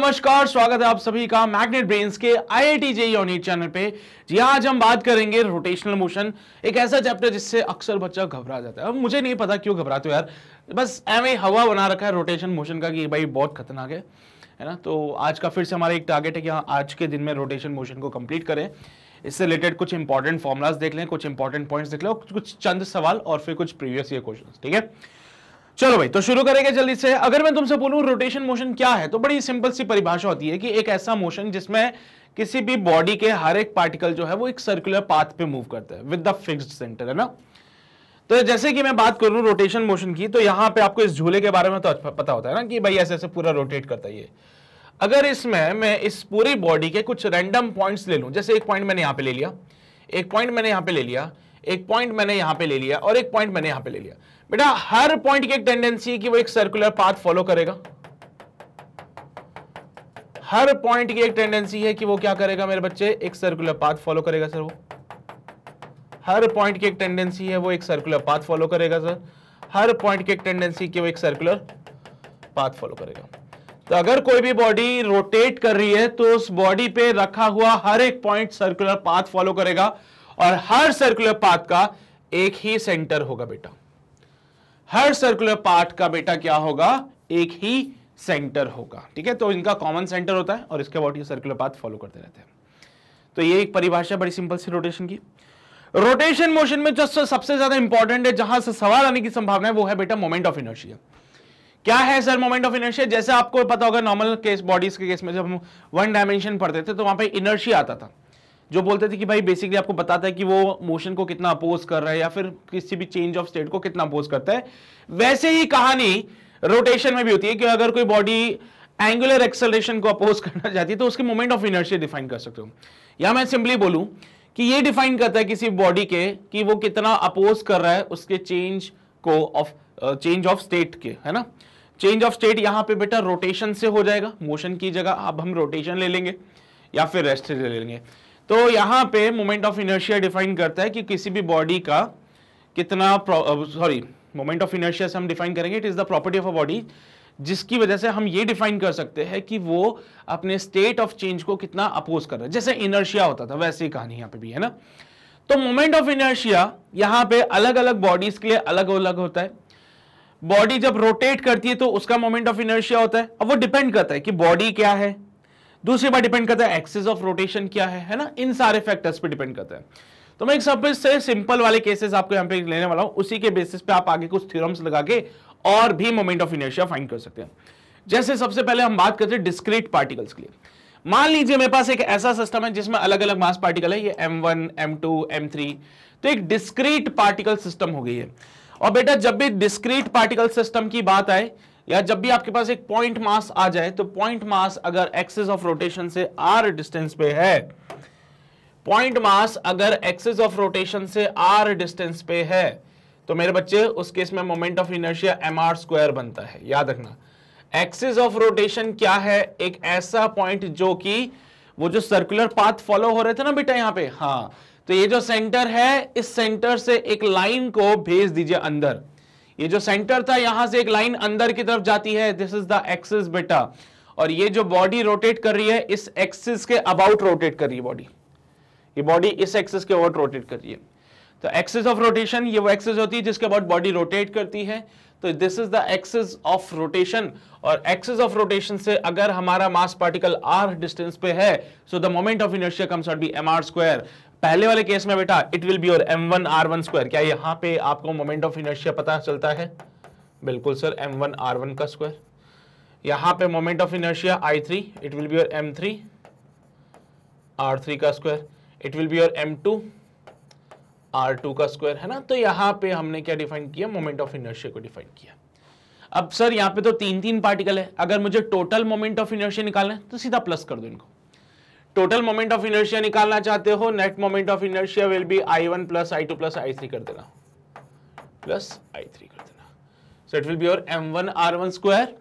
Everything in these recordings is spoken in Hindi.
नमस्कार स्वागत है आप सभी का मैग्नेट ब्रेन्स के आईआईटी जेई यूनिट चैनल पे जी हाँ, आज हम बात करेंगे रोटेशनल मोशन एक ऐसा चैप्टर जिससे अक्सर बच्चा घबरा जाता है अब मुझे नहीं पता क्यों घबराते हो यार बस एवं हवा बना रखा है रोटेशन मोशन का कि भाई बहुत खतरनाक है है ना तो आज का फिर से हमारा एक टारगेट है कि हाँ आज के दिन में रोटेशन मोशन को कम्प्लीट करें इससे रिलेटेड कुछ इंपॉर्टेंट फॉर्मुलाज देख लें कुछ इंपॉर्टेंट पॉइंट्स देख लें कुछ चंद सवाल और फिर कुछ प्रीवियस ईयर क्वेश्चन ठीक है चलो भाई तो शुरू करेंगे जल्दी से अगर मैं तुमसे बोलूं रोटेशन मोशन क्या है तो बड़ी सिंपल सी परिभाषा होती है कि एक ऐसा मोशन जिसमें किसी भी बॉडी के हर एक पार्टिकल जो है वो एक सर्कुलर पाथ पे मूव करता है विद द फिक्स्ड सेंटर है ना तो जैसे कि मैं बात करूं रोटेशन मोशन की तो यहां पे आपको इस झूले के बारे में तो अच्छा पता होता है ना कि भाई ऐसे ऐसे पूरा रोटेट करता है ये अगर इसमें मैं इस पूरी बॉडी के कुछ रैंडम पॉइंट्स ले लूं जैसे एक पॉइंट मैंने यहां पे ले लिया एक पॉइंट मैंने यहां पे ले लिया एक पॉइंट मैंने यहां पे ले लिया और एक पॉइंट मैंने यहां पे ले लिया बेटा हर पॉइंट की एक टेंडेंसी है कि वो एक सर्कुलर पाथ फॉलो करेगा हर पॉइंट की एक टेंडेंसी है कि वो क्या करेगा मेरे बच्चे एक सर्कुलर पाथ फॉलो करेगा सर वो हर पॉइंट की एक टेंडेंसी है वो एक सर्कुलर पाथ फॉलो करेगा सर हर पॉइंट की एक टेंडेंसी कि वो एक सर्कुलर पाथ फॉलो करेगा तो अगर कोई भी बॉडी रोटेट कर रही है तो उस बॉडी पे रखा हुआ हर एक पॉइंट सर्कुलर पाथ फॉलो करेगा और हर सर्कुलर पाथ का एक ही सेंटर होगा बेटा हर सर्कुलर पार्ट का बेटा क्या होगा एक ही सेंटर होगा ठीक है तो इनका कॉमन सेंटर होता है और इसके अबाउट ये सर्कुलर पाथ फॉलो करते रहते हैं तो ये एक परिभाषा बड़ी सिंपल सी रोटेशन की रोटेशन मोशन में जो सबसे ज्यादा इंपॉर्टेंट है जहां से सवाल आने की संभावना है वो है बेटा मोमेंट ऑफ इनर्शिया क्या है सर मोमेंट ऑफ इनर्शिया जैसे आपको पता होगा नॉर्मल केस बॉडीज के केस में जब हम वन डायमेंशन पढ़ते थे तो वहां पे इनर्शिया आता था जो बोलते थे कि भाई बेसिकली आपको बताता है कि वो मोशन को कितना अपोज कर रहा है या फिर किसी भी चेंज ऑफ स्टेट को कितना अपोज करता है वैसे ही कहानी रोटेशन में भी होती है कि अगर कोई बॉडी एंगुलर एक्सलेशन को अपोज करना चाहती है तो उसके मोमेंट ऑफ इनर्शिया डिफाइन कर सकते हो या मैं सिंपली बोलूं कि ये डिफाइन करता है किसी बॉडी के कि वो कितना अपोज कर रहा है उसके चेंज को ऑफ चेंज ऑफ स्टेट के है ना चेंज ऑफ स्टेट यहां पे बेटा रोटेशन से हो जाएगा मोशन की जगह अब हम रोटेशन ले लेंगे या फिर रेस्ट ले लेंगे तो यहाँ पे मोमेंट ऑफ इनर्शिया डिफाइन करता है कि किसी भी बॉडी का कितना सॉरी मोमेंट ऑफ इनर्शिया से हम डिफाइन करेंगे it is the property of a body जिसकी वजह से हम ये डिफाइन कर सकते हैं कि वो अपने स्टेट ऑफ चेंज को कितना अपोज कर रहा है जैसे इनर्शिया होता था वैसे ही कहानी यहाँ पे भी है ना तो मोमेंट ऑफ इनर्शिया यहाँ पे अलग अलग बॉडीज के लिए अलग अलग होता है बॉडी जब रोटेट करती है तो उसका मोमेंट ऑफ इनर्शिया होता है अब वो डिपेंड करता है कि बॉडी क्या है दूसरी बात डिपेंड करता है एक्सेस ऑफ रोटेशन क्या है है ना इन सारे फैक्टर्स पे डिपेंड करता है तो मैं एक सब से सिंपल वाले केसेस आपको यहां पे लेने वाला हूं उसी के बेसिस पे आप आगे कुछ थ्योरम्स लगा के और भी मोमेंट ऑफ इनर्शिया फाइंड कर सकते हैं जैसे सबसे पहले हम बात करते हैं डिस्क्रीट पार्टिकल्स के लिए मान लीजिए मेरे पास एक ऐसा सिस्टम है जिसमें अलग अलग मास पार्टिकल है ये टू एम थ्री तो एक डिस्क्रीट पार्टिकल सिस्टम हो गई है और बेटा जब भी डिस्क्रीट पार्टिकल सिस्टम की बात आए या जब भी आपके पास एक पॉइंट मास आ जाए तो पॉइंट मास अगर एक्सेस ऑफ रोटेशन से आर डिस्टेंस पे है पॉइंट मास अगर एक्सेस ऑफ रोटेशन से आर डिस्टेंस पे है तो मेरे बच्चे उस केस में moment of inertia M R square बनता है याद रखना एक्सेस ऑफ रोटेशन क्या है एक ऐसा पॉइंट जो कि वो जो सर्कुलर पाथ फॉलो हो रहे थे ना बेटा यहां पे हाँ तो ये जो सेंटर है इस सेंटर से एक लाइन को भेज दीजिए अंदर ये जो सेंटर था यहां से एक लाइन अंदर की तरफ जाती है दिस इज द एक्सिस बेटा और ये जो बॉडी रोटेट कर रही है इस एक्सिस के अबाउट रोटेट कर रही है बॉडी ये बॉडी इस एक्सिस के अबाउट रोटेट कर रही है तो एक्सिस ऑफ रोटेशन ये वो एक्सिस होती है जिसके अबाउट बॉडी रोटेट करती है तो this is the axis of rotation और एक्सिस ऑफ रोटेशन से अगर हमारा मास पार्टिकल आर डिस्टेंस पे है so the moment of inertia comes out B M R square पहले वाले केस में बेटा it will be your M one R one square क्या यहां पे आपको मोमेंट ऑफ इनर्शिया पता चलता है बिल्कुल sir M one R one का स्क्वायर यहां पे moment of inertia I three it will be your M three R three का square it will be your M two R two का स्क्वायर है ना तो यहां पे हमने क्या डिफाइन किया मोमेंट ऑफ इनर्शिया को डिफाइन किया अब सर यहां पे तो तीन तीन पार्टिकल है अगर मुझे टोटल मोमेंट ऑफ इनर्शिया निकालना है तो सीधा प्लस कर दो इनको टोटल मोमेंट ऑफ इनर्शिया निकालना चाहते हो net moment of inertia will be I one plus I two plus I three कर देना प्लस आई थ्री कर देना सो इट विल बी और M one R one square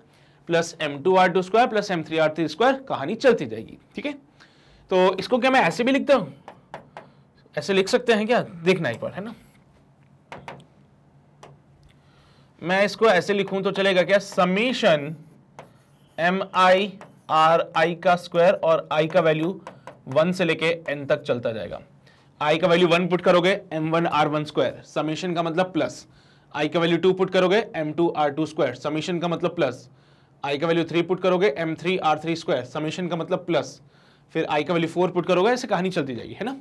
plus M two R two square plus M three R three square कहानी चलती जाएगी ठीक है तो इसको क्या मैं ऐसे भी लिखता हूँ ऐसे लिख सकते हैं क्या देखना एक बार है ना मैं इसको ऐसे लिखूं तो चलेगा क्या summation M I R I का स्क्वायर और आई का वैल्यू वन से लेके एन तक चलता जाएगा आई का वैल्यू वन पुट करोगे M one R one square summation का मतलब प्लस आई का वैल्यू टू पुट करोगे M two R two square summation का मतलब प्लस आई का वैल्यू थ्री पुट करोगे M three R three square summation का मतलब प्लस फिर आई का वैल्यू फोर पुट करोगे ऐसे कहानी चलती जाएगी है ना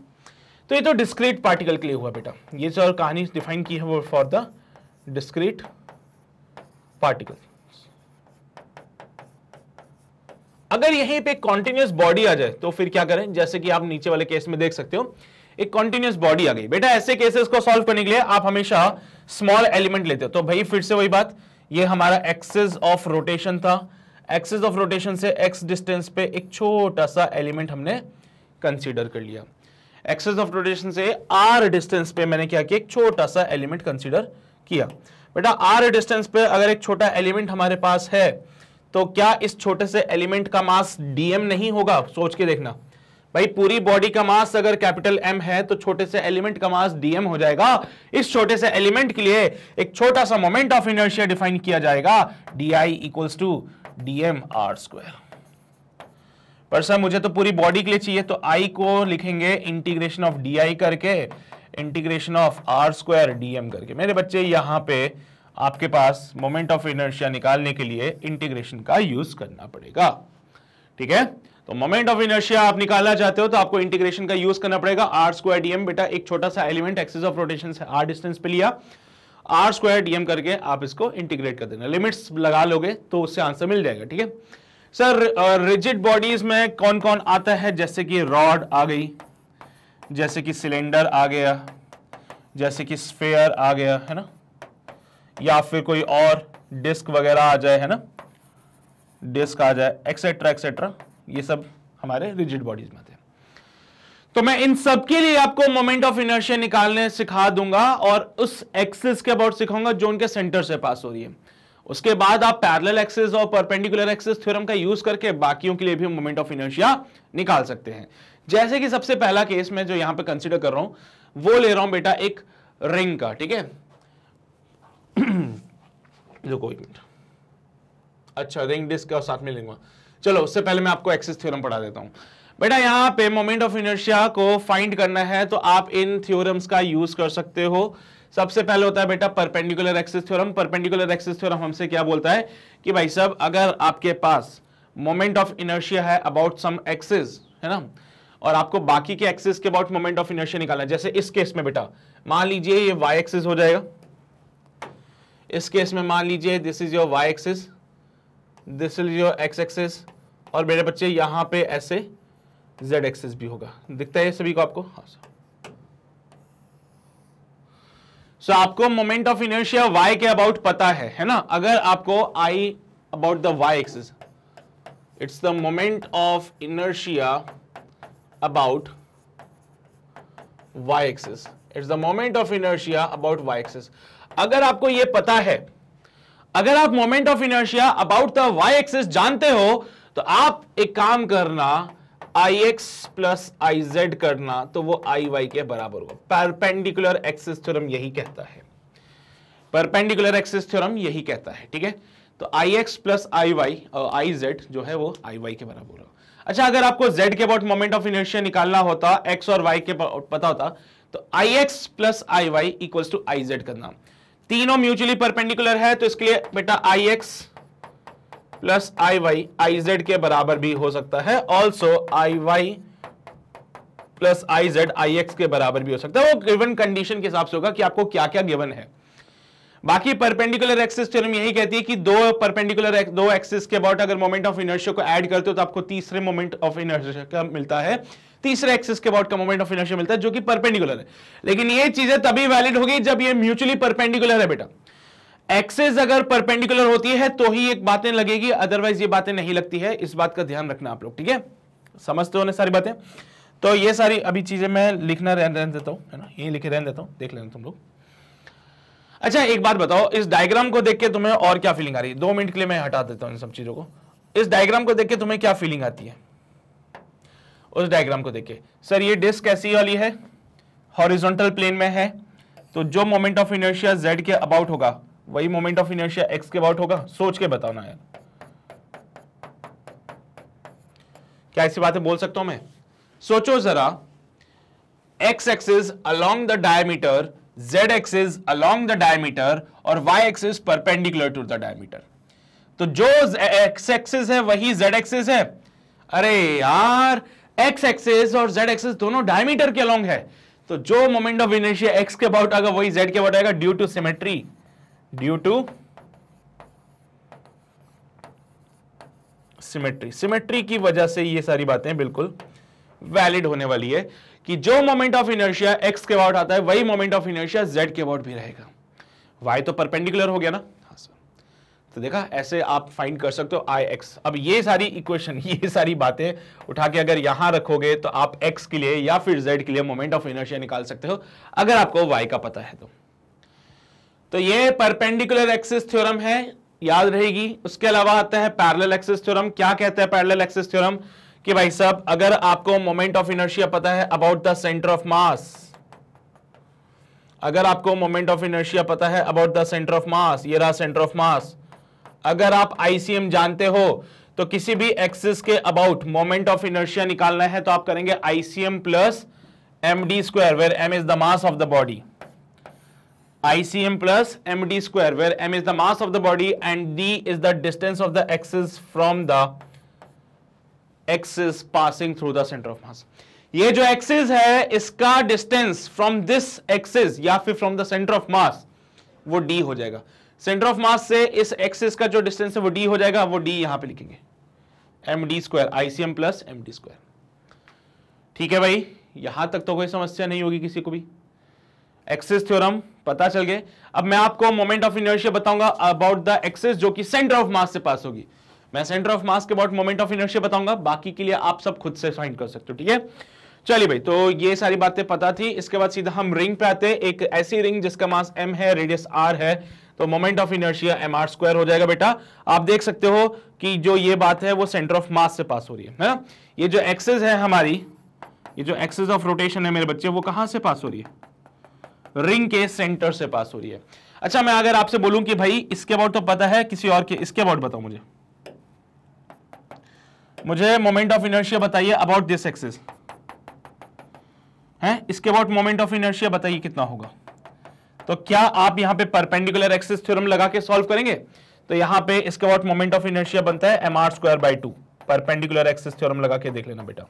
तो ये तो डिस्क्रीट पार्टिकल के लिए हुआ बेटा ये जो कहानी डिफाइन की है वो फॉर द डिस्क्रीट पार्टिकल अगर यहीं पे कॉन्टिन्यूस बॉडी आ जाए तो फिर क्या करें जैसे कि आप नीचे वाले केस में देख सकते हो एक कॉन्टिन्यूस बॉडी आ गई बेटा ऐसे केसेस को सॉल्व करने के लिए आप हमेशा स्मॉल एलिमेंट लेते हो तो भाई फिर से वही बात ये हमारा एक्सेस ऑफ रोटेशन था एक्सेस ऑफ रोटेशन से एक्स डिस्टेंस पे एक छोटा सा एलिमेंट हमने कंसिडर कर लिया एक्सेस ऑफ रोटेशन से आर डिस्टेंस पे मैंने क्या किया एक छोटा सा एलिमेंट कंसिडर किया बेटा आर डिस्टेंस पे अगर एक छोटा एलिमेंट हमारे पास है तो क्या इस छोटे से एलिमेंट का मास डीएम नहीं होगा सोच के देखना भाई पूरी बॉडी का मास अगर कैपिटल एम है तो छोटे से एलिमेंट का मास डीएम हो जाएगा इस छोटे से एलिमेंट के लिए एक छोटा सा मोमेंट ऑफ इनर्शिया डिफाइन किया जाएगा D I equals to D M R square पर सर मुझे तो पूरी बॉडी के लिए चाहिए तो आई को लिखेंगे इंटीग्रेशन ऑफ डी आई करके integration of R square D M करके मेरे बच्चे यहां पर आपके पास मोमेंट ऑफ इनर्शिया निकालने के लिए इंटीग्रेशन का यूज करना पड़ेगा ठीक है तो मोमेंट ऑफ इनर्शिया आप निकालना चाहते हो तो आपको इंटीग्रेशन का यूज करना पड़ेगा आर स्क्वायर डीएम बेटा एक छोटा सा एलिमेंट एक्सिस ऑफ रोटेशन से आर डिस्टेंस पे लिया आर स्क्वायर डीएम करके आप इसको इंटीग्रेट कर देना लिमिट्स लगा लोगे तो उससे आंसर मिल जाएगा ठीक है सर रिजिड बॉडीज में कौन कौन आता है जैसे कि रॉड आ गई जैसे कि सिलेंडर आ गया जैसे कि स्फेयर आ गया है ना या फिर कोई और डिस्क वगैरह आ जाए है ना डिस्क आ जाए एक्सेट्रा एक्सेट्रा ये सब हमारे रिजिड बॉडीज में हैं तो मैं इन सब के लिए आपको मोमेंट ऑफ इनर्शिया निकालने सिखा दूंगा और उस एक्सिस के अबाउट सिखाऊंगा जो उनके सेंटर से पास हो रही है उसके बाद आप पैरेलल एक्सिस और परपेंडिकुलर एक्सिस थ्योरम का यूज करके बाकियों के लिए भी मोमेंट ऑफ इनर्शिया निकाल सकते हैं जैसे कि सबसे पहला केस मैं जो यहां पर कंसिडर कर रहा हूं वो ले रहा हूं बेटा एक रिंग का ठीक है रुको एक मिनट अच्छा रिंग डिस्क और साथ में लेंगे चलो उससे पहले मैं आपको एक्सेस थ्योरम पढ़ा देता हूं बेटा यहाँ पे मोमेंट ऑफ इनर्शिया को फाइंड करना है तो आप इन थ्योरम्स का यूज कर सकते हो सबसे पहले होता है बेटा perpendicular axis theorem perpendicular axis theorem हमसे क्या बोलता है कि भाई साहब अगर आपके पास मोमेंट ऑफ इनर्शिया है अबाउट सम एक्सेस है ना और आपको बाकी के एक्सेस के अबाउट मोमेंट ऑफ इनर्शिया निकालना है जैसे इस केस में बेटा मान लीजिए ये वाई एक्सेस हो जाएगा इस केस में मान लीजिए this is your Y axis this is your X axis और मेरे बच्चे यहाँ पे ऐसे जेड एक्सिस भी होगा दिखता है सभी को आपको हाँ सर सो आपको मोमेंट ऑफ इनर्शिया वाई के अबाउट पता है है ना अगर आपको I about the Y axis it's the moment of inertia about Y axis it's the moment of inertia about Y axis अगर आपको यह पता है अगर आप moment of inertia about the Y axis जानते हो तो आप एक काम करना I X plus I Z करना तो वो आई वाई के बराबर होगा परपेंडिकुलर एक्सिस थ्योरम यही कहता है परपेंडिकुलर एक्सिस थ्योरम यही कहता है ठीक है तो I X plus I Y I Z जो है वो आई वाई के बराबर होगा अच्छा अगर आपको z के अबाउट मोमेंट ऑफ इनर्शिया निकालना होता x और y के पता होता तो I X plus I Y equals to I Z करना तीनों म्यूचुअली परपेंडिकुलर है तो इसके लिए बेटा I X plus I Y I Z के बराबर भी हो सकता है also I Y plus I Z I X के बराबर भी हो सकता है वो गिवन कंडीशन के हिसाब से होगा कि आपको क्या क्या गिवन है बाकी परपेंडिकुलर एक्सिस थ्योरम यही कहती है कि दो परपेंडिकुलर दो एक्सिस के अबाउट अगर मोमेंट ऑफ इनर्शिया को ऐड करते हो तो आपको तीसरे मोमेंट ऑफ इनर्शिया का मिलता है तीसरे एक्सिस के अबाउट का मोमेंट ऑफ इनर्शिया मिलता है जो कि परपेंडिकुलर है लेकिन ये चीजें तभी वैलिड होगी जब ये म्यूचुअली परपेंडिकुलर है बेटा एक्सेस अगर परपेंडिकुलर होती है तो ही एक बातें लगेगी अदरवाइज ये बातें नहीं लगती है इस बात का ध्यान रखना आप लोग ठीक है समझते हो ना सारी बातें तो ये सारी अभी चीजें मैं लिखना रहन रहन देता हूँ है ना यही लिखे रहन देता हूँ देख लेना तुम लोग अच्छा एक बात बताओ इस डायग्राम को देख के तुम्हें और क्या फीलिंग आ रही है दो मिनट के लिए मैं हटा देता हूँ इन सब चीजों को इस डायग्राम को देख के तुम्हें क्या फीलिंग आती है उस डायग्राम को देखिए सर ये डिस्क कैसी वाली है हॉरिजॉन्टल प्लेन में है तो जो मोमेंट ऑफ इनर्शिया जेड के अबाउट होगा वही मोमेंट ऑफ इनर्शिया एक्स के अबाउट होगा सोच के बताना है क्या ऐसी बातें बोल सकता हूं मैं सोचो जरा X axis along the diameter Z axis along the diameter और Y axis perpendicular to the diameter तो जो एक्स एक्सिस है वही जेड एक्सिस है अरे यार एक्स एक्सेस और जेड एक्सेस दोनों डायमीटर के लॉन्ग है तो जो मोमेंट ऑफ इनर्शिया एक्स के अबाउट आएगा वही जेड के अबाउट आएगा due to symmetry due to symmetry symmetry की वजह से ये सारी बातें बिल्कुल वैलिड होने वाली है कि जो मोमेंट ऑफ इनर्शिया एक्स के अबाउट आता है वही मोमेंट ऑफ इनर्शिया जेड के अबाउट भी रहेगा वाई तो परपेंडिकुलर हो गया ना तो देखा ऐसे आप फाइंड कर सकते हो आई एक्स अब ये सारी इक्वेशन ये सारी बातें उठा के अगर यहां रखोगे तो आप एक्स के लिए या फिर जेड के लिए मोमेंट ऑफ इनर्शिया निकाल सकते हो अगर आपको वाई का पता है तो तो ये परपेंडिकुलर एक्सिस थ्योरम है याद रहेगी उसके अलावा आता है पैरेलल एक्सिस थ्योरम क्या कहते हैं पैरेलल एक्सिस थ्योरम कि भाई साहब अगर आपको मोमेंट ऑफ इनर्शिया पता है about the centre of mass अगर आपको मोमेंट ऑफ इनर्शिया पता है about the centre of mass ये रहा सेंटर ऑफ मास अगर आप आईसीएम जानते हो तो किसी भी एक्सिस के अबाउट मोमेंट ऑफ इनर्शिया निकालना है तो आप करेंगे ICM plus M D square where M is the mass of the body ICM plus M D square where M is the mass of the body and D is the distance of the axis from the axis passing through the centre of mass ये जो एक्सिस है इसका डिस्टेंस फ्रॉम दिस एक्सिस या फिर from the centre of mass वो डी हो जाएगा सेंटर ऑफ मास से इस एक्सिस का जो डिस्टेंस है वो डी हो जाएगा वो डी यहां पे लिखेंगे M D square ICM plus M D square ठीक है भाई यहां तक तो कोई समस्या नहीं होगी किसी को भी एक्सिस थ्योरम पता चल गए अब मैं आपको मोमेंट ऑफ इनर्शिया बताऊंगा अबाउट द एक्सिस जो कि सेंटर ऑफ मास से पास होगी मैं सेंटर ऑफ मास के अबाउट मोमेंट ऑफ इनर्शिया बताऊंगा बाकी के लिए आप सब खुद से फाइंड कर सकते हो ठीक है चलिए भाई तो ये सारी बातें पता थी इसके बाद सीधा हम रिंग पे आते हैं एक ऐसी रिंग जिसका मास m है रेडियस r है तो moment of inertia M R square हो जाएगा बेटा आप देख सकते हो कि जो ये बात है वो सेंटर ऑफ मास से पास हो रही है है ना ये जो एक्सेस है हमारी ये जो एक्सेस ऑफ रोटेशन है मेरे बच्चे वो कहां से पास हो रही है रिंग के सेंटर से पास हो रही है अच्छा मैं अगर आपसे बोलूं कि भाई इसके अबाउट तो पता है किसी और के इसके अबाउट बताओ मुझे मुझे मोमेंट ऑफ इनर्शिया बताइए अबाउट दिस एक्सेस है इसके अबाउट मोमेंट ऑफ इनर्शिया बताइए कितना होगा तो क्या आप यहां पे परपेंडिकुलर एक्सिस थ्योरम लगा के सॉल्व करेंगे तो यहां पे इसके बाद मोमेंट ऑफ इनर्शिया बनता है M R square by two perpendicular axis theorem लगा के देख लेना बेटा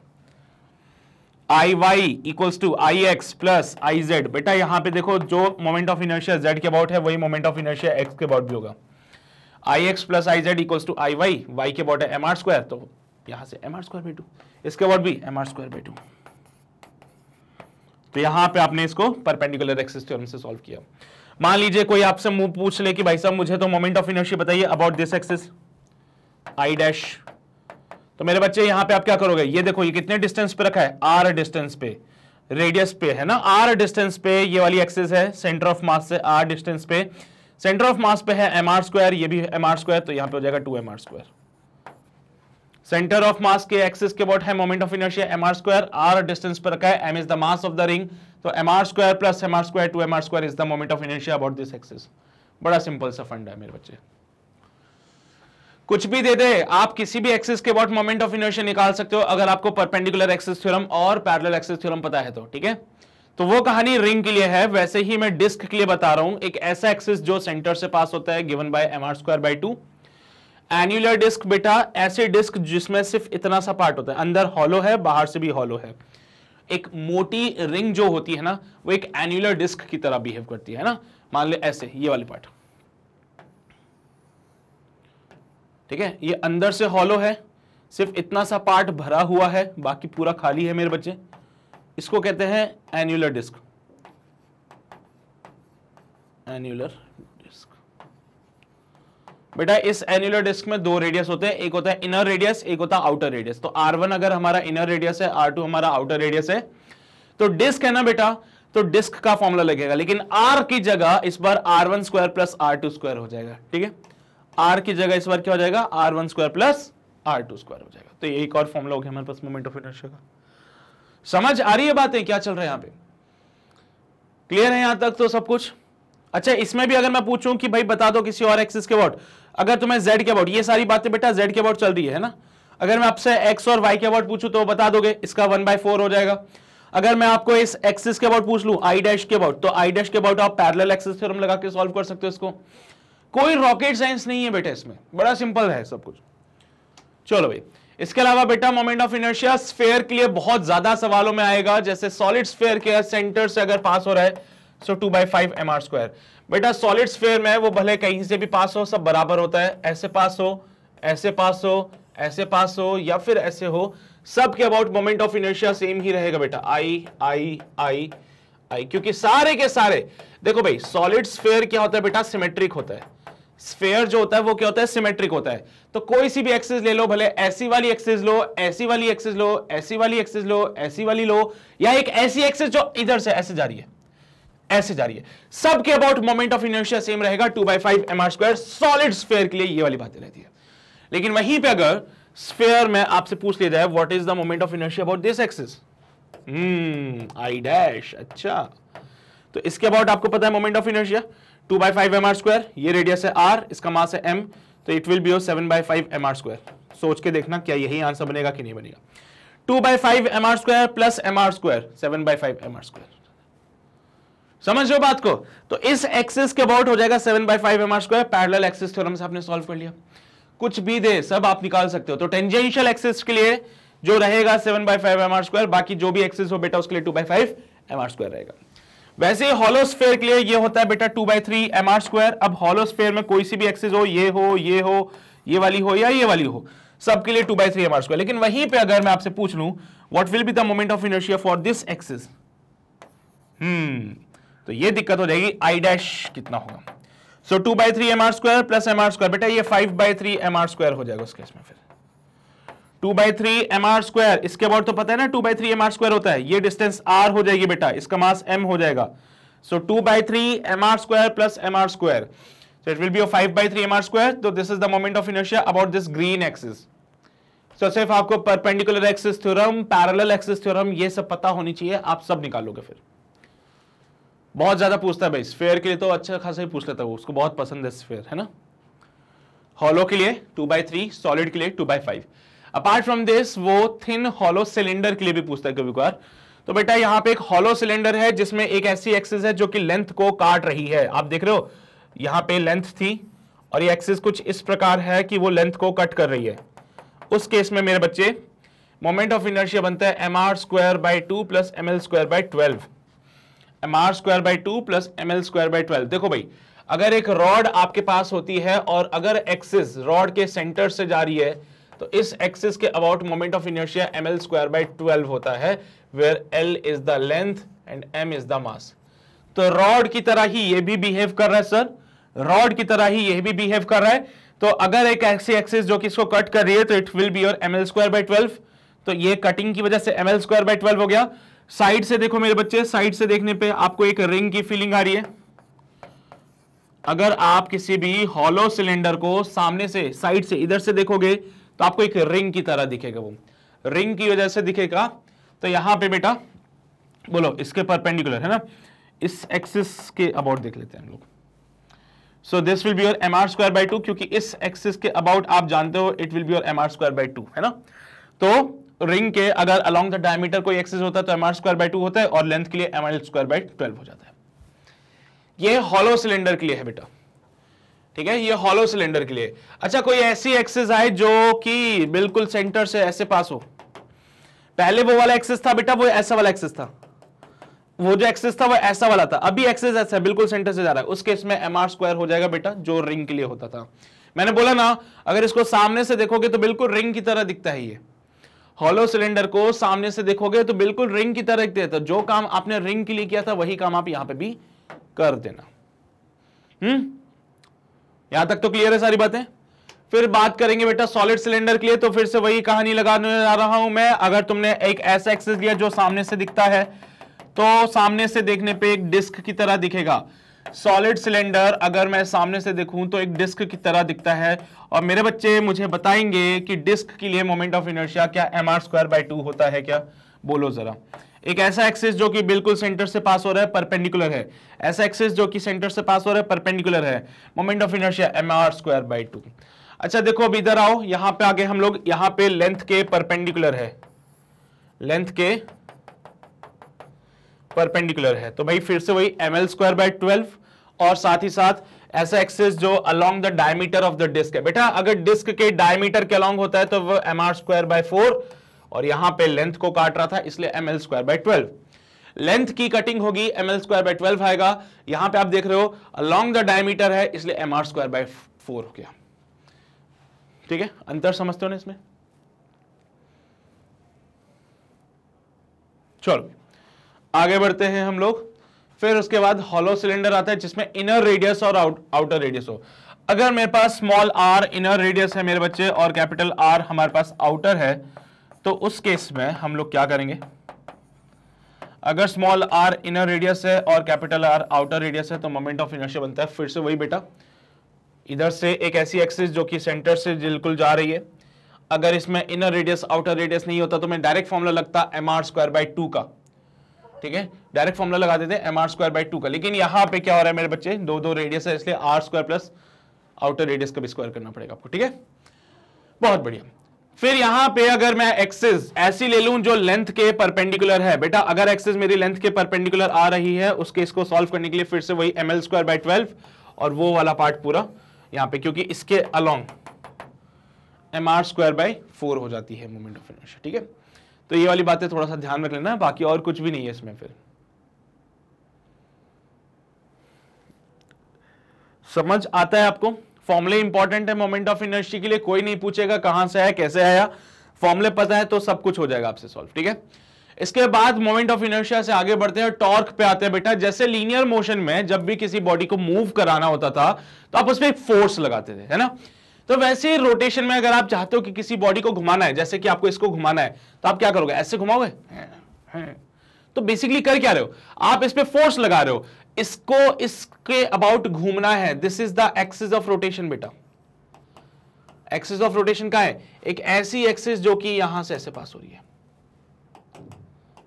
I Y equals to I X plus I Z बेटा यहां पे देखो जो मोमेंट ऑफ इनर्शिया जेड के अबाउट है वही मोमेंट ऑफ इनर्शिया एक्स के अबाउट भी होगा I X plus I Z equals to I Y Y के अबाउट है एम आर स्क्वायर तो यहां से M R square by to इसके अबाउट भी M R square by two तो यहां पे आपने इसको परपेंडिकुलर एक्सिस थ्योरम से सॉल्व किया मान लीजिए कोई आपसे पूछ ले कि भाई साहब मुझे तो मोमेंट ऑफ इनर्शिया बताइए about this axis I dash तो मेरे बच्चे यहां पे आप क्या करोगे ये देखो ये कितने डिस्टेंस पे रखा है आर डिस्टेंस पे रेडियस पे है ना आर डिस्टेंस पे ये वाली एक्सेस है सेंटर ऑफ मास से आर डिस्टेंस पे सेंटर ऑफ मास पे है एम आर स्क्वायर ये भी एम आर स्क्वायर तो यहां पे हो जाएगा two M R square centre of mass के एक्सिस के बॉट है moment of inertia M R square R distance पर रखा है M is the mass of the ring तो M R square plus M R square two M R square is the moment of inertia about this axis बड़ा सिंपल सा फंड है मेरे बच्चे कुछ भी दे दे आप किसी भी एक्सिस के बॉट मोमेंट ऑफ इनर्शिया निकाल सकते हो अगर आपको परपेंडिकुलर एक्सिस थ्योरम और पैरेलल एक्सिस थ्योरम पता है तो ठीक है तो वो कहानी रिंग के लिए है वैसे ही मैं डिस्क के लिए बता रहा हूं एक ऐसा एक्सिस जो सेंटर से पास होता है given by M R square by two annular disc बेटा ऐसी डिस्क जिसमें सिर्फ इतना सा पार्ट होता है अंदर हॉलो है बाहर से भी हॉलो है एक मोटी रिंग जो होती है ना वो एक एन्यूलर डिस्क की तरह बिहेव करती है ना मान ले ऐसे ये वाली पार्ट ठीक है ये अंदर से हॉलो है सिर्फ इतना सा पार्ट भरा हुआ है बाकी पूरा खाली है मेरे बच्चे इसको कहते हैं एन्यूलर डिस्क एन्यूलर बेटा इस एनुलर डिस्क में दो रेडियस होते हैं एक होता है इनर रेडियस एक होता है आउटर रेडियस तो R1 अगर हमारा इनर रेडियस है R2 हमारा आउटर रेडियस है तो डिस्क है ना बेटा तो डिस्क का फॉर्मूला लगेगा लेकिन आर की जगह इस बार R one square plus R two square हो जाएगा ठीक है आर की जगह इस बार क्या हो जाएगा R one square plus R two square हो जाएगा तो ये एक और फॉर्मूला हो गया हमारे पास मोमेंट ऑफ इनर्शिया का समझ आ रही है बातें क्या चल रहा है यहां पे क्लियर है यहां तक तो सब कुछ अच्छा इसमें भी अगर मैं पूछूं कि भाई बता दो किसी और एक्सिस के वॉट अगर तुम्हें जेड के अबाउट ये सारी बातें बेटा जेड के अबाउट चल रही है ना अगर मैं आपसे एक्स और वाई के अबाउट पूछू तो बता दोगे इसका वन बाय हो जाएगा अगर मैं आपको इस एक्सिस के अबाउट पूछ लू आई डैश के अबाउट तो आई डैश के अबाउट आप पैरल एक्सिस थ्योरम लगा के सॉल्व कर सकते हो इसको कोई रॉकेट साइंस नहीं है बेटा इसमें बड़ा सिंपल है सब कुछ चलो भाई इसके अलावा बेटा मोमेंट ऑफ इनर्शिया स्फेयर के लिए बहुत ज्यादा सवालों में आएगा जैसे सॉलिड स्फेयर के सेंटर से अगर पास हो रहा है so two by five M R square बेटा सॉलिड स्फेयर में वो भले कहीं से भी पास हो सब बराबर होता है ऐसे पास हो ऐसे पास हो ऐसे पास हो या फिर ऐसे हो सब के about moment of inertia same ही रहेगा बेटा आई आई आई आई क्योंकि सारे के सारे देखो भाई सॉलिड स्फेयर क्या होता है बेटा सिमेट्रिक होता है स्फेयर जो होता है वो क्या होता है सिमेट्रिक होता है तो कोई सी भी एक्सिस ले लो भले ऐसी वाली एक्सिस लो ऐसी वाली एक्सेस लो ऐसी वाली एक्सिस लो ऐसी वाली लो या एक ऐसी एक्सेस जो इधर से ऐसे जा रही है ऐसे जा रही है सबके about moment of inertia same रहेगा two by five M R square solid sphere के लिए ये वाली बातें रहती है लेकिन वहीं पे अगर स्फेयर में आपसे पूछ लिया जाए what is the moment of inertia about this axis I dash अच्छा तो इसके अबाउट आपको पता है moment of inertia two by five M R square ये रेडियस है आर इसका मास है एम तो it will be oh seven by five M R square सोच के देखना क्या यही आंसर बनेगा कि नहीं बनेगा two by five M R square plus M R square seven by five M R square समझ रहे हो बात को तो इस एक्सिस के अबाउट हो जाएगा seven by five M R square parallel axis theorem से आपने सॉल्व कर लिया कुछ भी दे सब आप निकाल सकते हो तो टेंजेंशियल एक्सिस के लिए जो रहेगा seven by five M R square बाकी जो भी एक्सिस हो बेटा उसके लिए two by five M R square रहेगा वैसे हॉलोस्फेयर के लिए ये होता है बेटा two by three M R square अब हॉलोस्फेयर में कोई सी भी एक्सिस हो ये हो ये हो ये वाली हो या ये वाली हो सबके लिए two by three M R square लेकिन वहीं पे अगर मैं आपसे पूछ लू what will be the moment of inertia for this axis hmm तो ये दिक्कत हो जाएगी आई डैश कितना होगा so two by three M R square plus M R square बेटा ये five by three M R square हो जाएगा उसके इसमें फिर two by three M R square इसके बाद तो पता है ना two by three M R square होता है ये डिस्टेंस आर हो जाएगी बेटा इसका मास एम हो जाएगा so two by three M R square plus M R square so it will be five by three M R square तो this is the moment of inertia about this green axis so सिर्फ आपको perpendicular axis theorem parallel axis theorem ये सब पता होनी चाहिए आप सब निकालोगे फिर बहुत ज़्यादा पूछता है भाई स्फेयर के लिए तो अच्छा खासा ही पूछ लेता है उसको बहुत पसंद है स्फेयर है ना हॉलो के लिए टू बाई थ्री सॉलिड के लिए two by five apart from this वो थिन हॉलो सिलेंडर के लिए भी पूछता है कभी कभार तो बेटा यहाँ पे एक हॉलो सिलेंडर है जिसमें एक ऐसी एक्सिस है जो कि लेंथ को काट रही है आप देख रहे हो यहाँ पे लेंथ थी और ये एक्सिस कुछ इस प्रकार है कि वो लेंथ को कट कर रही है उस केस में मेरे बच्चे मोमेंट ऑफ इनर्शिया बनता है M R square by two plus M L square by twelve M R square by two plus M L square by twelve देखो भाई अगर एक रॉड आपके पास होती है और अगर एक्सिस रॉड के सेंटर से जा रही है तो इस एक्सिस के about moment of inertia M L square by twelve होता है where L is the length and M is the mass तो रॉड की तरह ही ये भी बिहेव कर रहा है सर रॉड की तरह ही ये भी बिहेव कर रहा है तो अगर एक ऐसी एक्सिस जो कि इसको कट कर रही है तो it will be your M L square by twelve तो ये कटिंग की वजह से M L square by twelve हो गया साइड से देखो मेरे बच्चे साइड से देखने पे आपको एक रिंग की फीलिंग आ रही है अगर आप किसी भी हॉलो सिलेंडर को सामने से साइड से इधर से देखोगे तो आपको एक रिंग की तरह दिखेगा वो रिंग की वजह से दिखेगा तो यहां पे बेटा बोलो इसके परपेंडिकुलर है ना इस एक्सिस के अबाउट देख लेते हैं हम लोग so this will be your M R square by two क्योंकि इस एक्सिस के अबाउट आप जानते हो it will be your M R square by two है ना तो रिंग के अगर अलॉन्ग द डायमीटर कोई एक्सेस होता है तो M R square by two होता है और लेंथ के लिए M R square by twelve हो जाता है ये हॉलो सिलेंडर के लिए है बेटा ठीक है ये हॉलो सिलेंडर के लिए अच्छा कोई ऐसी एक्सेस आए जो कि बिल्कुल सेंटर से ऐसे पास हो पहले वो वाला एक्सेस था बेटा वो ऐसा वाला एक्सेस था वो जो एक्सेस था वो ऐसा वाला था अभी एक्सेस ऐसा है बिल्कुल सेंटर से जा रहा है उस केस में एम आर स्क्वायर हो जाएगा बेटा जो रिंग के लिए होता था मैंने बोला ना अगर इसको सामने से देखोगे तो बिल्कुल रिंग की तरह दिखता है ये हॉलो सिलेंडर को सामने से देखोगे तो बिल्कुल रिंग की तरह तो जो काम आपने रिंग के लिए किया था वही काम आप यहां पे भी कर देना हम्म यहां तक तो क्लियर है सारी बातें फिर बात करेंगे बेटा सॉलिड सिलेंडर के लिए तो फिर से वही कहानी लगाने जा रहा हूं मैं अगर तुमने एक ऐसा एक्सेस लिया जो सामने से दिखता है तो सामने से देखने पे एक डिस्क की तरह दिखेगा सॉलिड सिलेंडर अगर मैं सामने से देखूं तो एक डिस्क की तरह दिखता है और मेरे बच्चे मुझे बताएंगे कि डिस्क के लिए मोमेंट ऑफ इनर्शिया क्या M R square by two होता है क्या बोलो जरा एक ऐसा एक्सिस जो कि बिल्कुल सेंटर से पास हो रहा है परपेंडिकुलर है ऐसा एक्सिस जो कि सेंटर से पास हो रहा है परपेंडिकुलर है moment of inertia M R square by two अच्छा देखो अब इधर आओ यहां पे आगे हम लोग यहां पे लेंथ के परपेंडिकुलर है लेंथ के परपेंडिकुलर है तो भाई फिर से वही M L square by twelve और साथ ही साथ ऐसा एक्सेस जो along the diameter of the disc है बेटा अगर डिस्क के डायमीटर के अलोंग होता है तो वो M R square by four और यहां पे लेंथ को काट रहा था इसलिए M L square by twelve length की कटिंग होगी M L square by twelve आएगा यहां पे आप देख रहे हो अलोंग द डायमीटर है इसलिए M R square by four हो गया ठीक है अंतर समझते हो ना इसमें चलो आगे बढ़ते हैं हम लोग फिर उसके बाद हॉलो सिलेंडर आता है जिसमें इनर रेडियस और आउट, आउटर रेडियस हो अगर मेरे पास स्मॉल आर इनर रेडियस है मेरे बच्चे और कैपिटल आर हमारे पास आउटर है तो उस केस में हम लोग क्या करेंगे अगर स्मॉल आर इनर रेडियस है और कैपिटल आर आउटर रेडियस है तो मोमेंट ऑफ इनर्शिया बनता है फिर से वही बेटा इधर से एक ऐसी एक्सिस जो कि सेंटर से बिल्कुल जा रही है अगर इसमें इनर रेडियस आउटर रेडियस नहीं होता तो मैं डायरेक्ट फॉर्मूला लगता M R square by two का ठीक है डायरेक्ट फॉर्मुला लगा देते हैं M R square by two का लेकिन यहाँ पे क्या हो रहा है मेरे बच्चे दो दो रेडियस है इसलिए R square plus outer radius का भी स्क्वायर करना पड़ेगा आपको ठीक है बहुत बढ़िया फिर यहां पे अगर मैं एक्सेस ऐसी ले लूं जो लेंथ के परपेंडिकुलर है बेटा अगर एक्सेस मेरी लेंथ के परपेंडिकुलर आ रही है उसके इसको सॉल्व करने के लिए फिर से वही M L square by twelve और वो वाला पार्ट पूरा यहां पे क्योंकि इसके along M R square by four हो जाती है मोमेंट ऑफ इनर्शिया ठीक है तो ये वाली बातें थोड़ा सा ध्यान रख लेना बाकी और कुछ भी नहीं है इसमें फिर समझ आता है आपको फॉर्मुले इंपॉर्टेंट है मोमेंट ऑफ इनर्जी के लिए कोई नहीं पूछेगा कहां से है कैसे आया फॉर्मुले पता है तो सब कुछ हो जाएगा आपसे सॉल्व ठीक है इसके बाद मोमेंट ऑफ इनर्शिया से आगे बढ़ते हैं टॉर्क पे आते हैं बेटा जैसे लीनियर मोशन में जब भी किसी बॉडी को मूव कराना होता था तो आप उस पर एक फोर्स लगाते थे है ना तो वैसे ही रोटेशन में अगर आप चाहते हो कि किसी बॉडी को घुमाना है जैसे कि आपको इसको घुमाना है तो आप क्या करोगे ऐसे घुमाओगे तो बेसिकली कर क्या रहे हो आप इस पर फोर्स लगा रहे हो इसको इसके अबाउट घूमना है this is the axis of rotation बेटा एक्सिस ऑफ रोटेशन का है एक ऐसी एक्सिस जो कि यहां से ऐसे पास हो रही है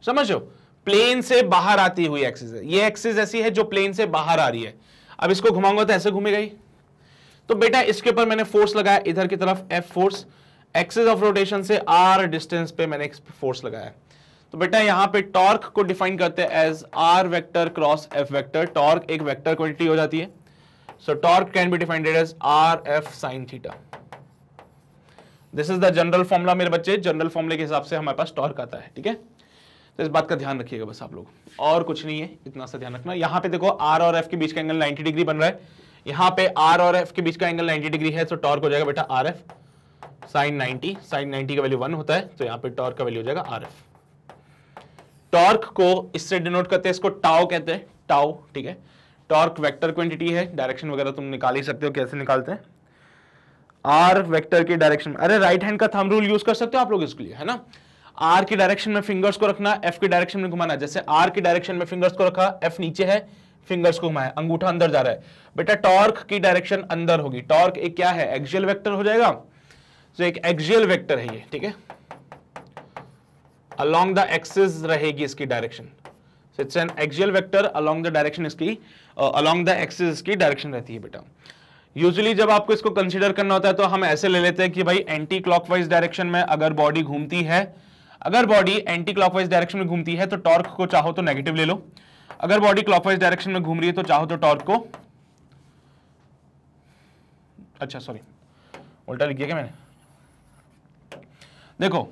समझो प्लेन से बाहर आती हुई एक्सिस है ये एक्सिस ऐसी है जो प्लेन से बाहर आ रही है अब इसको घुमाऊंगा तो ऐसे घूमेगा ही तो बेटा इसके ऊपर मैंने फोर्स लगाया इधर की तरफ F force axis of rotation से आर डिस्टेंस पे मैंने फोर्स लगाया तो बेटा यहां पे टॉर्क को डिफाइन करते हैं as R vector cross F vector torque एक वेक्टर क्वांटिटी हो जाती है so torque can be defined as R F sine theta this is the general formula मेरे बच्चे जनरल फॉर्मूले के हिसाब से हमारे पास टॉर्क आता है ठीक है तो इस बात का ध्यान रखिएगा बस आप लोग और कुछ नहीं है इतना सा ध्यान रखना यहां पे देखो आर और एफ के बीच का एंगल 90 डिग्री बन रहा है यहाँ पे आर और एफ के बीच का एंगल 90 डिग्री है तो टॉर्क हो जाएगा बेटा R F sine ninety sine ninety का वैल्यू वन होता है तो यहां पे टॉर्क का वैल्यू हो जाएगा आर एफ टॉर्क को इससे डिनोट करते हैं इसको टाओ कहते हैं टाओ ठीक है टॉर्क वेक्टर क्वांटिटी है डायरेक्शन वगैरह तुम निकाल ही सकते हो कैसे निकालते हैं आर वेक्टर के डायरेक्शन अरे राइट हैंड का थम रूल यूज कर सकते हो आप लोग इसके लिए है ना आर के डायरेक्शन में फिंगर्स को रखना एफ के डायरेक्शन में घुमाना जैसे आर के डायरेक्शन में फिंगर्स को रखा एफ नीचे है फिंगर्स को घुमाया अंगूठा अंदर जा रहा है बेटा टॉर्क की डायरेक्शन अंदर होगी टॉर्क एक क्या है एक्जियल वेक्टर हो जाएगा तो एक एक्जियल वेक्टर है ये ठीक है अलोंग द एक्सिस रहेगी इसकी direction it's an axial vector along the direction इसकी अलोंग द एक्सिस की डायरेक्शन रहती है बेटा यूजुअली जब आपको इसको कंसिडर करना होता है तो हम ऐसे ले लेते हैं कि भाई एंटी क्लॉकवाइज डायरेक्शन में अगर बॉडी घूमती है अगर बॉडी एंटी क्लॉकवाइज डायरेक्शन में घूमती है तो टॉर्क को चाहो तो नेगेटिव ले लो अगर बॉडी क्लॉकवाइज डायरेक्शन में घूम रही है तो चाहो तो टॉर्क को अच्छा सॉरी उल्टा लिख दिया क्या मैंने देखो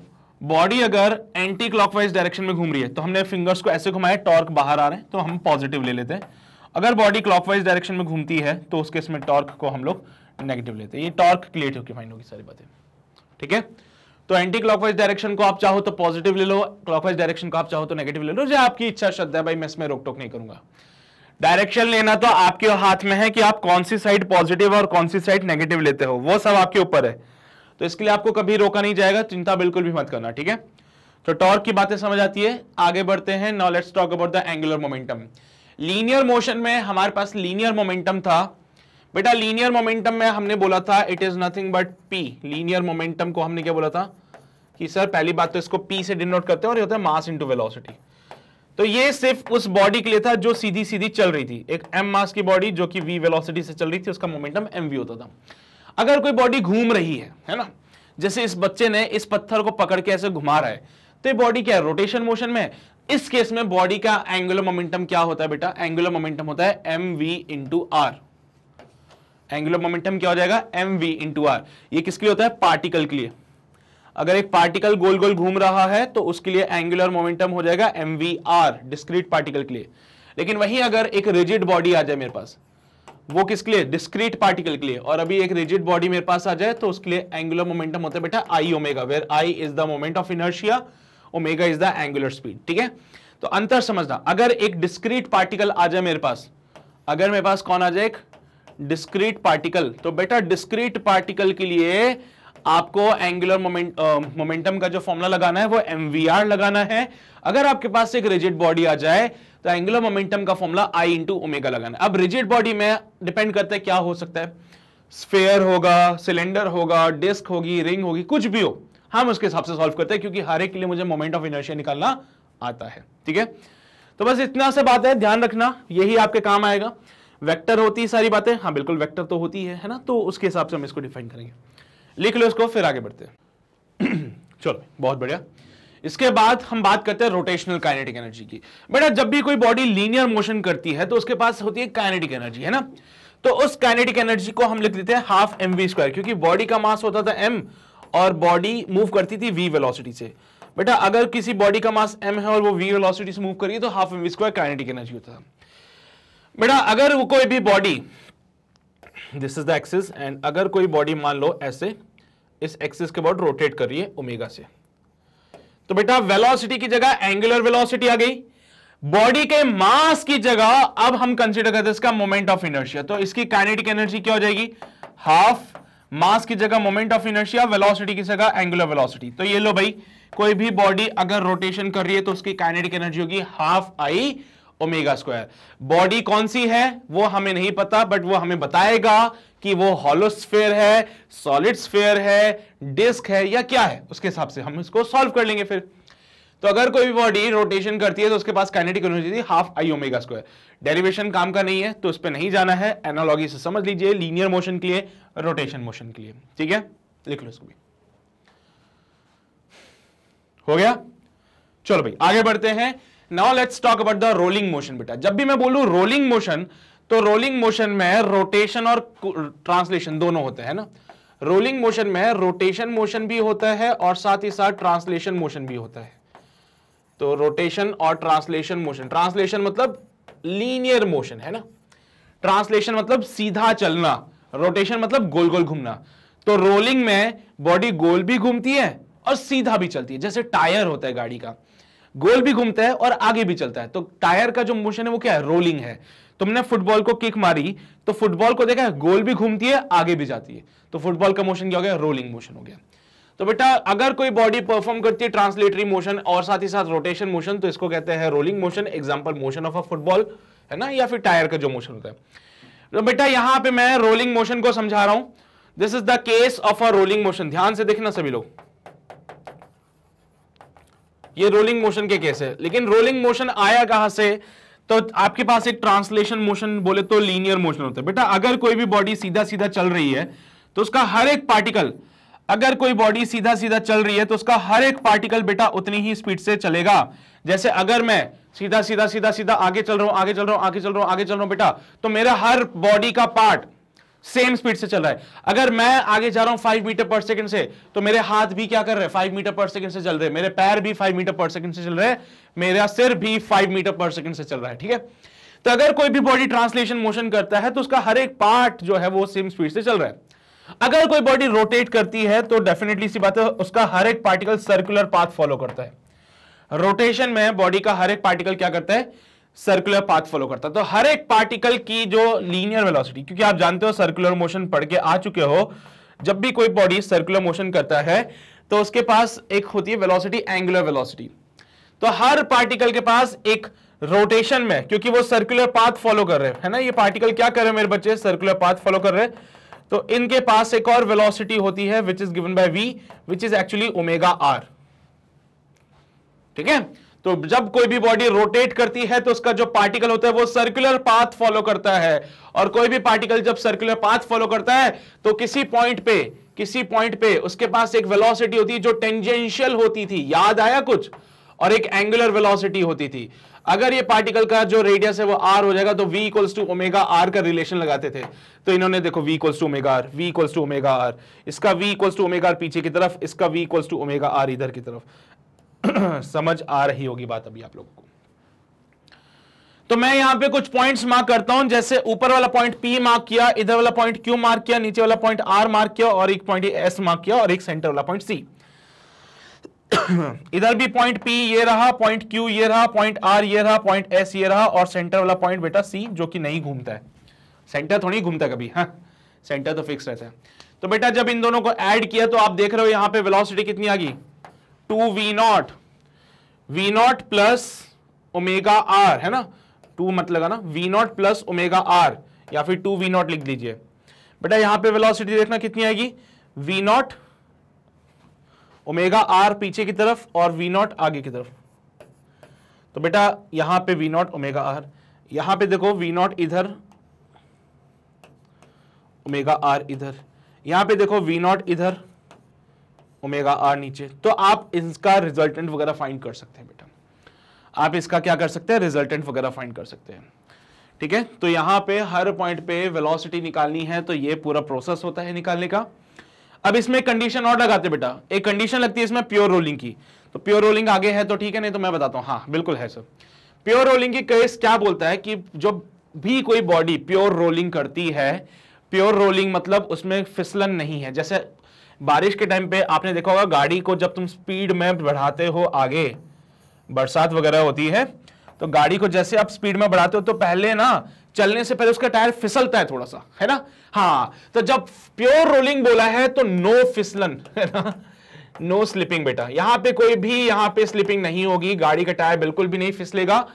बॉडी अगर एंटी क्लॉकवाइज डायरेक्शन में घूम रही है तो हमने फिंगर्स को ऐसे घुमाया टॉर्क बाहर आ रहे हैं तो हम पॉजिटिव ले लेते हैं अगर बॉडी क्लॉकवाइज डायरेक्शन में घूमती है तो उसके इसमें टॉर्क को हम लोग नेगेटिव लेते हैं ये टॉर्क क्रिएट होकर फाइन होगी सारी बातें ठीक है तो एंटी क्लॉकवाइज डायरेक्शन को आप चाहो तो पॉजिटिव ले लो क्लॉकवाइज डायरेक्शन को आप चाहो तो नेगेटिव ले लो जो आपकी इच्छा श्रद्धा है भाई मैं इसमें रोक टोक नहीं करूंगा डायरेक्शन लेना तो आपके हाथ में है कि आप कौन सी साइड पॉजिटिव और कौन सी साइड नेगेटिव लेते हो वो सब आपके ऊपर है तो इसके लिए आपको कभी रोका नहीं जाएगा चिंता बिल्कुल भी मत करना ठीक है तो टॉर्क की बातें समझ आती है आगे बढ़ते हैं now let's talk about the angular momentum linear motion में हमारे पास लीनियर मोमेंटम था बेटा लीनियर मोमेंटम में हमने बोला था it is nothing but P linear momentum को हमने क्या बोला था कि सर पहली बात तो इसको पी से डिनोट करते हैं और ये होता है मास इंटू वेलोसिटी तो ये सिर्फ उस बॉडी के लिए था जो सीधी सीधी चल रही थी एक एम मास की बॉडी जो कि वी वेलोसिटी से चल रही थी उसका मोमेंटम एम वी होता था अगर कोई बॉडी घूम रही है है ना जैसे इस बच्चे ने इस पत्थर को पकड़ के ऐसे घुमा रहा है तो ये बॉडी क्या है रोटेशन मोशन में है इस केस में बॉडी का एंगुलर मोमेंटम क्या होता है बेटा एंगुलर मोमेंटम होता है M V into R angular momentum क्या हो जाएगा एम वी इंटू आर ये किसके लिए होता है पार्टिकल के लिए अगर एक पार्टिकल गोल गोल घूम रहा है तो उसके लिए एंगुलर मोमेंटम हो जाएगा M V R discrete particle के लिए लेकिन वहीं अगर एक रिजिड बॉडी आ जाए मेरे पास वो किसके लिए डिस्क्रीट पार्टिकल के लिए और अभी एक रिजिड बॉडी मेरे पास आ जाए तो उसके लिए एंगुलर मोमेंटम होता है बेटा I omega where I is the moment of inertia omega is the angular speed ठीक है तो अंतर समझना अगर एक डिस्क्रीट पार्टिकल आ जाए मेरे पास अगर मेरे पास कौन आ जाए एक डिस्क्रीट पार्टिकल तो बेटा डिस्क्रीट पार्टिकल के लिए आपको एंगुलर मोमेंट मोमेंटम का जो फॉर्मूला लगाना है वो एम लगाना है अगर आपके पास एक रिजिड बॉडी आ जाए तो एंगुलर मोमेंटम का फॉर्मूला आई इंटू ओमेगा लगाना है अब रिजिड बॉडी में डिपेंड करता है क्या हो सकता है स्फेयर होगा सिलेंडर होगा डिस्क होगी रिंग होगी कुछ भी हो हम उसके हिसाब से सॉल्व करते हैं क्योंकि हर एक के लिए मुझे मोमेंट ऑफ इनर्शिया निकालना आता है ठीक है तो बस इतना से बात है ध्यान रखना यही आपके काम आएगा वेक्टर होती है सारी बातें हाँ बिल्कुल वेक्टर तो होती है है ना तो उसके हिसाब से हम इसको डिफाइन करेंगे लिख लो इसको फिर आगे बढ़ते चलो बहुत बढ़िया इसके बाद हम बात करते हैं रोटेशनल काइनेटिक एनर्जी की बेटा जब भी कोई बॉडी लीनियर मोशन करती है तो उसके पास होती है काइनेटिक एनर्जी है ना तो उस काइनेटिक एनर्जी को हम लिख देते हैं हाफ एम वी स्क्वायर क्योंकि बॉडी का मास होता था एम और बॉडी मूव करती थी वी वेलोसिटी से बेटा अगर किसी बॉडी का मास एम है और वो वी वेलोसिटी से मूव करिए तो half M V square kinetic energy होता था बेटा अगर वो कोई भी body this is the axis and अगर कोई बॉडी मान लो ऐसे इस एक्सिस के बाद रोटेट कर रही है ओमेगा से तो बेटा वेलोसिटी की जगह एंगुलर वेलोसिटी आ गई बॉडी के मास की जगह अब हम कंसीडर करते हैं इसका मोमेंट ऑफ इनर्शिया तो इसकी काइनेटिक एनर्जी क्या हो जाएगी हाफ मास की जगह मोमेंट ऑफ इनर्शिया वेलोसिटी की जगह एंगुलर वेलोसिटी तो ये लो भाई कोई भी बॉडी अगर रोटेशन कर रही है तो उसकी काइनेटिक एनर्जी होगी half I omega square body कौन सी है वो हमें नहीं पता बट वो हमें बताएगा कि वो हॉलोस्फेयर है सॉलिड स्फेयर है डिस्क है या क्या है उसके हिसाब से हम इसको सॉल्व कर लेंगे फिर तो अगर कोई भी बॉडी रोटेशन करती है तो उसके पास काइनेटिक एनर्जी थी half I omega square derivation काम का नहीं है तो उस पर नहीं जाना है एनालॉजी से समझ लीजिए लीनियर मोशन के लिए रोटेशन मोशन के लिए ठीक है लिख लो इसको भी हो गया चलो भाई आगे बढ़ते हैं now let's talk about the rolling motion बेटा जब भी मैं बोलू रोलिंग मोशन तो रोलिंग मोशन में रोटेशन और ट्रांसलेशन दोनों होते हैं ना रोलिंग मोशन में रोटेशन मोशन भी होता है और साथ ही साथ ट्रांसलेशन मोशन भी होता है तो रोटेशन और ट्रांसलेशन मोशन ट्रांसलेशन मतलब लीनियर मोशन है ना ट्रांसलेशन मतलब सीधा चलना रोटेशन मतलब गोल गोल घूमना तो रोलिंग में बॉडी गोल भी घूमती है और सीधा भी चलती है जैसे टायर होता है गाड़ी का गोल भी घूमता है और आगे भी चलता है तो टायर का जो मोशन है वो क्या है रोलिंग है तुमने फुटबॉल को किक मारी तो फुटबॉल को देखा है गोल भी घूमती है आगे भी जाती है तो फुटबॉल का मोशन क्या हो गया रोलिंग मोशन हो गया तो बेटा अगर कोई बॉडी परफॉर्म करती है ट्रांसलेटरी मोशन और साथ ही साथ रोटेशन मोशन तो इसको कहते हैं rolling motion example motion of a football है ना या फिर टायर का जो मोशन होता है तो बेटा यहां पे मैं रोलिंग मोशन को समझा रहा हूं this is the case of a rolling motion ध्यान से देखना सभी लोग ये रोलिंग मोशन के केस है लेकिन रोलिंग मोशन आया कहां से तो आपके पास एक ट्रांसलेशन मोशन बोले तो लीनियर मोशन होता है बेटा अगर कोई भी बॉडी सीधा सीधा चल रही है तो उसका हर एक पार्टिकल अगर कोई बॉडी सीधा सीधा चल रही है तो उसका हर एक पार्टिकल बेटा उतनी ही स्पीड से चलेगा जैसे अगर मैं सीधा सीधा सीधा सीधा आगे चल रहा हूं आगे चल रहा हूं आगे चल रहा हूं आगे चल रहा हूं बेटा तो मेरा हर बॉडी का पार्ट सेम स्पीड से चल रहा है अगर मैं आगे जा रहा हूं फाइव मीटर पर सेकंड से तो मेरे हाथ भी क्या कर रहे हैं फाइव मीटर पर सेकंड से चल रहे हैं मेरे पैर भी फाइव मीटर पर सेकंड से चल रहे हैं मेरा सिर भी फाइव मीटर पर सेकंड से चल रहा है ठीक है तो अगर कोई भी बॉडी ट्रांसलेशन मोशन करता है तो उसका हर एक पार्ट जो है वो सेम स्पीड से चल रहा है अगर कोई बॉडी रोटेट करती है तो डेफिनेटली सी बात है उसका हर एक पार्टिकल सर्कुलर पाथ फॉलो करता है रोटेशन में बॉडी का हर एक पार्टिकल क्या करता है सर्कुलर पाथ फॉलो करता है तो हर एक पार्टिकल की जो लीनियर वेलोसिटी क्योंकि आप जानते हो सर्कुलर मोशन पढ़ के आ चुके हो जब भी कोई बॉडी सर्कुलर मोशन करता है तो उसके पास एक होती है वेलोसिटी एंगुलर वेलोसिटी तो हर पार्टिकल के पास एक रोटेशन में क्योंकि वो सर्कुलर पाथ फॉलो कर रहे हैं है ना ये पार्टिकल क्या कर रहे हैं मेरे बच्चे सर्कुलर पाथ फॉलो कर रहे तो इनके पास एक और वेलोसिटी होती है which is given by V which is actually omega R ठीक है तो जब कोई भी बॉडी रोटेट करती है तो उसका जो पार्टिकल होता है वो सर्कुलर पाथ फॉलो करता है और कोई भी पार्टिकल जब सर्कुलर पाथ फॉलो करता है तो किसी पॉइंट पे किसी पॉइंट पे उसके पास एक वेलोसिटी होती है जो टेंजेंशियल होती थी याद आया कुछ और एक एंगुलर वेलोसिटी होती थी अगर ये पार्टिकल का जो रेडियस है वो आर हो जाएगा तो V equals to omega R का रिलेशन लगाते थे तो इन्होंने देखो V equals to omega R V equals to omega R इसका V equals to omega R पीछे की तरफ इसका V equals to omega R इधर की तरफ समझ आ रही होगी बात अभी आप लोगों को तो मैं यहां पे कुछ पॉइंट्स मार्क करता हूं जैसे ऊपर वाला पॉइंट पी मार्क किया इधर वाला पॉइंट क्यू मार्क किया नीचे वाला पॉइंट आर मार्क किया और एक पॉइंट एस मार्क किया और एक सेंटर वाला पॉइंट सी इधर भी पॉइंट पी ये रहा पॉइंट क्यू ये रहा पॉइंट आर ये रहा पॉइंट एस ये रहा और सेंटर वाला पॉइंट बेटा सी जो कि नहीं घूमता है सेंटर थोड़ी घूमता कभी हाँ सेंटर तो फिक्स रहता है तो बेटा जब इन दोनों को ऐड किया तो आप देख रहे हो यहां पे वेलोसिटी कितनी आ गई two V naught V naught plus omega R है ना टू मत मतलब लगा ना V naught plus omega R या फिर टू वी नॉट लिख दीजिए बेटा यहां पे वेलोसिटी देखना कितनी आएगी वी नॉट ओमेगा आर पीछे की तरफ और वी नॉट आगे की तरफ तो बेटा यहां पे वी नॉट ओमेगा आर यहां पे देखो वी नॉट इधर ओमेगा आर इधर यहां पे देखो वी नॉट इधर ओमेगा आर नीचे तो आप इसका रिजल्टेंट वगैरह फाइंड कर सकते हैं बेटा आप इसका क्या कर सकते हैं रिजल्टेंट वगैरह फाइंड कर सकते हैं ठीक है तो यहां पे हर पॉइंट पे वेलोसिटी निकालनी है तो ये पूरा प्रोसेस होता है निकालने का अब इसमें कंडीशन और लगाते बेटा एक कंडीशन लगती है इसमें प्योर रोलिंग की तो प्योर रोलिंग आगे है तो ठीक है नहीं तो मैं बताता हूँ हाँ बिल्कुल है सर प्योर रोलिंग की केस क्या बोलता है कि जो भी कोई बॉडी प्योर रोलिंग करती है प्योर रोलिंग मतलब उसमें फिसलन नहीं है जैसे बारिश के टाइम पे आपने देखा होगा गाड़ी को जब तुम स्पीड में बढ़ाते हो आगे बरसात वगैरह होती है तो गाड़ी को जैसे आप स्पीड में बढ़ाते हो तो पहले ना चलने से पहले उसका टायर फिसलता है थोड़ा सा है ना हाँ तो जब प्योर रोलिंग बोला है तो नो फिसलन है ना नो स्लिपिंग बेटा यहां पे कोई भी यहां पे स्लिपिंग नहीं होगी गाड़ी का टायर बिल्कुल भी नहीं फिसलेगा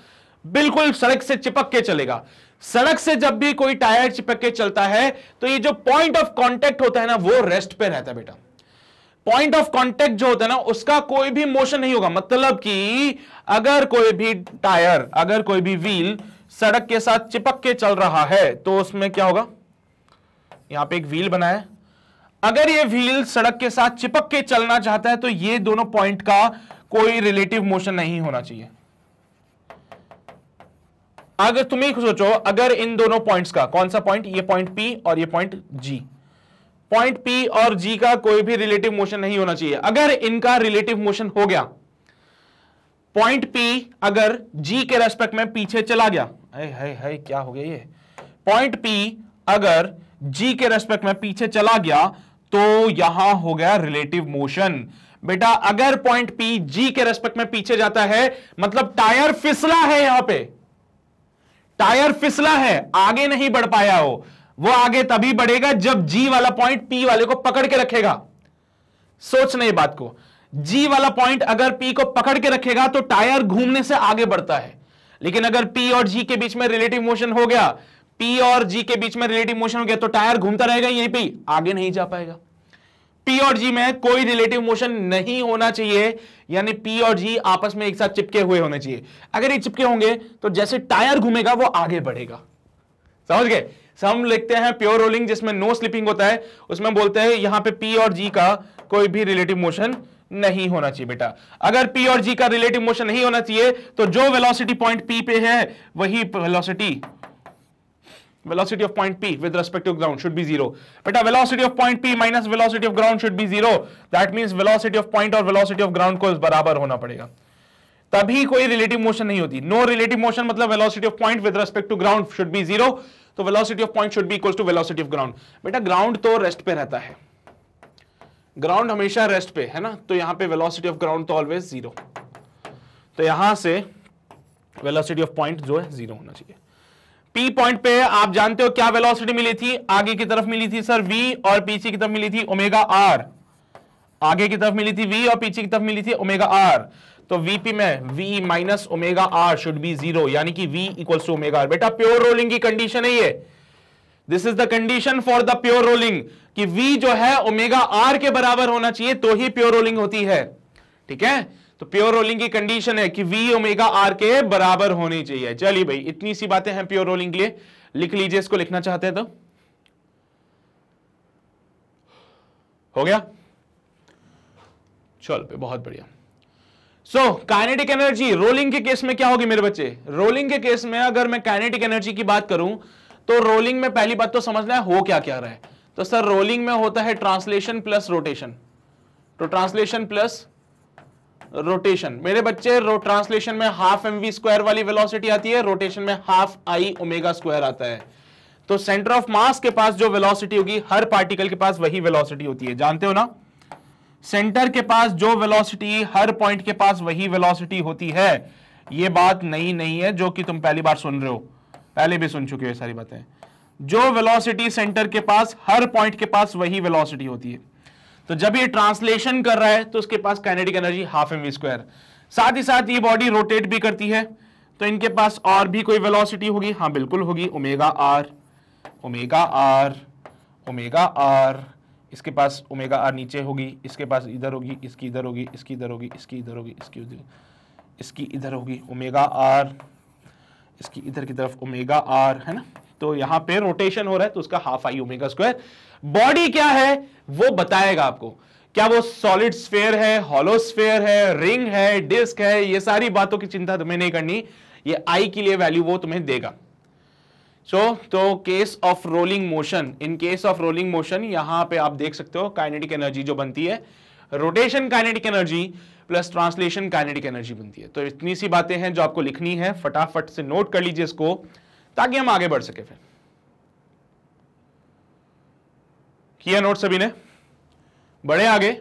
बिल्कुल सड़क से चिपक के चलेगा सड़क से जब भी कोई टायर चिपक के चलता है तो ये जो पॉइंट ऑफ कांटेक्ट होता है ना वो रेस्ट पे रहता है बेटा पॉइंट ऑफ कांटेक्ट जो होता है ना उसका कोई भी मोशन नहीं होगा मतलब कि अगर कोई भी टायर अगर कोई भी व्हील सड़क के साथ चिपक के चल रहा है तो उसमें क्या होगा यहां पे एक व्हील बना है अगर ये व्हील सड़क के साथ चिपक के चलना चाहता है तो ये दोनों पॉइंट का कोई रिलेटिव मोशन नहीं होना चाहिए अगर तुम ही सोचो अगर इन दोनों पॉइंट्स का कौन सा पॉइंट ये पॉइंट पी और ये पॉइंट जी पॉइंट पी और जी का कोई भी रिलेटिव मोशन नहीं होना चाहिए अगर इनका रिलेटिव मोशन हो गया पॉइंट पी अगर जी के रेस्पेक्ट में पीछे चला गया है, है, है, क्या हो गया ये पॉइंट पी अगर जी के रेस्पेक्ट में पीछे चला गया तो यहां हो गया रिलेटिव मोशन बेटा अगर पॉइंट पी जी के रेस्पेक्ट में पीछे जाता है मतलब टायर फिसला है यहां पे टायर फिसला है आगे नहीं बढ़ पाया हो वो आगे तभी बढ़ेगा जब जी वाला पॉइंट पी वाले को पकड़ के रखेगा सोचना बात को जी वाला पॉइंट अगर पी को पकड़ के रखेगा तो टायर घूमने से आगे बढ़ता है लेकिन अगर पी और जी के बीच में रिलेटिव मोशन हो गया पी और जी के बीच में रिलेटिव मोशन हो गया तो टायर घूमता रहेगा यहीं पे आगे नहीं जा पाएगा पी और जी में कोई रिलेटिव मोशन नहीं होना चाहिए यानी पी और जी आपस में एक साथ चिपके हुए होने चाहिए अगर ये चिपके होंगे तो जैसे टायर घूमेगा वो आगे बढ़ेगा समझ गए हम लिखते हैं प्योर रोलिंग जिसमें नो स्लिपिंग होता है उसमें बोलते हैं यहां पे पी और जी का कोई भी रिलेटिव मोशन नहीं होना चाहिए बेटा अगर पी और जी का रिलेटिव मोशन नहीं होना चाहिए तो जो वेलोसिटी पॉइंट पी पे है वही velocity velocity of point P with respect to ground should be 0. Beta velocity of point P minus velocity of ground should be 0. That means velocity of point और velocity of ground को बराबर होना पड़ेगा तभी कोई रिलेटिव मोशन नहीं होती नो रिलेटिव मोशन मतलब velocity of point with respect to ground should be zero तो velocity of point should be equals to velocity of ground बेटा ग्राउंड तो रेस्ट पे रहता है ग्राउंड हमेशा रेस्ट पे है ना तो यहां पे वेलोसिटी ऑफ ग्राउंड तो ऑलवेज जीरो तो यहां से वेलोसिटी ऑफ पॉइंट जो है जीरो होना चाहिए पी पॉइंट पे आप जानते हो क्या वेलोसिटी मिली थी आगे की तरफ मिली थी सर वी और पीछे की तरफ मिली थी ओमेगा आर आगे की तरफ मिली थी वी और पीछे की तरफ मिली थी ओमेगा आर तो वीपी में V minus omega R should be zero यानी कि V equal to omega R बेटा प्योर रोलिंग की कंडीशन है ये this is the condition for the pure rolling कि वी जो है ओमेगा आर के बराबर होना चाहिए तो ही प्योर रोलिंग होती है ठीक है तो प्योर रोलिंग की कंडीशन है कि वी ओमेगा आर के बराबर होनी चाहिए चलिए भाई इतनी सी बातें हैं प्योर रोलिंग के लिए लिख लीजिए इसको लिखना चाहते हैं तो हो गया पे बहुत बढ़िया सो काइनेटिक एनर्जी रोलिंग के केस में क्या होगी मेरे बच्चे रोलिंग के केस में अगर मैं काइनेटिक एनर्जी की बात करूं तो रोलिंग में पहली बात तो समझना है हो क्या क्या रहा है तो सर रोलिंग में होता है ट्रांसलेशन प्लस रोटेशन तो ट्रांसलेशन प्लस रोटेशन मेरे बच्चे रो, ट्रांसलेशन में हाफ एम वी स्क्वायर वाली वेलोसिटी आती है रोटेशन में हाफ आई ओमेगा स्क्वायर आता है तो सेंटर ऑफ मास के पास जो वेलोसिटी होगी हर पार्टिकल के पास वही वेलोसिटी होती है जानते हो ना सेंटर के पास जो वेलोसिटी हर पॉइंट के पास वही वेलोसिटी होती है ये बात नई नहीं है जो कि तुम पहली बार सुन रहे हो पहले भी सुन चुके हो सारी बातें जो वेलोसिटी सेंटर के पास हर पॉइंट के पास वही वेलोसिटी होती है तो जब ये ट्रांसलेशन कर रहा है तो उसके पास kinetic energy half M V square साथ ही साथ ये बॉडी रोटेट भी करती है तो इनके पास और भी कोई वेलोसिटी होगी हाँ बिल्कुल होगी omega R omega R omega R इसके पास ओमेगा आर नीचे होगी इसके पास इधर होगी इसकी इधर होगी इसकी इधर होगी इसकी इधर होगी इसकी उधर इसकी इधर होगी ओमेगा आर इसकी इधर की तरफ ओमेगा आर है ना तो यहां पे रोटेशन हो रहा है तो उसका half I omega square body क्या है वो बताएगा आपको क्या वो सॉलिड स्फेयर है हॉलो स्फेयर है रिंग है डिस्क है ये सारी बातों की चिंता तुम्हें नहीं करनी ये आई के लिए वैल्यू वो तुम्हें देगा सो so, तो case of rolling motion in case of rolling motion यहां पे आप देख सकते हो काइनेटिक एनर्जी जो बनती है rotation kinetic energy plus translation kinetic energy बनती है तो इतनी सी बातें हैं जो आपको लिखनी है फटाफट से नोट कर लीजिए इसको ताकि हम आगे बढ़ सके फिर किया नोट सभी ने बढ़े आगे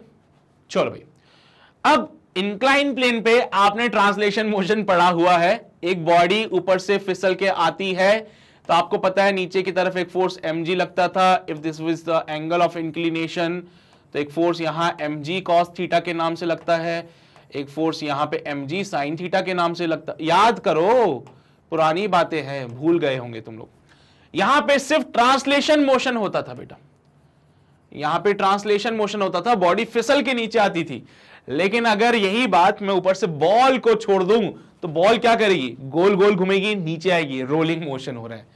चलो भाई अब इंक्लाइन प्लेन पे आपने ट्रांसलेशन मोशन पढ़ा हुआ है एक बॉडी ऊपर से फिसल के आती है तो आपको पता है नीचे की तरफ एक फोर्स एम लगता था if this was the angle of inclination तो एक फोर्स यहां एम जी कॉस थीटा के नाम से लगता है एक फोर्स यहां पे एम जी साइन थीटा के नाम से लगता याद करो पुरानी बातें हैं भूल गए होंगे तुम लोग यहां पे सिर्फ ट्रांसलेशन मोशन होता था बेटा यहां पे ट्रांसलेशन मोशन होता था बॉडी फिसल के नीचे आती थी लेकिन अगर यही बात मैं ऊपर से बॉल को छोड़ दूं तो बॉल क्या करेगी गोल गोल घूमेगी नीचे आएगी रोलिंग मोशन हो रहा है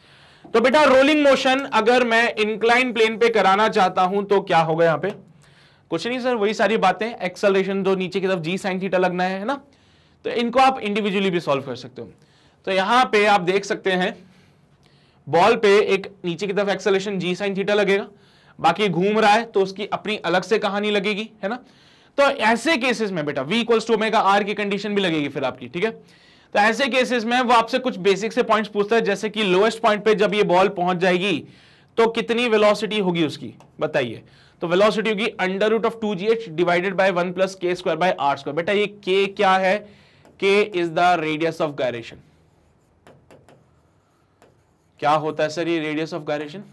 तो बेटा रोलिंग मोशन अगर मैं इंक्लाइन प्लेन पे कराना चाहता हूं तो क्या होगा यहां पे कुछ नहीं सर वही सारी बातें एक्सलेशन जो तो नीचे की तरफ जी साइन थीटा लगना है ना तो इनको आप इंडिविजुअली भी सॉल्व कर सकते हो तो यहां पे आप देख सकते हैं बॉल पे एक नीचे की तरफ एक्सेलेशन जी साइन थीटा लगेगा बाकी घूम रहा है तो उसकी अपनी अलग से कहानी लगेगी है ना तो ऐसे केसेस में बेटा V equals to omega R की कंडीशन भी लगेगी फिर आपकी ठीक है तो ऐसे केसेस में वो आपसे कुछ बेसिक से पॉइंट्स पूछता है जैसे कि लोएस्ट पॉइंट पे जब ये बॉल पहुंच जाएगी तो कितनी वेलोसिटी होगी उसकी बताइए तो वेलोसिटी होगी under root of two G H divided by one plus K square by R square बेटा ये के क्या है K is the radius of gyration क्या होता है सर ये रेडियस ऑफ गायरेशन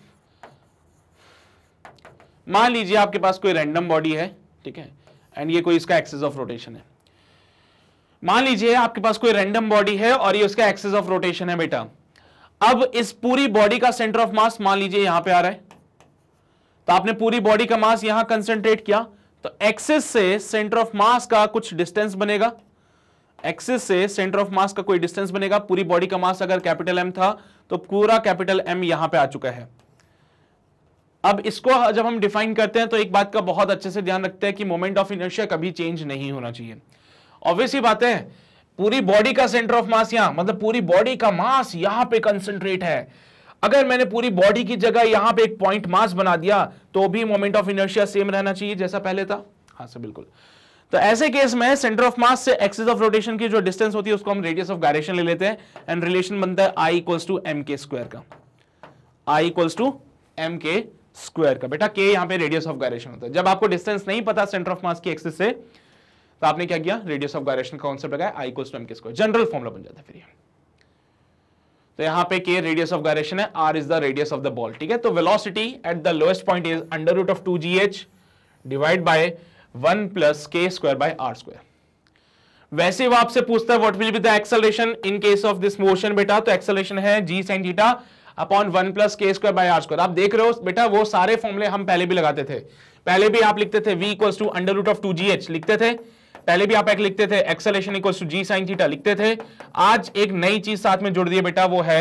मान लीजिए आपके पास कोई रैंडम बॉडी है ठीक है एंड ये कोई इसका एक्सेस ऑफ रोटेशन है मान लीजिए आपके पास कोई रैंडम बॉडी है और ये उसका एक्सेस ऑफ रोटेशन है बेटा अब इस पूरी बॉडी का सेंटर ऑफ मास मान लीजिए यहां पे आ रहा है तो आपने पूरी बॉडी का मास यहां कंसेंट्रेट किया तो एक्सेस से सेंटर ऑफ मास का कुछ डिस्टेंस बनेगा एक्सेस से सेंटर ऑफ मास का कोई डिस्टेंस बनेगा पूरी बॉडी का मास अगर कैपिटल एम था तो पूरा कैपिटल एम यहां पे आ चुका है अब इसको जब हम डिफाइन करते हैं तो एक बात का बहुत अच्छे से ध्यान रखते हैं कि मोमेंट ऑफ इनर्शिया कभी चेंज नहीं होना चाहिए ऑब्वियस ही बात है पूरी बॉडी का सेंटर ऑफ मास यहां मतलब पूरी बॉडी का मास यहां पे कंसंट्रेट है अगर मैंने पूरी बॉडी की जगह यहां पे एक पॉइंट मास बना दिया तो भी मोमेंट ऑफ इनर्शिया सेम रहना चाहिए जैसा पहले था हाँ सर बिल्कुल तो ऐसे केस में सेंटर ऑफ मास से एक्सिस ऑफ रोटेशन की जो डिस्टेंस होती है उसको हम रेडियस ऑफ गायरेशन ले लेते हैं एंड रिलेशन बनता है I equals to M K square का I equals to M K square का बेटा के यहां पे रेडियस ऑफ गायरेशन होता है जब आपको डिस्टेंस नहीं पता सेंटर ऑफ मास की एक्सिस से तो आपने क्या किया रेडियस ऑफ गायरेशन का कॉन्सेप्ट लगाया I equals to M K square general formula बन जाता है फिर तो यहां पे के रेडियस ऑफ गायरेशन है R is the radius of the ball ठीक है तो velocity at the lowest point is under root of two G H divide by one plus K square by R square वैसे वो आपसे पूछता है what will be the acceleration in case of this motion बेटा तो एक्सेलरेशन है G sine theta upon one plus K square by R square आप देख रहे हो बेटा वो सारे फॉर्मुले हम पहले भी लगाते थे पहले भी आप लिखते थे V equal to under root of two G H लिखते थे पहले भी आप एक लिखते थे acceleration equal to G sine theta लिखते थे आज एक नई चीज साथ में जोड़ दिए बेटा वो है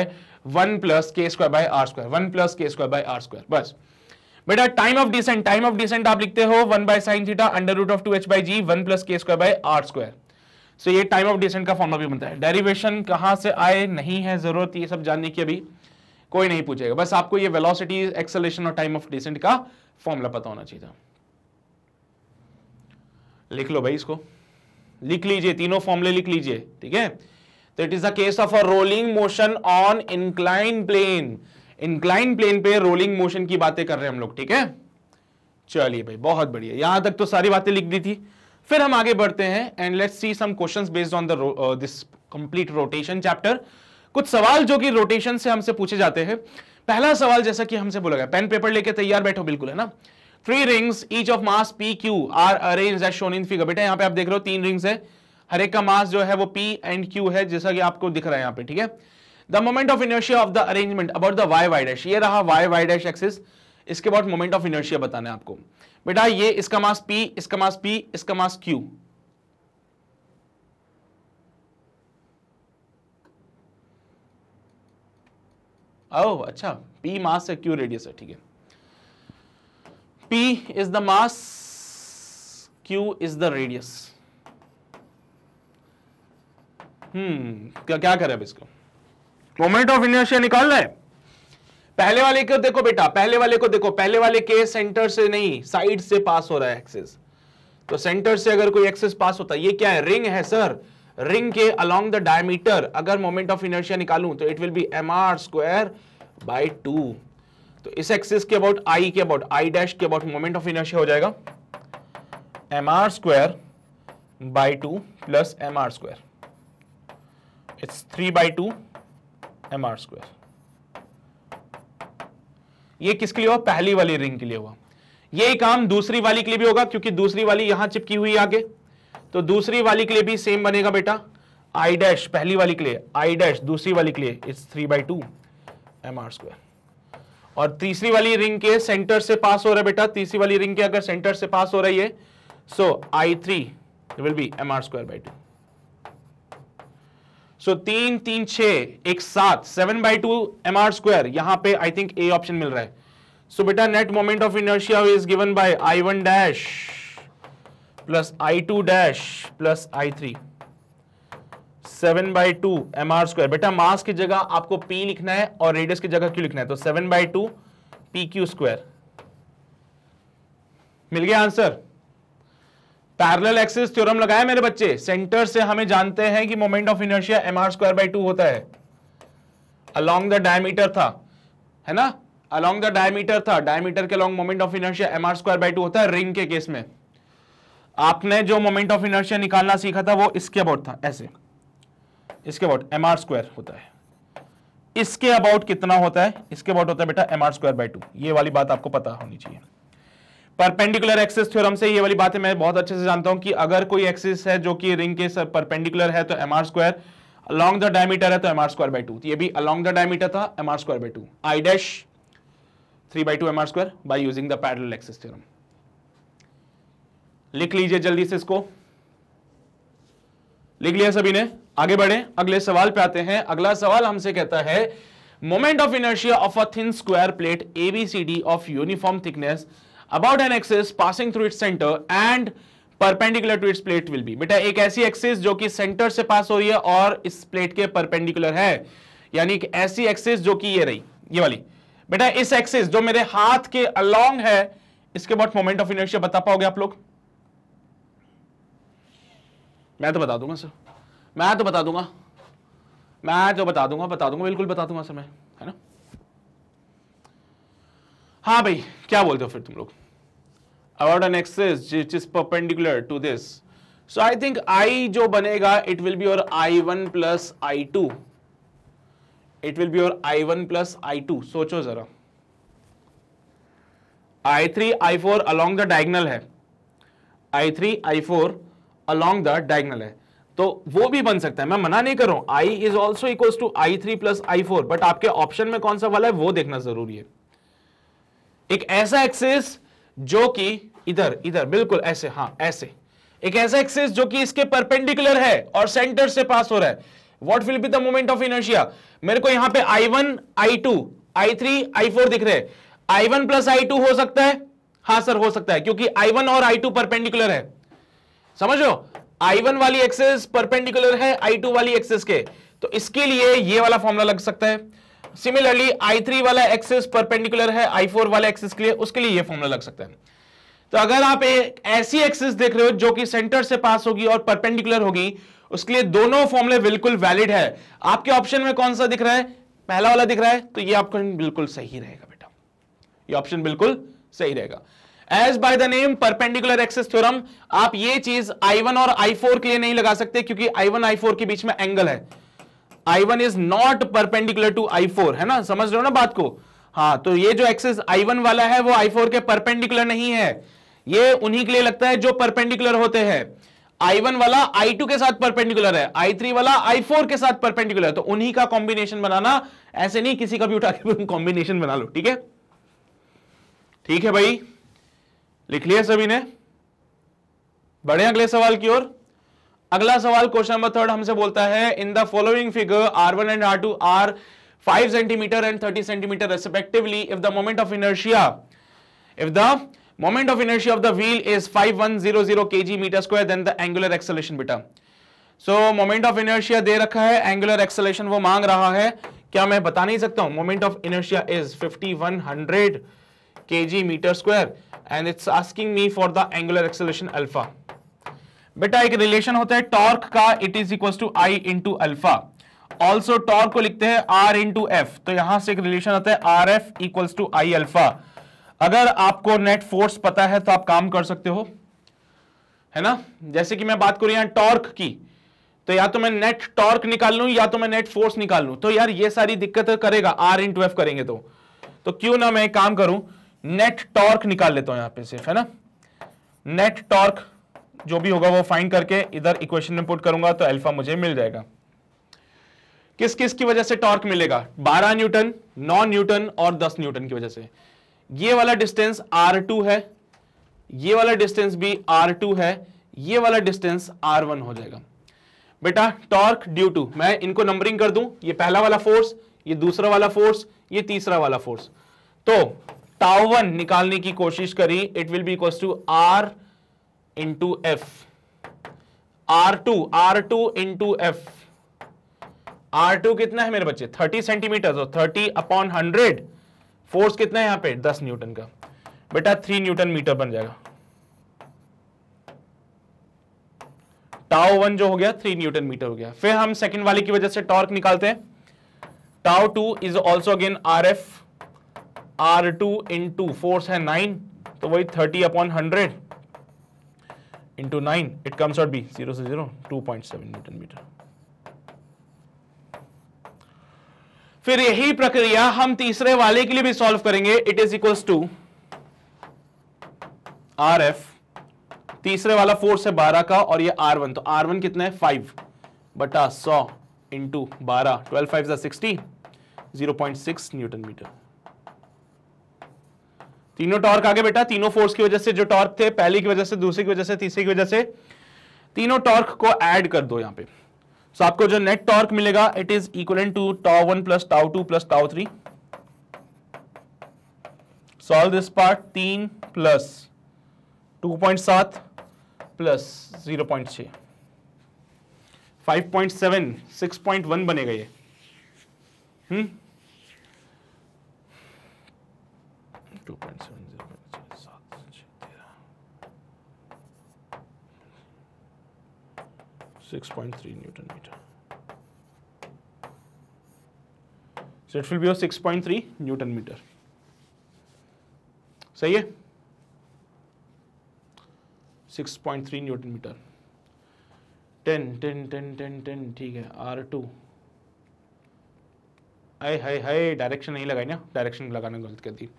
one plus K square by R square one plus K square by R square बस बेटा time of descent time of descent आप लिखते हो one by sine theta under root of two H by G one plus K square by R square so ये टाइम ऑफ डिसेंट का फॉर्मूला भी बनता है डेरिवेशन कहां से आए नहीं है जरूरत ये सब जानने की अभी कोई नहीं पूछेगा बस आपको ये वेलोसिटी एक्सेलेशन और टाइम ऑफ डिसेंट का फॉर्मूला पता होना चाहिए था लिख लो भाई इसको लिख लीजिए तीनों फॉर्मूले लिख लीजिए ठीक है तो it is the case of a rolling motion on incline plane incline plane पे रोलिंग मोशन की बातें कर रहे हैं हम लोग ठीक है चलिए भाई बहुत बढ़िया यहां तक तो सारी बातें लिख दी थी फिर हम आगे बढ़ते हैं and let's see some questions based on the this complete rotation chapter कुछ सवाल जो कि रोटेशन से हमसे पूछे जाते हैं पहला सवाल जैसा कि हमसे बोला गया पेन पेपर लेके तैयार बैठो बिल्कुल है ना three rings each of mass P Q R arrange at shown in figure बेटा यहाँ पे आप देख रहे हो तीन रिंग्स है हर एक का मास जो है वो पी एंड क्यू है जैसा कि आपको दिख रहा है यहाँ पे ठीक है the moment of inertia of the arrangement about the Y Y dash ये रहा वाई वाई डैश एक्सिस इसके अबाउट मोमेंट ऑफ इनर्शिया बताना है आपको बेटा ये इसका मास पी इसका मास पी इसका मास क्यू ओ अच्छा पी मास है क्यू रेडियस है ठीक है P is the mass Q is the radius hmm क्या क्या करें अब इसको मोमेंट ऑफ इनर्शिया निकाल रहा है पहले वाले को देखो बेटा पहले वाले को देखो पहले वाले के सेंटर से नहीं साइड से पास हो रहा है एक्सेस तो सेंटर से अगर कोई एक्सेस पास होता है ये क्या है रिंग है सर रिंग के अलोंग द डायमीटर अगर मोमेंट ऑफ इनर्शिया निकालूं तो it will be M R square by two तो इस एक्सिस के अबाउट आई के अबाउट आई डैश के अबाउट मोमेंट ऑफ इनर्शिया हो जाएगा M R square by two plus M R square it's three by two M R square ये किसके लिए हुआ पहली वाली रिंग के लिए हुआ यही काम दूसरी वाली के लिए भी होगा क्योंकि दूसरी वाली यहां चिपकी हुई आगे तो दूसरी वाली के लिए भी सेम बनेगा बेटा आई डैश पहली वाली के लिए आई डैश दूसरी वाली के लिए इस three by two M R square और तीसरी वाली रिंग के सेंटर से पास हो रहा है बेटा तीसरी वाली रिंग के अगर सेंटर से पास हो रही है so I three will be M R square by two so तीन तीन छ एक सात seven by two M R square यहां पर आई थिंक ए ऑप्शन मिल रहा है सो so, बेटा net moment of inertia is given by I one dash plus I two dash plus I three seven by two M R square बेटा मास की जगह आपको पी लिखना है और रेडियस की जगह क्यू लिखना है तो seven by two P Q square मिल गया आंसर पैरेलल एक्सिस थ्योरम लगाया मेरे बच्चे सेंटर से हमें जानते हैं कि moment of inertia M R square by two होता है अलोंग द डायमीटर था है ना अलोंग द डायमीटर था डायमीटर के along moment of inertia M R square by two होता है रिंग के केस में आपने जो मोमेंट ऑफ इनर्शिया निकालना सीखा था वो इसके अबाउट था ऐसे इसके अबाउट एम आर स्क्वायर होता है इसके अबाउट कितना होता है इसके अबाउट होता है बेटा M R square by two ये वाली बात आपको पता होनी चाहिए परपेंडिकुलर एक्सिस थ्योरम से ये वाली बात है मैं बहुत अच्छे से जानता हूं कि अगर कोई एक्सिस है जो कि रिंग के परपेंडिकुलर है तो M R square along the diameter है तो M R square by two ये भी अलॉन्ग द डायमीटर था M R square by two I dash three by two M R square by using the parallel axis theorem लिख लीजिए जल्दी से इसको लिख लिया सभी ने आगे बढ़े अगले सवाल पे आते हैं अगला सवाल हमसे कहता है moment of inertia of a thin square plate ABCD of uniform thickness about an axis passing through its centre and perpendicular to its plate will be बेटा एक ऐसी एक्सिस जो कि सेंटर से पास हो रही है और इस प्लेट के परपेंडिकुलर है यानी कि ऐसी एक्सिस जो कि ये रही ये वाली बेटा इस एक्सिस जो मेरे हाथ के अलोंग है इसके बाद मोमेंट ऑफ इनर्शिया बता पाओगे आप लोग मैं तो बता दूंगा सर मैं तो बता दूंगा मैं तो बता दूंगा बता दूंगा बिल्कुल बता दूंगा सर मैं है ना हाँ भाई क्या बोलते हो फिर तुम लोग about an axis which is perpendicular to this. So I think I jo banega it will be your I1 plus I2. It will be your I1 plus I2. socho zara I3 I4 along the diagonal hai I3 I4 along the diagonal hai तो वो भी बन सकता है मैं मना नहीं कर रहा हूं I is also equal to I three plus I four but आपके ऑप्शन में कौन सा वाला है वो देखना जरूरी है एक ऐसा एक्सेस जो कि इधर इधर बिल्कुल ऐसे हाँ ऐसे एक ऐसा एक्सिस जो कि इसके परपेंडिकुलर है और सेंटर से पास हो रहा है what will be the moment of inertia मेरे को यहां पे I1, I2, I3, I4 दिख रहे हैं I1 प्लस टू हो सकता है हाँ सर हो सकता है क्योंकि I1 और I2 परपेंडिकुलर है समझो I1 वाली एक्सेस परपेंडिकुलर है I2 वाली एक्सेस के तो इसके लिए ये वाला फॉर्मुला लग सकता है सिमिलरली आई थ्री वाला एक्सेस परपेंडिकुलर है आई फोर वाला एक्सेस के लिए उसके लिए ये फॉर्मुला लग सकता है तो अगर आप एक ऐसी एक्सेस देख रहे हो जो कि सेंटर से पास होगी और परपेंडिकुलर होगी उसके लिए दोनों फॉर्मुले बिल्कुल वैलिड है आपके ऑप्शन में कौन सा दिख रहा है पहला वाला दिख रहा है तो ये आपको बिल्कुल सही रहेगा बेटा ये ऑप्शन बिल्कुल सही रहेगा as by the name perpendicular axis theorem आप ये चीज आई वन और आई फोर के लिए नहीं लगा सकते क्योंकि आई वन आई फोर के बीच में एंगल है I1 one is not perpendicular to I है ना समझ रहे हो ना बात को हाँ तो ये जो एक्सेस I1 वाला है वो I4 के परपेंडिकुलर नहीं है ये उन्हीं के लिए लगता है जो परपेंडिकुलर होते हैं I1 वाला I2 के साथ परपेंडिकुलर है I3 वाला I4 के साथ परपेंडिकुलर है तो उन्हीं का कॉम्बिनेशन बनाना ऐसे नहीं किसी का भी उठा के कॉम्बिनेशन बना लो ठीक है ठीक है भाई लिख लिया सभी ने बढ़े अगले सवाल की ओर अगला सवाल क्वेश्चन नंबर थर्ड हमसे बोलता है in the following figure R one and R two R five centimetre and thirty centimetre respectively if the moment of inertia if the moment of inertia of the wheel is five one zero zero K G metre square then the angular acceleration बेटा सो मोमेंट ऑफ इनर्शिया दे रखा है एंगुलर एक्सलेशन वो मांग रहा है क्या मैं बता नहीं सकता हूं moment of inertia is fifty one hundred K G metre square and it's asking me for the angular acceleration alpha बेटा एक रिलेशन होता है टॉर्क का it is equal to I into alpha also torque को लिखते हैं आर इंटू एफ तो यहां से एक रिलेशन आता है R F equal to I alpha अगर आपको नेट फोर्स पता है तो आप काम कर सकते हो है ना जैसे कि मैं बात करूं यहां टॉर्क की तो या तो मैं नेट टॉर्क निकाल लू या तो मैं नेट फोर्स निकाल लू तो यार ये सारी दिक्कत करेगा आर इंटू एफ करेंगे तो तो क्यों ना मैं काम करूं नेट टॉर्क निकाल लेता हूं यहां पे सिर्फ है ना नेट टॉर्क जो भी होगा वो फाइंड करके इधर इक्वेशन में पुट करूंगा तो अल्फा मुझे मिल जाएगा किस किस की वजह से टॉर्क मिलेगा 12 न्यूटन 9 न्यूटन और 10 न्यूटन की वजह से ये वाला डिस्टेंस R2 है ये वाला डिस्टेंस भी R2 है ये वाला डिस्टेंस R1 हो जाएगा बेटा टॉर्क ड्यू टू मैं इनको नंबरिंग कर दूं ये पहला वाला फोर्स ये दूसरा वाला फोर्स ये तीसरा वाला फोर्स तो टावन निकालने की कोशिश करी it will be equal to R into F R two R two into F R two कितना है मेरे बच्चे thirty centimetre thirty upon hundred force कितना है यहां पे दस न्यूटन का बेटा थ्री न्यूटन मीटर बन जाएगा टाओ वन जो हो गया थ्री न्यूटन मीटर हो गया फिर हम सेकंड वाले की वजह से टॉर्क निकालते हैं tau two is also again R F R two into force है नाइन तो वही thirty upon hundred into 9 it comes out b 0 to 0 2.7 newton meter फिर यही प्रक्रिया हम तीसरे वाले के लिए भी सॉल्व करेंगे it is equals to R F तीसरे वाला फोर से बारह का और ये आर वन तो आर वन कितना है फाइव बटा सौ इंटू बारह twelve five sixty zero point six newton metre तीनों टॉर्क आगे बेटा तीनों फोर्स की वजह से जो टॉर्क थे पहली की वजह से दूसरी की वजह से तीसरी की वजह से तीनों टॉर्क को एड कर दो यहां पर सो so, आपको जो नेट टॉर्क मिलेगा it is equal to tau one plus tau two plus tau three solve this part तीन प्लस टू पॉइंट सात प्लस जीरो पॉइंट छ five point seven six point one बनेगा ये hmm two point seven zero six point three newton metre So it will be of 6.3 newton metre सही है 6.3 न्यूटन मीटर 10 10 10 10 ठीक है आर टू हाय हाय हाय डायरेक्शन नहीं लगाई ना डायरेक्शन लगाना गलत कर दी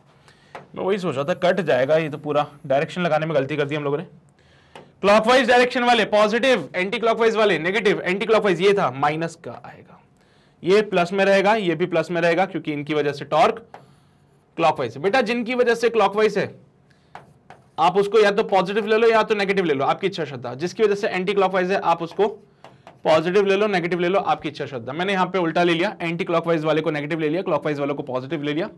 मैं वही सोच रहा था कट जाएगा ये तो पूरा डायरेक्शन लगाने में गलती कर दी हम लोगों ने क्लॉकवाइज डायरेक्शन वाले पॉजिटिव एंटी क्लॉकवाइज वाले नेगेटिव एंटी क्लॉकवाइज ये था माइनस का आएगा ये प्लस में रहेगा ये भी प्लस में रहेगा क्योंकि इनकी वजह से टॉर्क क्लॉकवाइज है बेटा जिनकी वजह से क्लॉकवाइज है आप उसको या तो पॉजिटिव ले लो या तो नेगेटिव ले लो आपकी इच्छा श्रद्धा जिसकी वजह से एंटी क्लॉकवाइज है आप उसको पॉजिटिव ले लो नेगेटिव ले लो आपकी इच्छा श्रद्धा मैंने यहां पे उल्टा ले लिया एंटी क्लॉकवाइज वाले को नेगेटिव ले लिया क्लॉकवाइज वालों को पॉजिटिव ले लिया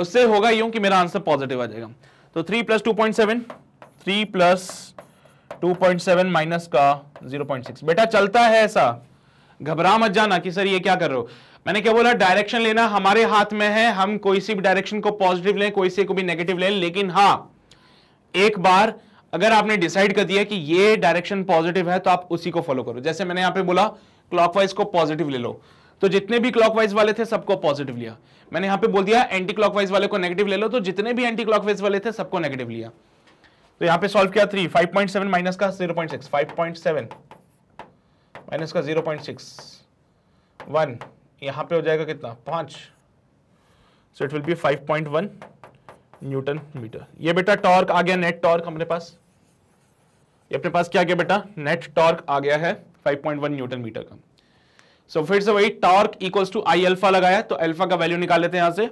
उससे होगा यूं कि मेरा आंसर पॉजिटिव आ जाएगा तो three plus two point seven three plus two point seven minus का जीरो पॉइंट सिक्स बेटा चलता है ऐसा घबरा मत जाना कि सर ये क्या कर रहे हो मैंने क्या बोला डायरेक्शन लेना हमारे हाथ में है हम कोई सी भी डायरेक्शन को पॉजिटिव लें कोई से को भी नेगेटिव लें लेकिन हाँ एक बार अगर आपने डिसाइड कर दिया कि ये डायरेक्शन पॉजिटिव है तो आप उसी को फॉलो करो जैसे मैंने यहां पे बोला क्लॉकवाइज को पॉजिटिव ले लो तो जितने भी क्लॉकवाइज वाले थे सबको पॉजिटिव लिया मैंने यहां पे बोल दिया एंटी क्लॉकवाइज वाले को नेगेटिव ले लो तो जितने भी एंटी क्लॉकवाइज वाले थे सबको नेगेटिव लिया तो यहां पे सॉल्व किया three five point seven minus का zero point six five point seven minus का जीरो पॉइंट सिक्स वन यहां पर हो जाएगा कितना पांच so it will be five point one newton metre ये बेटा टॉर्क आ गया नेट टॉर्क हमारे पास ये अपने पास क्या आ गया बेटा नेट टॉर्क आ गया है five point one newton metre का सो so, फिर से वही torque equals to I alpha लगाया तो अल्फा का वैल्यू निकाल लेते हैं यहां से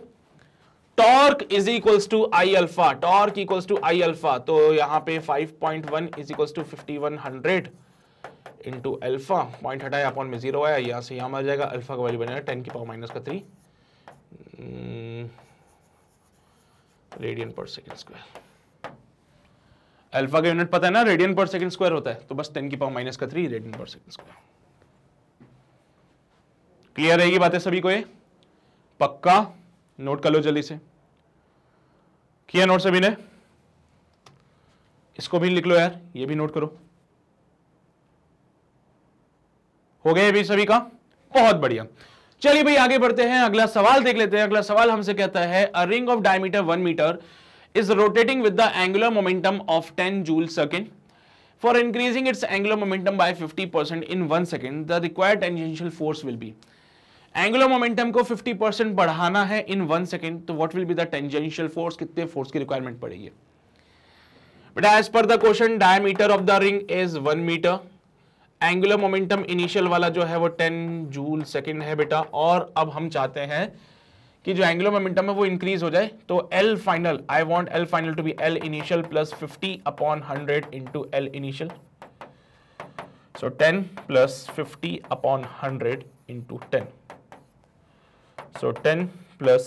torque is equals to I alpha torque equals to I alpha तो यहां पे 5.1 point one is equals to fifty one hundred into alpha point हटाया अपॉन में जीरो आया यहां से यहां आ जाएगा अल्फा का वैल्यू बनेगा टेन की पावर माइनस का थ्री रेडियन पर सेकेंड स्क्वायर अल्फा का यूनिट पता है ना रेडियन पर सेकेंड स्क्वायर होता है तो बस टेन की पावर माइनस का थ्री रेडियन पर सेकेंड स्क्वायर क्लियर है ये बातें सभी को ये पक्का नोट कर लो जल्दी से किया नोट सभी ने इसको भी लिख लो यार ये भी नोट करो हो गए अभी सभी का बहुत बढ़िया चलिए भाई आगे बढ़ते हैं अगला सवाल देख लेते हैं अगला सवाल हमसे कहता है a ring of diameter one metre is rotating with the angular momentum of ten joule second for increasing its angular momentum by fifty percent in one second the required tangential force will be angular momentum को 50 परसेंट बढ़ाना है इन वन सेकेंड तो what will be the tangential force कितने फोर्स की रिक्वायरमेंट पड़ेगी but as per the question diameter of the ring is one metre angular momentum initial वाला जो है वो 10 जूल सेकेंड है बेटा और अब हम चाहते हैं कि जो एंगुलर मोमेंटम है वो इंक्रीज हो जाए तो L final I want L final to be L initial plus fifty upon hundred into L initial so ten plus fifty upon hundred into ten so ten plus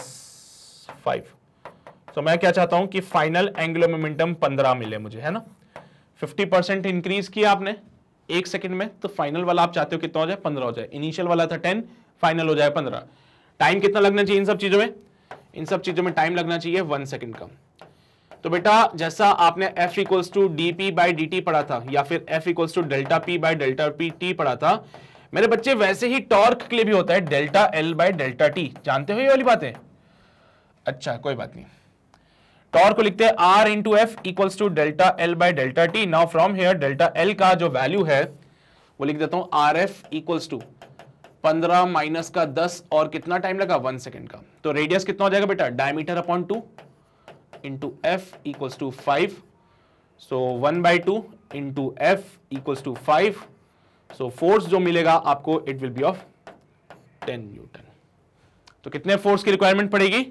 five तो मैं क्या चाहता हूं कि फाइनल एंगुलर मोमेंटम पंद्रह मिले मुझे है ना फिफ्टी परसेंट इंक्रीज किया आपने एक सेकंड में तो फाइनल वाला आप चाहते हो कितना हो जाए पंद्रह हो जाए इनिशियल वाला था टेन फाइनल हो जाए पंद्रह टाइम कितना लगना चाहिए इन सब चीज़ों में इन सब चीज़ों में टाइम लगना चाहिए वन सेकंड का तो बेटा जैसा आपने F equals to D P by D T पढ़ा था या फिर F equals to delta P by delta P T पढ़ा था मेरे बच्चे वैसे ही टॉर्क के लिए भी होता है delta L by delta T जानते हो ये वाली बातें अच्छा कोई बात नहीं टॉर्क को लिखते हैं R into F equals to delta L by delta T now from here delta L का जो वैल्यू है वो लिख देता हूं आर एफ इक्वल्स टू पंद्रह माइनस का दस और कितना टाइम लगा वन सेकेंड का तो रेडियस कितना हो जाएगा बेटा diameter upon two into F equals to five so one by two into F equals to five so so, force जो मिलेगा आपको it will be of 10 newton तो कितने फोर्स की रिक्वायरमेंट पड़ेगी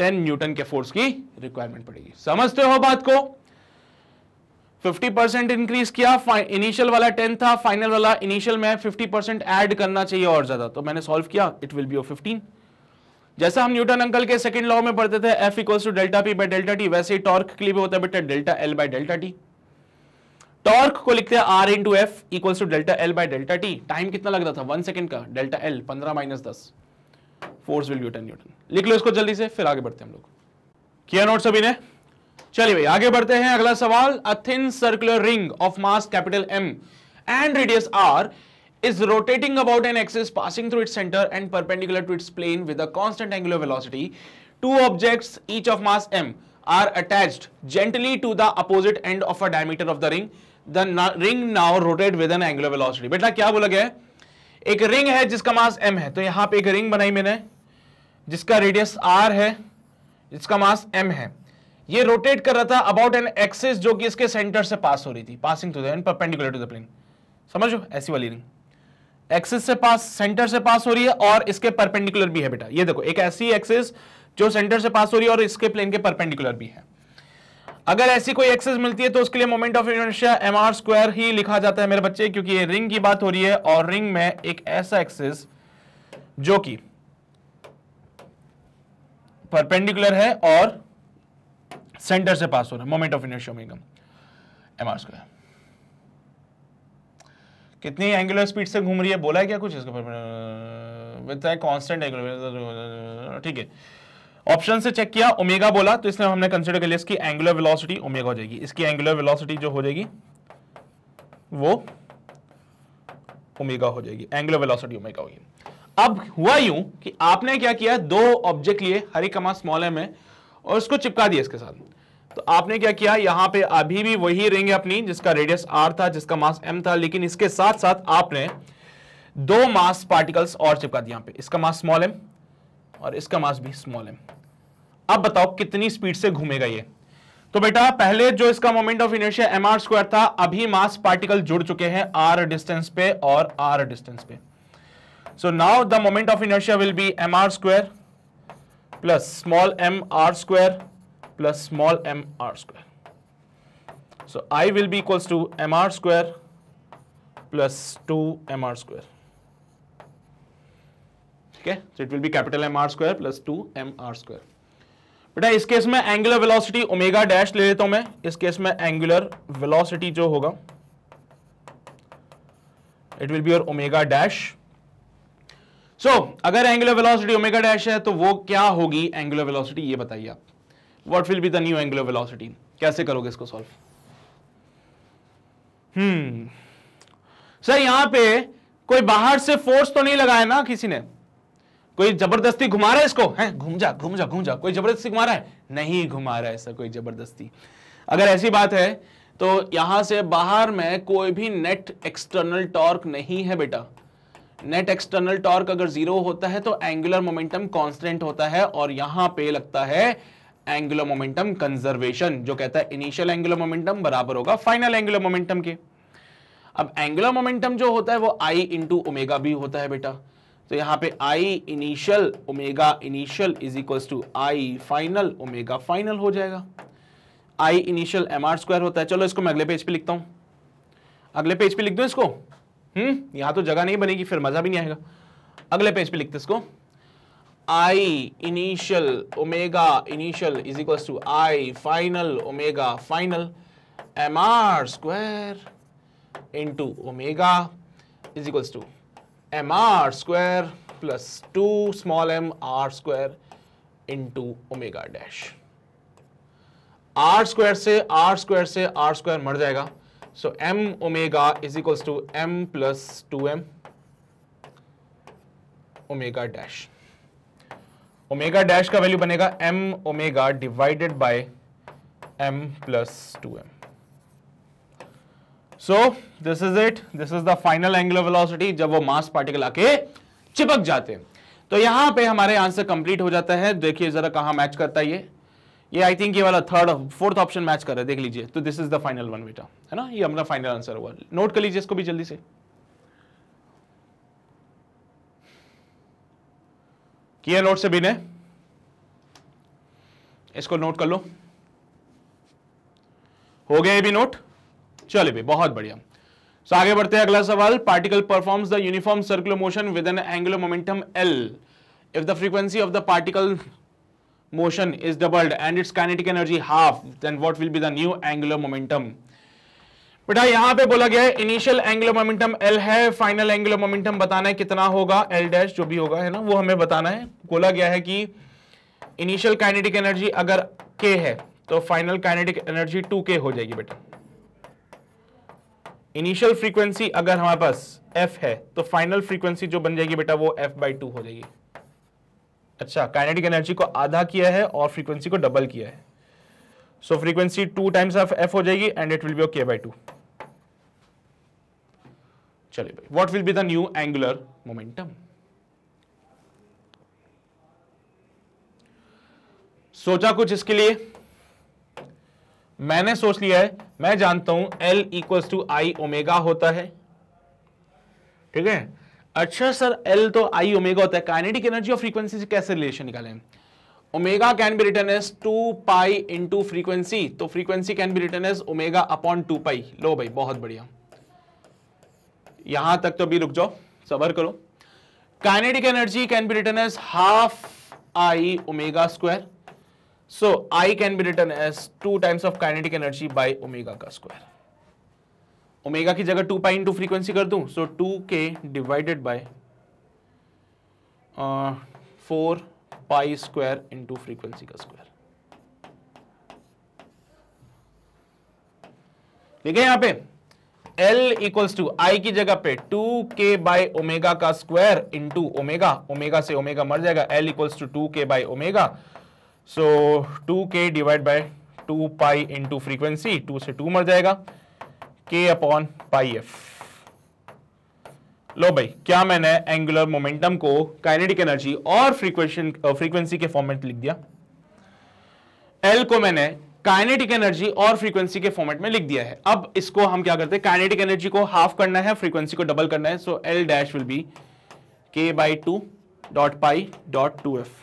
10 न्यूटन के फोर्स की रिक्वायरमेंट पड़ेगी समझते हो बात को 50 परसेंट इंक्रीज किया इनिशियल वाला 10 था फाइनल वाला इनिशियल में 50 परसेंट एड करना चाहिए और ज्यादा तो मैंने सॉल्व किया इट विल बी ऑफ 15 जैसा हम न्यूटन अंकल के सेकंड लॉ में पढ़ते थे F equals to delta P by delta T वैसे ही टॉर्क के लिए भी होता है बेटा delta L by delta T torque को लिखते हैं R into F equal to delta L by delta T time कितना लगता था वन सेकंड का डेल्टा एल पंद्रह माइनस दस फोर्स विल यू न्यूटन लिख लो इसको जल्दी से फिर आगे बढ़ते हैं हम लोग किया नोट सभी ने चलिए भाई आगे बढ़ते हैं अगला सवाल a thin circular ring of mass capital M and radius R is rotating about an axis passing through it centre and perpendicular to its plane with a constant angular velocity two objects each of mass M are attached gently to the opposite end of a diameter of the ring the ring now rotate with an angular velocity बेटा क्या बोला गया एक रिंग है जिसका मास m है तो यहां पे एक रिंग बनाई मैंने जिसका रेडियस r है जिसका मास m है ये रोटेट कर रहा था अबाउट एन एक्सिस जो कि इसके सेंटर से पास हो रही थी passing to the to the plane समझो ऐसी वाली रिंग एक्सिस से पास सेंटर से पास हो रही है और इसके परपेंडिकुलर भी है बेटा ये देखो एक ऐसी एक्सिस जो सेंटर से पास हो रही है और इसके प्लेन के परपेंडिकुलर भी है अगर ऐसी कोई एक्सेस मिलती है तो उसके लिए moment of inertia M R square ही लिखा जाता है मेरे बच्चे क्योंकि ये रिंग की बात हो रही है और रिंग में एक ऐसा एक्सेस जो कि परपेंडिकुलर है और सेंटर से पास हो रहा है moment of inertia omega M R square कितनी एंगुलर स्पीड से घूम रही है बोला है क्या कुछ इसके कांस्टेंट एंगुलर ठीक है ऑप्शन से चेक किया ओमेगा बोला तो इसलिए हमने कंसिडर कर लिया इसकी एंगुलर वेलोसिटी ओमेगा हो जाएगी इसकी एंगुलर वेलोसिटी जो हो जाएगी वो ओमेगा हो जाएगी एंगुलर वेलोसिटी ओमेगा होगी अब हुआ यूं कि आपने क्या किया दो ऑब्जेक्ट लिए हरी कमा स्मॉल एम में और उसको चिपका दिया इसके साथ तो आपने क्या किया यहां पे अभी भी वही रिंग है अपनी जिसका रेडियस आर था जिसका मास एम था लेकिन इसके साथ साथ आपने दो मास पार्टिकल्स और चिपका दिया यहां पे इसका मास स्मॉल एम और इसका मास भी स्मॉल एम अब बताओ कितनी स्पीड से घूमेगा ये तो बेटा पहले जो इसका moment of inertia M R square था अभी मास पार्टिकल जुड़ चुके हैं आर डिस्टेंस पे और आर डिस्टेंस पे so now the moment of inertia will be M R square plus small M R square plus small M R square so I will be equals to M R square plus two M R square ठीक है so it will be capital M R square plus two M R square बेटा इस केस में एंगुलर वेलोसिटी ओमेगा डैश ले लेता हूं मैं इस केस में एंगुलर वेलोसिटी जो होगा it will be your omega dash so अगर एंगुलर वेलोसिटी ओमेगा डैश है तो वो क्या होगी एंगुलर वेलोसिटी ये बताइए आप what will be the new angular velocity कैसे करोगे इसको सॉल्व हम्म सर यहां पे कोई बाहर से फोर्स तो नहीं लगाया ना किसी ने कोई जबरदस्ती घुमा रहा है इसको है घूम जा घूम जा घूम जा कोई जबरदस्ती घुमा रहा है नहीं घुमा रहा है सर कोई जबरदस्ती अगर ऐसी बात है तो यहां से बाहर में कोई भी नेट एक्सटर्नल टॉर्क नहीं है बेटा नेट एक्सटर्नल टॉर्क अगर जीरो होता है तो एंगुलर मोमेंटम कांस्टेंट होता है और यहां पे लगता है एंगुलर मोमेंटम कंजर्वेशन जो कहता है इनिशियल एंगुलर मोमेंटम बराबर होगा फाइनल एंगुलर मोमेंटम के अब एंगुलर मोमेंटम जो होता है वो आई इंटू ओमेगा भी होता है बेटा तो यहाँ पे I initial omega initial is equals to I final omega final हो जाएगा I initial M R square होता है चलो इसको मैं अगले पेज पे लिखता हूं अगले पेज पे लिख दो इसको हम्म यहां तो जगह नहीं बनेगी फिर मज़ा भी नहीं आएगा अगले पेज पे लिखते इसको I initial omega initial is equal to I final omega final M R square into omega is equals to M R square plus two small M R square into omega dash R square से आर स्क्वायर से आर स्क्वायर मर जाएगा so M omega is equals to M plus two M omega dash omega dash का वैल्यू बनेगा M omega divided by M plus two am so this is it this is the final angular velocity जब वो मास पार्टिकल आके चिपक जाते हैं तो यहां पे हमारे आंसर कंप्लीट हो जाता है देखिए जरा कहा मैच करता है ये ये आई थिंक ये वाला थर्ड फोर्थ ऑप्शन मैच कर रहा है देख लीजिए तो this is the final one बेटा है ना ये हमारा फाइनल आंसर हुआ नोट कर लीजिए इसको भी जल्दी से किया नोट से भी ने इसको नोट कर लो हो गया ये भी नोट चले भाई बहुत बढ़िया सो आगे बढ़ते हैं अगला सवाल particle performs the uniform circular motion with an angular momentum L if the frequency of the particle motion is doubled and its kinetic energy half then what will be the new angular momentum बेटा यहां पे बोला गया है इनिशियल एंगुलर मोमेंटम एल है फाइनल एंगुलर मोमेंटम बताना है कितना होगा एल डैश जो भी होगा है ना वो हमें बताना है बोला गया है कि इनिशियल काइनेटिक एनर्जी अगर के है तो फाइनल काइनेटिक एनर्जी टू के हो जाएगी बेटा इनिशियल फ्रीक्वेंसी अगर हमारे पास एफ है तो फाइनल फ्रीक्वेंसी जो बन जाएगी बेटा वो एफ बाई टू हो जाएगी अच्छा काइनेटिक एनर्जी को आधा किया है और फ्रीक्वेंसी को डबल किया है so frequency two times of F हो जाएगी and it will be K by two चलिए भाई what will be the new angular momentum सोचा कुछ इसके लिए मैंने सोच लिया है मैं जानता हूं L equal to I omega होता है ठीक है अच्छा सर एल तो आई ओमेगा होता है काइनेटिक एनर्जी और फ्रीक्वेंसी से कैसे रिलेशन निकालें omega can be written as two pi into frequency तो frequency can be written as omega upon two pi लो भाई बहुत बढ़िया यहां तक तो भी रुक जाओ सबर करो kinetic energy can be written as half I omega square So I can be written as 2 times of kinetic energy by omega का square. ओमेगा की जगह टू पाई इंटू फ्रीक्वेंसी कर दू so two K divided by four pi square into frequency का स्क्वायर ठीक यहां पे L इक्वल्स टू आई की जगह पे टू के बाय ओमेगा का स्क्वायर इंटू ओमेगा ओमेगा से ओमेगा मर जाएगा L equals to two K by omega so two K divide by two pi into frequency two से टू मर जाएगा के अपॉन पाई एफ लो भाई क्या मैंने एंगुलर मोमेंटम को काइनेटिक एनर्जी और फ्रीक्वेशन फ्रीक्वेंसी के फॉर्मेट लिख दिया एल को मैंने काइनेटिक एनर्जी और फ्रीक्वेंसी के फॉर्मेट में लिख दिया है अब इसको हम क्या करते हैं काइनेटिक एनर्जी को हाफ करना है फ्रीक्वेंसी को डबल करना है so L dash will be K by two dot pi dot two F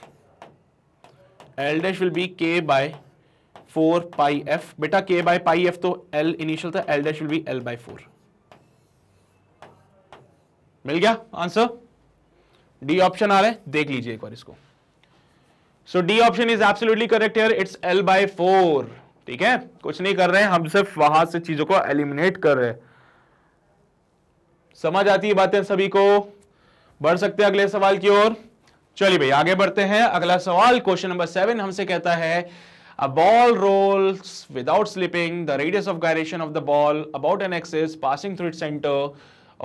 L dash will be K by four pi F बेटा के बाय पाई एफ तो एल इनिशियल था L dash will be L by four मिल गया आंसर डी ऑप्शन आ रहा है देख लीजिए एक बार इसको so D option is absolutely correct here it's L by four ठीक है कुछ नहीं कर रहे हैं हम सिर्फ वहां से चीजों को एलिमिनेट कर रहे हैं समझ आती है बातें सभी को बढ़ सकते हैं अगले सवाल की ओर चलिए भाई आगे बढ़ते हैं अगला सवाल क्वेश्चन नंबर सेवन हमसे कहता है A ball rolls without slipping. The radius of gyration of the ball about an axis passing through its center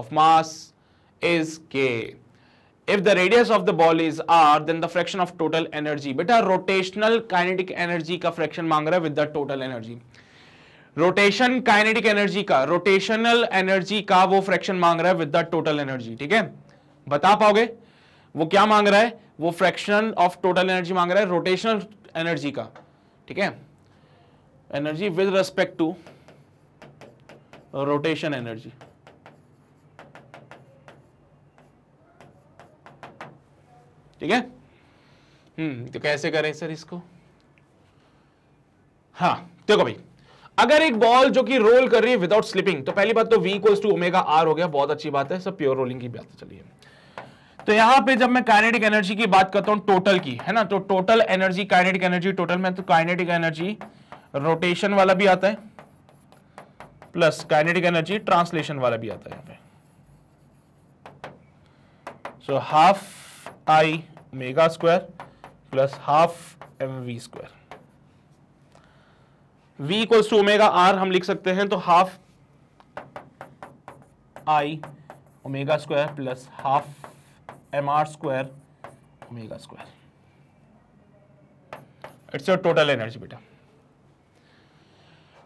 of mass is k. If the radius of the ball is r, then the fraction of total energy. बेटा rotational kinetic energy का fraction मांग रहा है with the total energy. Rotation kinetic energy का रोटेशनल एनर्जी का वो फ्रैक्शन मांग रहा है विद द टोटल एनर्जी ठीक है बता पाओगे वो क्या मांग रहा है वो फ्रैक्शनल ऑफ टोटल एनर्जी मांग रहा है रोटेशनल एनर्जी का ठीक है energy with respect to rotation energy ठीक है हम्म तो कैसे करें सर इसको हाँ देखो भाई अगर एक बॉल जो कि रोल कर रही है विदाउट स्लिपिंग तो पहली बात तो v equals to omega R हो गया बहुत अच्छी बात है सब प्योर रोलिंग की बात चलिए तो यहां पे जब मैं काइनेटिक एनर्जी की बात करता हूं टोटल की है ना तो total energy kinetic energy total में तो काइनेटिक एनर्जी रोटेशन वाला भी आता है प्लस काइनेटिक एनर्जी ट्रांसलेशन वाला भी आता है यहां पे so half I omega square plus half M V square v equals to omega R हम लिख सकते हैं तो half I omega square plus half M R square omega square it's your total energy बेटा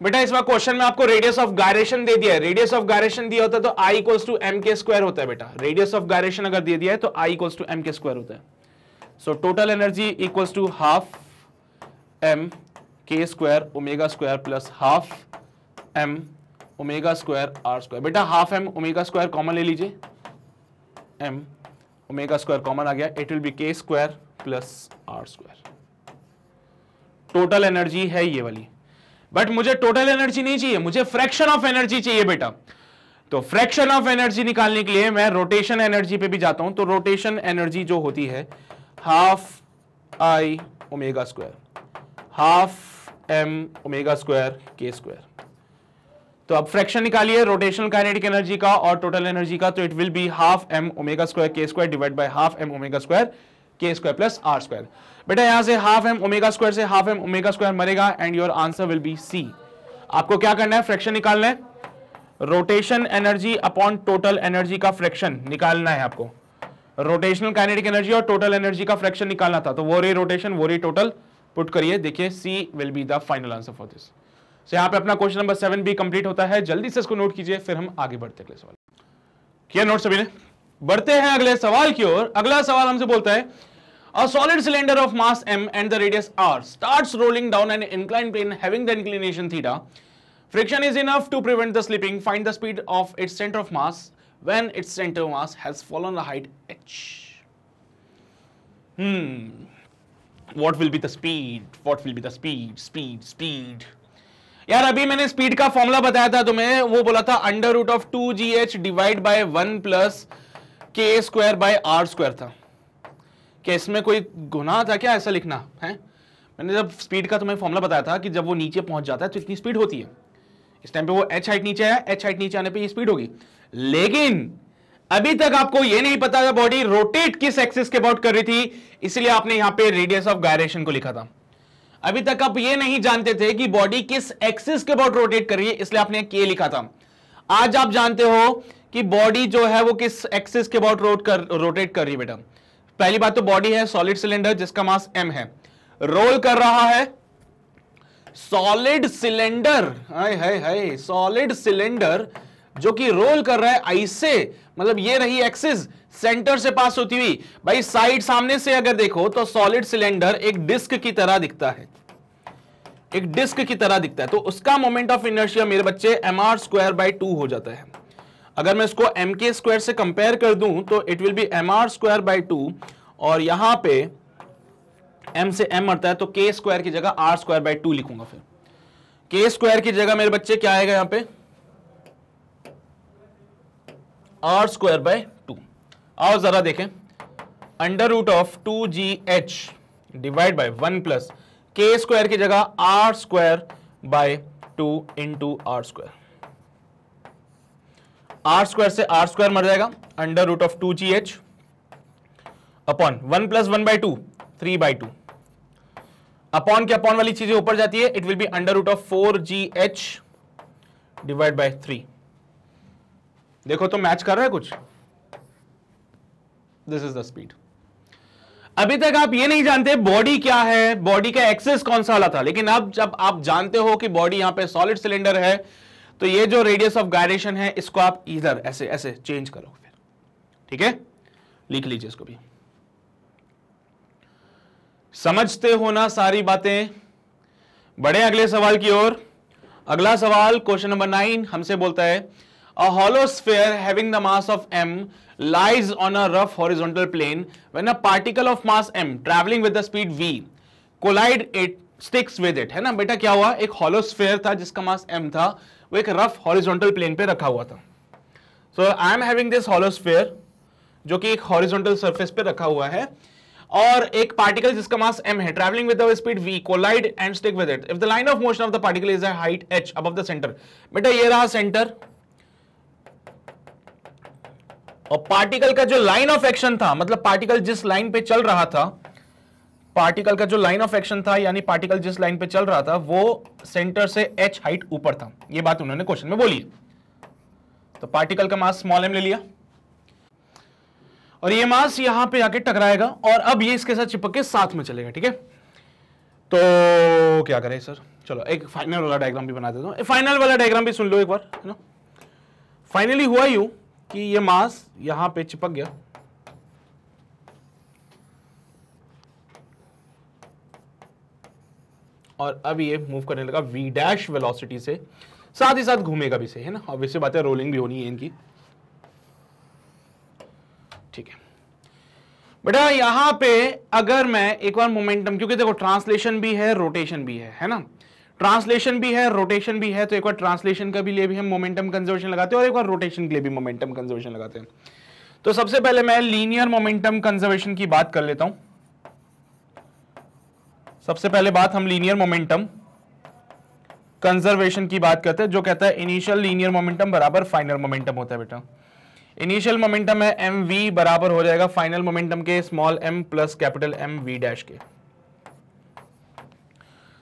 बेटा इस बार क्वेश्चन में आपको रेडियस ऑफ गायरेशन दे दिया है रेडियस ऑफ गायरेशन दिया होता है तो I equals to M K square होता है बेटा रेडियस ऑफ गायरेशन अगर दे दिया है तो I equals to M K square होता है so total energy equals to half M K square omega square plus half M omega square R square बेटा half M omega square common ले लीजिए एम ओमेगा स्क्वायर कॉमन आ गया it will be K square plus R square total energy है ये वाली बट मुझे टोटल एनर्जी नहीं चाहिए मुझे फ्रैक्शन ऑफ एनर्जी चाहिए बेटा तो फ्रैक्शन ऑफ एनर्जी निकालने के लिए मैं रोटेशन एनर्जी पे भी जाता हूं तो रोटेशन एनर्जी जो होती है half I omega square half M omega square K square तो अब फ्रैक्शन निकालिए रोटेशनल काइनेटिक एनर्जी का और टोटल एनर्जी का तो it will be half M omega square K square divide by half M omega square K square plus R square बेटा यहां से हाफ एम ओमेगा स्क्वायर से हाफ एम ओमेगा स्क्वायर मरेगा and your answer will be C आपको क्या करना है फ्रैक्शन निकालना है rotation energy upon total energy का फ्रैक्शन निकालना है आपको रोटेशनल काइनेटिक एनर्जी और टोटल एनर्जी का फ्रैक्शन निकालना था तो वो रे रोटेशन वो रे टोटल पुट करिए देखिए C will be the final answer for this so यहाँ पे अपना क्वेश्चन नंबर सेवन भी कंप्लीट होता है जल्दी से इसको नोट कीजिए फिर हम आगे बढ़ते अगले सवाल किया नोट सभी ने बढ़ते हैं अगले सवाल की ओर अगला सवाल हमसे बोलता है A solid cylinder of mass m and the radius r starts rolling down an inclined plane having the inclination theta. Friction is enough to prevent the slipping. Find the speed of its center of mass when its center of mass has fallen the height h. Hmm. What will be the speed? What will be the speed? Speed, speed. यार अभी मैंने स्पीड का फॉर्मूला बताया था तुम्हें वो बोला था under root of two G H divide by one plus K square by R square था क्या इसमें कोई गुनाह था क्या ऐसा लिखना है मैंने जब स्पीड का तुम्हें फॉर्मूला बताया था कि जब वो नीचे पहुंच जाता है तो इतनी स्पीड होती है इस टाइम पे वो एच हाइट नीचे आया एच हाइट नीचे आने पर यह स्पीड होगी लेकिन अभी तक आपको ये नहीं पता था बॉडी रोटेट किस एक्सिस के अबाउट कर रही थी इसलिए आपने यहां पे रेडियस ऑफ गायरेशन को लिखा था अभी तक आप ये नहीं जानते थे कि बॉडी किस एक्सिस के अबाउट रोटेट कर रही है इसलिए आपने के लिखा था आज आप जानते हो कि बॉडी जो है वो किस एक्सिस के अबाउट रोट कर रोटेट कर रही है बेटा पहली बात तो बॉडी है सॉलिड सिलेंडर जिसका मास एम है रोल कर रहा है सॉलिड सिलेंडर हाय हाय हाय सॉलिड सिलेंडर जो कि रोल कर रहा है आई से मतलब ये रही एक्सिस सेंटर से पास होती हुई भाई साइड सामने से अगर देखो तो सॉलिड सिलेंडर एक डिस्क की तरह दिखता है एक डिस्क की तरह दिखता है तो उसका मोमेंट ऑफ इनर्शिया मेरे बच्चे M R square by two हो जाता है अगर मैं इसको एम के स्क्वायर से कंपेयर कर दूं तो it will be M R square by two और यहां पे एम से एम मरता है तो के स्क्वायर की जगह आर स्क्वायर बाई टू लिखूंगा फिर के स्क्वायर की जगह मेरे बच्चे क्या आएगा यहां पर आर स्क्वायर बाय टू आओ जरा देखें under root of two G H divide by one plus K square की जगह R square by two two R square R square से आर स्क्वायर मर जाएगा under root of two G H upon one plus one by two three by two upon के अपॉन वाली चीजें ऊपर जाती है it will be under root of four G H divide by three देखो तो मैच कर रहा है कुछ दिस इज द स्पीड अभी तक आप ये नहीं जानते बॉडी क्या है बॉडी का एक्सेस कौन सा वाला था लेकिन अब जब आप जानते हो कि बॉडी यहां पे सॉलिड सिलेंडर है तो ये जो रेडियस ऑफ गायरेशन है इसको आप इधर ऐसे ऐसे चेंज करो फिर ठीक है लिख लीजिए इसको भी समझते हो ना सारी बातें बड़े अगले सवाल की ओर अगला सवाल क्वेश्चन नंबर नाइन हमसे बोलता है A hollow sphere having the mass of m lies on a rough horizontal plane when a particle of mass m traveling with the speed v collide it sticks with it है ना बेटा क्या हुआ एक हॉलोस्फेयर था जिसका मास m था वो एक रफ हॉरिजोंटल प्लेन पे रखा हुआ था so I am having this hollow sphere जो कि एक हॉरिजोंटल सर्फेस पे रखा हुआ है और एक पार्टिकल जिसका मास m है travelling with the speed v collide and stick with it if the line of motion of the particle is height h above the centre बेटा ये रहा सेंटर और पार्टिकल का जो लाइन ऑफ एक्शन था मतलब पार्टिकल जिस लाइन पे चल रहा था पार्टिकल का जो लाइन ऑफ एक्शन था यानी पार्टिकल जिस लाइन पे चल रहा था वो सेंटर से एच हाइट ऊपर था ये बात उन्होंने क्वेश्चन में बोली तो पार्टिकल का मास स्मॉल एम ले लिया और ये मास यहां पे आके टकराएगा और अब ये इसके साथ चिपक के साथ में चलेगा ठीक है तो क्या करें सर चलो एक फाइनल वाला डायग्राम भी बना देता हूं फाइनल वाला डायग्राम भी सुन लो एक बार है ना फाइनली हुआ यू कि ये मास यहां पे चिपक गया और अब ये मूव करने लगा वी डैश वेलोसिटी से साथ ही साथ घूमेगा भी से है ना ऑब्वियसली बात है रोलिंग भी होनी है इनकी ठीक है बेटा यहां पे अगर मैं एक बार मोमेंटम क्योंकि देखो ट्रांसलेशन भी है रोटेशन भी है है ना ट्रांसलेशन भी है रोटेशन भी है तो एक बार ट्रांसलेशन का भी लिए भी हम मोमेंटम कंजर्वेशन लगाते हैं और एक बार रोटेशन के लिए भी मोमेंटम कंजर्वेशन लगाते हैं तो सबसे पहले मैं लीनियर मोमेंटम कंजर्वेशन की बात कर लेता हूं सबसे पहले बात हम लीनियर मोमेंटम कंजर्वेशन की बात करते हैं जो कहता है इनिशियल लीनियर मोमेंटम बराबर फाइनल मोमेंटम होता है बेटा इनिशियल मोमेंटम है एम वी बराबर हो जाएगा फाइनल मोमेंटम के small M plus capital M V dash के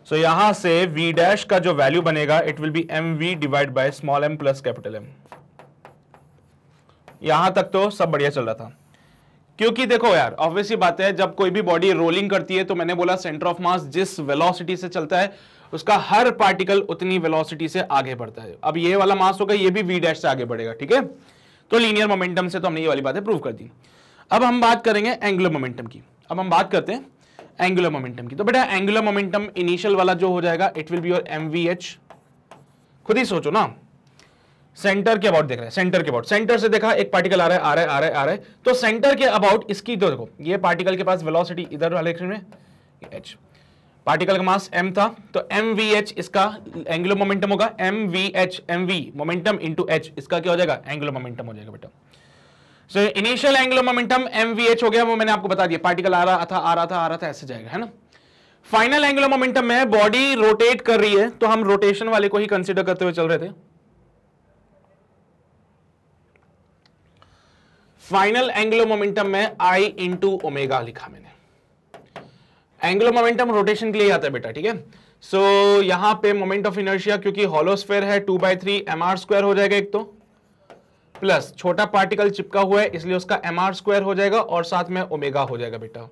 सो यहां से v डैश का जो वैल्यू बनेगा it will be M V divide by small M plus capital M यहां तक तो सब बढ़िया चल रहा था क्योंकि देखो यार ऑब्वियसली बात है जब कोई भी बॉडी रोलिंग करती है तो मैंने बोला सेंटर ऑफ मास जिस वेलोसिटी से चलता है उसका हर पार्टिकल उतनी वेलोसिटी से आगे बढ़ता है अब ये वाला मास होगा ये भी वी डैश से आगे बढ़ेगा ठीक है तो लीनियर मोमेंटम से तो हमने ये वाली बातें प्रूव कर दी अब हम बात करेंगे एंगुलर मोमेंटम की अब हम बात करते हैं एंगुलर मोमेंटम की तो बेटा एंगुलर मोमेंटम इनिशियल वाला जो हो जाएगा it will be your M खुद ही सोचो ना सेंटर के अबाउट देख रहे हैं सेंटर के अबाउट सेंटर से देखा एक पार्टिकल आ रहा है आ रहा है आ रहा है आ रहा है तो सेंटर के अबाउट इसकी तो देखो ये पार्टिकल के पास वेलोसिटी इधर वाले में एच पार्टिकल का मास एम था तो एम वी एच इसका एंगुलर मोमेंटम होगा M V H M V momentum into H इसका क्या हो जाएगा एंगुलर मोमेंटम हो जाएगा बेटा so initial angular momentum M हो गया वो मैंने आपको बता दिया पार्टिकल आ रहा था आ रहा था आ रहा था ऐसे जाएगा है ना फाइनल एंगुलर मोमेंटम में बॉडी रोटेट कर रही है तो हम रोटेशन वाले को ही कंसिडर करते हुए चल रहे थे फाइनल एंगुलर मोमेंटम में आई इंटू ओमेगा लिखा मैंने एंगुलर मोमेंटम रोटेशन के लिए आता है बेटा ठीक है सो यहां पे मोमेंट ऑफ इनर्शिया क्योंकि हॉलोस्फेयर है two by three M R square हो जाएगा एक तो प्लस छोटा पार्टिकल चिपका हुआ है इसलिए उसका एम आर स्क्वायर हो जाएगा और साथ में ओमेगा हो जाएगा बेटा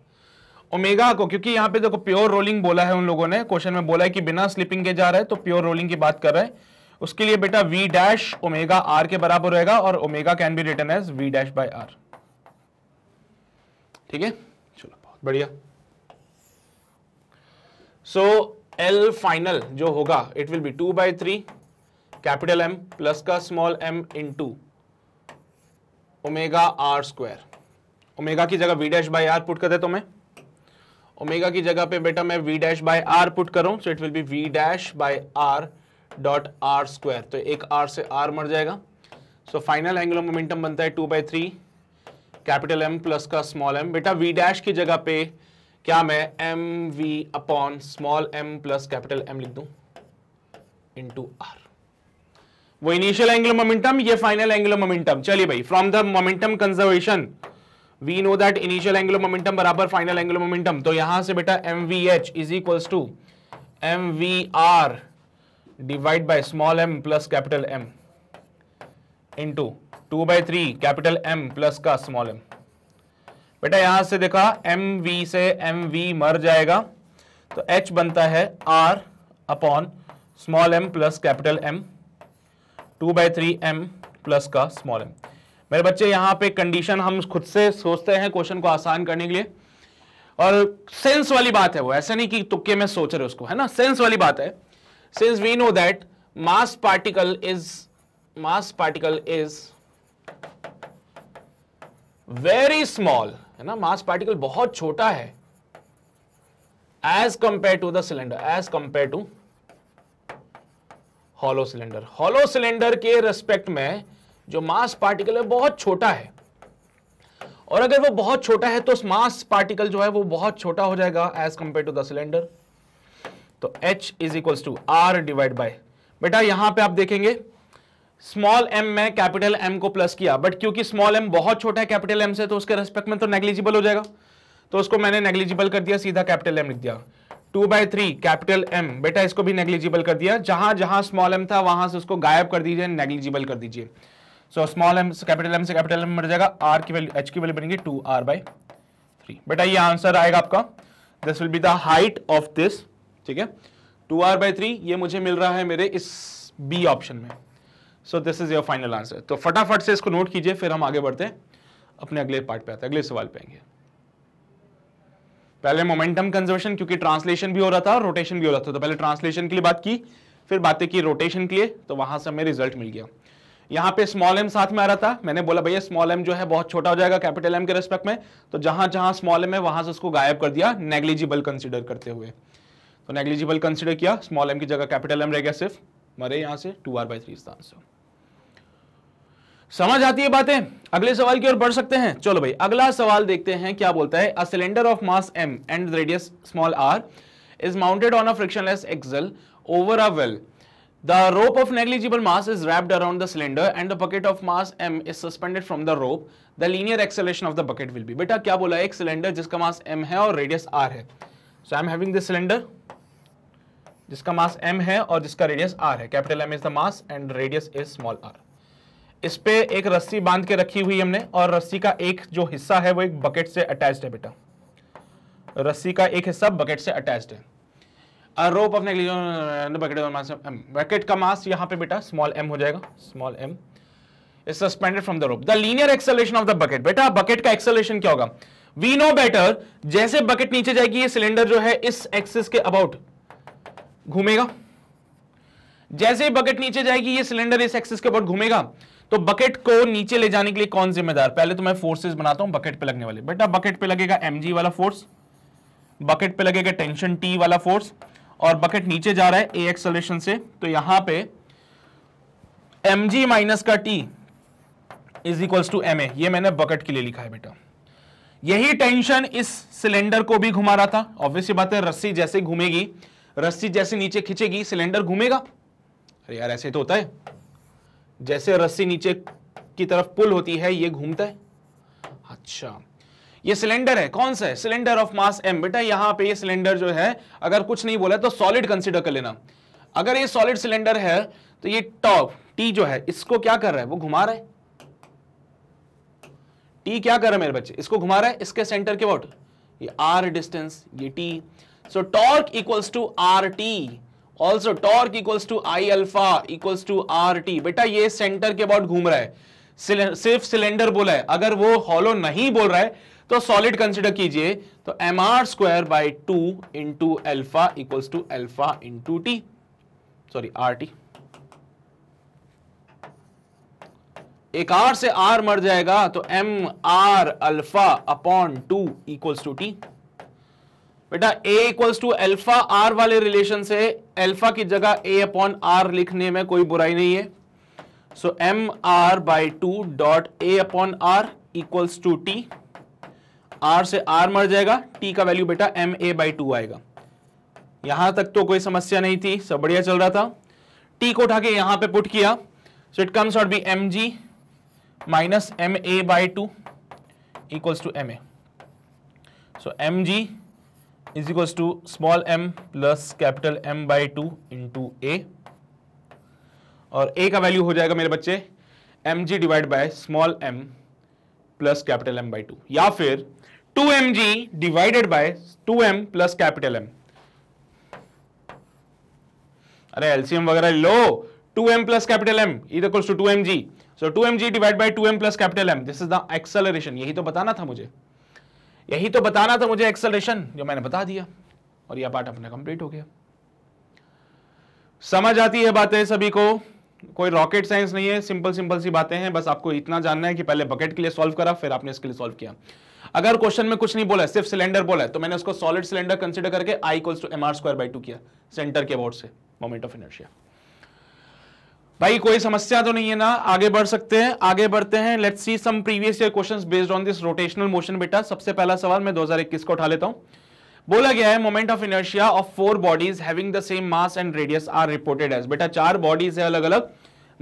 ओमेगा को क्योंकि यहाँ पे देखो प्योर रोलिंग बोला है उन लोगों ने क्वेश्चन में बोला है कि बिना स्लिपिंग के जा रहा है तो प्योर रोलिंग की बात कर रहे हैं उसके लिए बेटा वी डैश ओमेगा आर के बराबर रहेगा और omega can be written as V dash by R ठीक है चलो बहुत बढ़िया सो एल फाइनल जो होगा it will be two by three capital M plus का small M into omega R square omega की जगह V dash by R put कर दे तो मैं ओमेगा की जगह पे बेटा मैं V dash by R put कर रहा हूँ so it will be V dash by R dot R square तो एक आर से आर मर जाएगा सो फाइनल एंगुलर मोमेंटम बनता है two by three capital M plus का स्मॉल एम बेटा वी डैश की जगह पे क्या मैं M V upon small M plus capital M लिख दू इन टू आर वो इनिशियल एंगुलर मोमेंटम ये फाइनल एंगुलर मोमेंटम चलिए भाई from the momentum conservation we know that initial angular momentum बराबर फाइनल एंगुलर मोमेंटम तो यहां से बेटा M V H is equal to M V are divide by small M plus capital M to two by three capital M plus का स्मॉल एम बेटा यहां से देखा एम वी से एम वी मर जाएगा तो एच बनता है R upon small M plus capital M two by three M plus का स्मॉल एम मेरे बच्चे यहां पे कंडीशन हम खुद से सोचते हैं क्वेश्चन को आसान करने के लिए और सेंस वाली बात है वो ऐसे नहीं कि तुक्के में सोच रहे उसको है ना सेंस वाली बात है since we know that mass particle is mass particle is very small है ना मास पार्टिकल बहुत छोटा है as compare to the cylinder as compare to hollow cylinder hollow cylinder के रेस्पेक्ट में जो मास पार्टिकल है बहुत छोटा है और अगर वो बहुत छोटा है तो मास पार्टिकल जो है वो बहुत छोटा हो जाएगा as compare to the cylinder तो h is equal to R divide by बेटा यहां पे आप देखेंगे स्मॉल m में कैपिटल m को प्लस किया बट क्योंकि स्मॉल m बहुत छोटा है कैपिटल m से तो उसके रेस्पेक्ट में तो नेग्लिजिबल हो जाएगा तो उसको मैंने नेग्लिजिबल कर दिया सीधा कैपिटल m लिख दिया two by three capital M बेटा इसको भी नेग्लिजिबल कर दिया जहां जहां स्मॉल एम था वहां से उसको गायब कर दीजिए नेग्लिजिबल कर दीजिए सो स्मॉल एम से कैपिटल एम से कैपिटल एम मर जाएगा आर की वैल्यू एच की वैल्यू बनेगी टू आर बाई थ्री बेटा ये आंसर आएगा आपका this will be the height of this ठीक है टू आर बाई थ्री ये मुझे मिल रहा है मेरे इस बी ऑप्शन में so this is your final answer तो फटाफट से इसको नोट कीजिए फिर हम आगे बढ़ते हैं अपने अगले पार्ट पे आते हैं अगले सवाल पे आएंगे पहले मोमेंटम कंजर्वेशन क्योंकि ट्रांसलेशन भी हो रहा था और रोटेशन भी हो रहा था तो पहले ट्रांसलेशन के लिए बात की फिर बातें की रोटेशन के लिए तो वहां से हमें रिजल्ट मिल गया यहाँ पे स्मॉल एम साथ में आ रहा था मैंने बोला भैया स्मॉल एम जो है बहुत छोटा हो जाएगा कैपिटल एम के रेस्पेक्ट में तो जहां जहां स्मॉल एम है वहां से उसको गायब कर दिया नेग्लिजिबल कंसिडर करते हुए तो नेग्लिजिबल कंसिडर किया स्मॉल एम की जगह कैपिटल एम रह गया सिर्फ मरे यहाँ से two R by three answer समझ आती है बातें अगले सवाल की ओर बढ़ सकते हैं चलो भाई अगला सवाल देखते हैं क्या बोलता है cylinder of mass M and radius small R is mounted on a frictionless axle over a well the rope of negligible mass is wrapped around the cylinder and the bucket of mass M is suspended from the rope the linear acceleration of the bucket will be बेटा क्या बोला है? एक सिलेंडर जिसका मास एम है और रेडियस आर है so I am having this cylinder जिसका मास एम है और जिसका रेडियस आर है capital M is the mass and radius is small R इस पे एक रस्सी बांध के रखी हुई हमने और रस्सी का एक जो हिस्सा है वो एक बकेट से अटैच्ड है बेटा रस्सी का एक हिस्सा बकेट से अटैच्ड है रोप अपने बकेट बकेट का मास यहाँ पे बेटा स्मॉल एम हो जाएगा small M is suspended from the rope the linear acceleration of the bucket बेटा बकेट का एक्सेलेशन क्या होगा वी नो बेटर जैसे बकेट नीचे जाएगी ये सिलेंडर जो है इस एक्सिस के अबाउट घूमेगा जैसे बकेट नीचे जाएगी ये सिलेंडर इस एक्सिस के अबाउट घूमेगा तो बकेट को नीचे ले जाने के लिए कौन जिम्मेदार पहले तो मैं फोर्सेस बनाता हूं बकेट पे लगने वाले बेटा बकेट पे लगेगा एमजी वाला फोर्स बकेट पे लगेगा टेंशन टी वाला फोर्स और बकेट नीचे जा रहा है ए एक्सलेशन से तो यहां पे एम जी माइनस का T is equals to M A ये मैंने बकेट के लिए लिखा है बेटा यही टेंशन इस सिलेंडर को भी घुमा रहा था ऑब्वियसली बात है रस्सी जैसे घूमेगी रस्सी जैसे नीचे खिंचेगी सिलेंडर घूमेगा अरे यार ऐसे तो होता है जैसे रस्सी नीचे की तरफ पुल होती है ये घूमता है अच्छा ये सिलेंडर है कौन सा है सिलेंडर ऑफ मास एम बेटा यहां पे ये सिलेंडर जो है अगर कुछ नहीं बोला तो सॉलिड कंसिडर कर लेना अगर ये सॉलिड सिलेंडर है तो ये टॉप टी जो है इसको क्या कर रहा है वो घुमा रहा है टी क्या कर रहा है मेरे बच्चे इसको घुमा रहा है इसके सेंटर के वॉट ये आर डिस्टेंस ये T so torque equals to R T also torque equals to I alpha equals to R T बेटा ये सेंटर के अबाउट घूम रहा है सिर्फ सिलेंडर बोला है अगर वो हॉलो नहीं बोल रहा है तो सॉलिड कंसिडर कीजिए तो M R square by two into alpha equals to alpha into T sorry R T एक आर से आर मर जाएगा तो M R alpha upon two equals to T बेटा A equals to alpha R वाले रिलेशन से एल्फा की जगह ए अपॉन आर लिखने में कोई बुराई नहीं है so M R by two dot A upon R equals to T R से आर मर जाएगा टी का वैल्यू बेटा एम ए बाई टू आएगा यहां तक तो कोई समस्या नहीं थी सब बढ़िया चल रहा था टी को उठा के यहां पे पुट किया so it comes out B M G minus M A by two equals to M A so M G is equals to small M plus capital M by two into A और ए का वैल्यू हो जाएगा मेरे बच्चे M G divide by small M plus capital M by two या फिर two M G divided by two M plus capital M अरे एलसीएम वगैरह लो to M plus capital M is equals to two M G so two M G divide by two M plus capital M this is the acceleration यही तो बताना था मुझे यही तो बताना था मुझे एक्सलेशन जो मैंने बता दिया और यह पार्ट अपना कंप्लीट हो गया समझ आती है बातें सभी को कोई रॉकेट साइंस नहीं है सिंपल सिंपल सी बातें हैं बस आपको इतना जानना है कि पहले बकेट के लिए सॉल्व करा फिर आपने इसके लिए सॉल्व किया अगर क्वेश्चन में कुछ नहीं बोला सिर्फ सिलेंडर बोला है तो मैंने उसको सॉलिड सिलेंडर कंसिडर करके I two M R square by two किया सेंटर के अबाउट से मोमेंट ऑफ इनर्शिया भाई कोई समस्या तो नहीं है ना आगे बढ़ सकते हैं आगे बढ़ते हैं let's see some previous year questions based on this rotational motion बेटा सबसे पहला सवाल मैं 2021 को उठा लेता हूं बोला गया है moment of inertia of four bodies having the same mass and radius are reported as बेटा चार बॉडीज है अलग अलग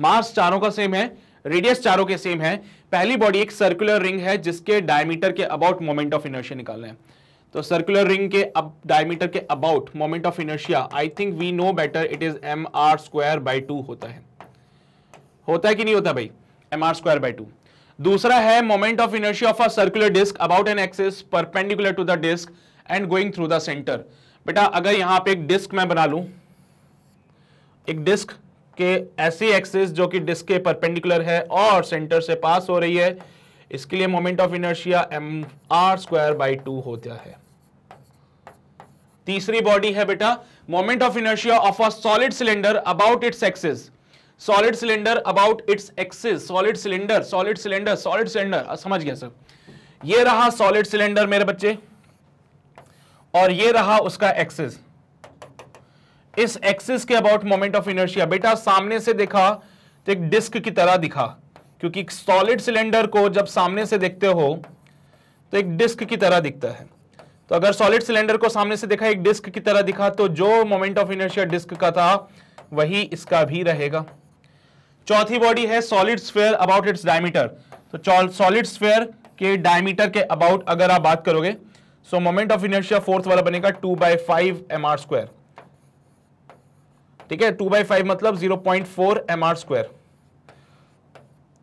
मास चारों का सेम है रेडियस चारों के सेम है पहली बॉडी एक सर्कुलर रिंग है जिसके डायमीटर के अबाउट मोमेंट ऑफ इनर्शिया निकालना है तो सर्कुलर रिंग के अब डायमीटर के about moment of inertia I think we know better it is M R square by two होता है होता है कि नहीं होता भाई M R square by two दूसरा है moment of inertia of a circular disc about an axis perpendicular to the disc and going through the centre बेटा अगर यहां पे एक डिस्क मैं बना लू एक डिस्क के ऐसी एक्सेस जो कि डिस्क के परपेंडिकुलर है और सेंटर से पास हो रही है इसके लिए moment of inertia M R square by two होता है तीसरी बॉडी है बेटा moment of inertia of a solid cylinder about its axis solid cylinder about its axis solid cylinder solid cylinder solid cylinder समझ गया सर ये रहा सॉलिड सिलेंडर मेरे बच्चे और ये रहा उसका एक्सिस इस एक्सिस के अबाउट मोमेंट ऑफ इनर्शिया बेटा सामने से देखा तो एक डिस्क की तरह दिखा क्योंकि सॉलिड सिलेंडर को जब सामने से देखते हो तो एक डिस्क की तरह दिखता है तो अगर सॉलिड सिलेंडर को सामने से देखा एक डिस्क की तरह दिखा तो जो मोमेंट ऑफ इनर्शिया डिस्क का था वही इसका भी रहेगा चौथी बॉडी है solid sphere about its diameter तो सॉलिड स्फेयर के डायमीटर के अबाउट अगर आप बात करोगे so moment of inertia fourth वाला बनेगा two by five M R square ठीक है टू बाई फाइव मतलब zero point four M R square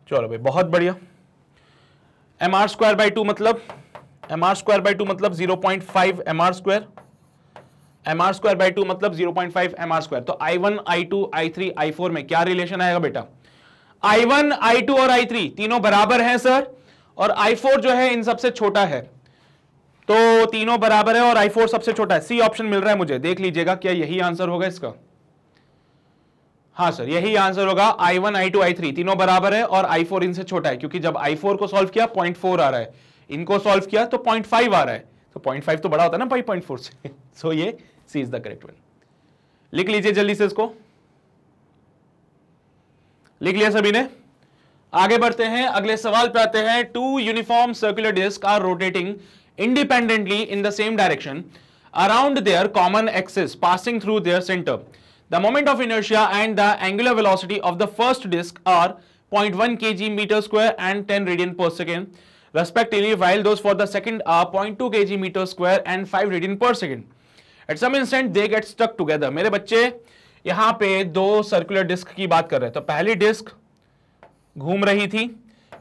चलो भाई बहुत बढ़िया M R square by two मतलब M R square by two मतलब zero point five M R square M R square by two मतलब zero point five M R square तो I one I two I three I four में क्या रिलेशन आएगा बेटा आई वन आई टू और आई थ्री तीनों बराबर हैं सर और आई फोर जो है इन सबसे छोटा है तो तीनों बराबर है और आई फोर सबसे छोटा है सी ऑप्शन मिल रहा है मुझे देख लीजिएगा क्या यही आंसर होगा इसका हाँ सर यही आंसर होगा I1, I2, I3 तीनों बराबर है और I4 इनसे छोटा है क्योंकि जब I4 को सॉल्व किया 0.4 आ रहा है इनको सॉल्व किया तो 0.5 आ रहा है तो पॉइंट तो बड़ा होता है ना पाई से सो ये C is the correct one लिख लीजिए जल्दी से इसको लिख लिया सभी ने आगे बढ़ते हैं अगले सवाल पे आते हैं two uniform circular disc are rotating independently in the same direction around their common axis passing through their centre the moment of inertia and the angular velocity of the first disc are 0.1 K G metre square and 10 radian पर second respectively while those for the second are uh, 0.2 kg meter square and 5 radian per second. At some instant they get stuck together. मेरे बच्चे यहाँ पे दो सर्कुलर डिस्क की बात कर रहे हैं तो पहली डिस्क घूम रही थी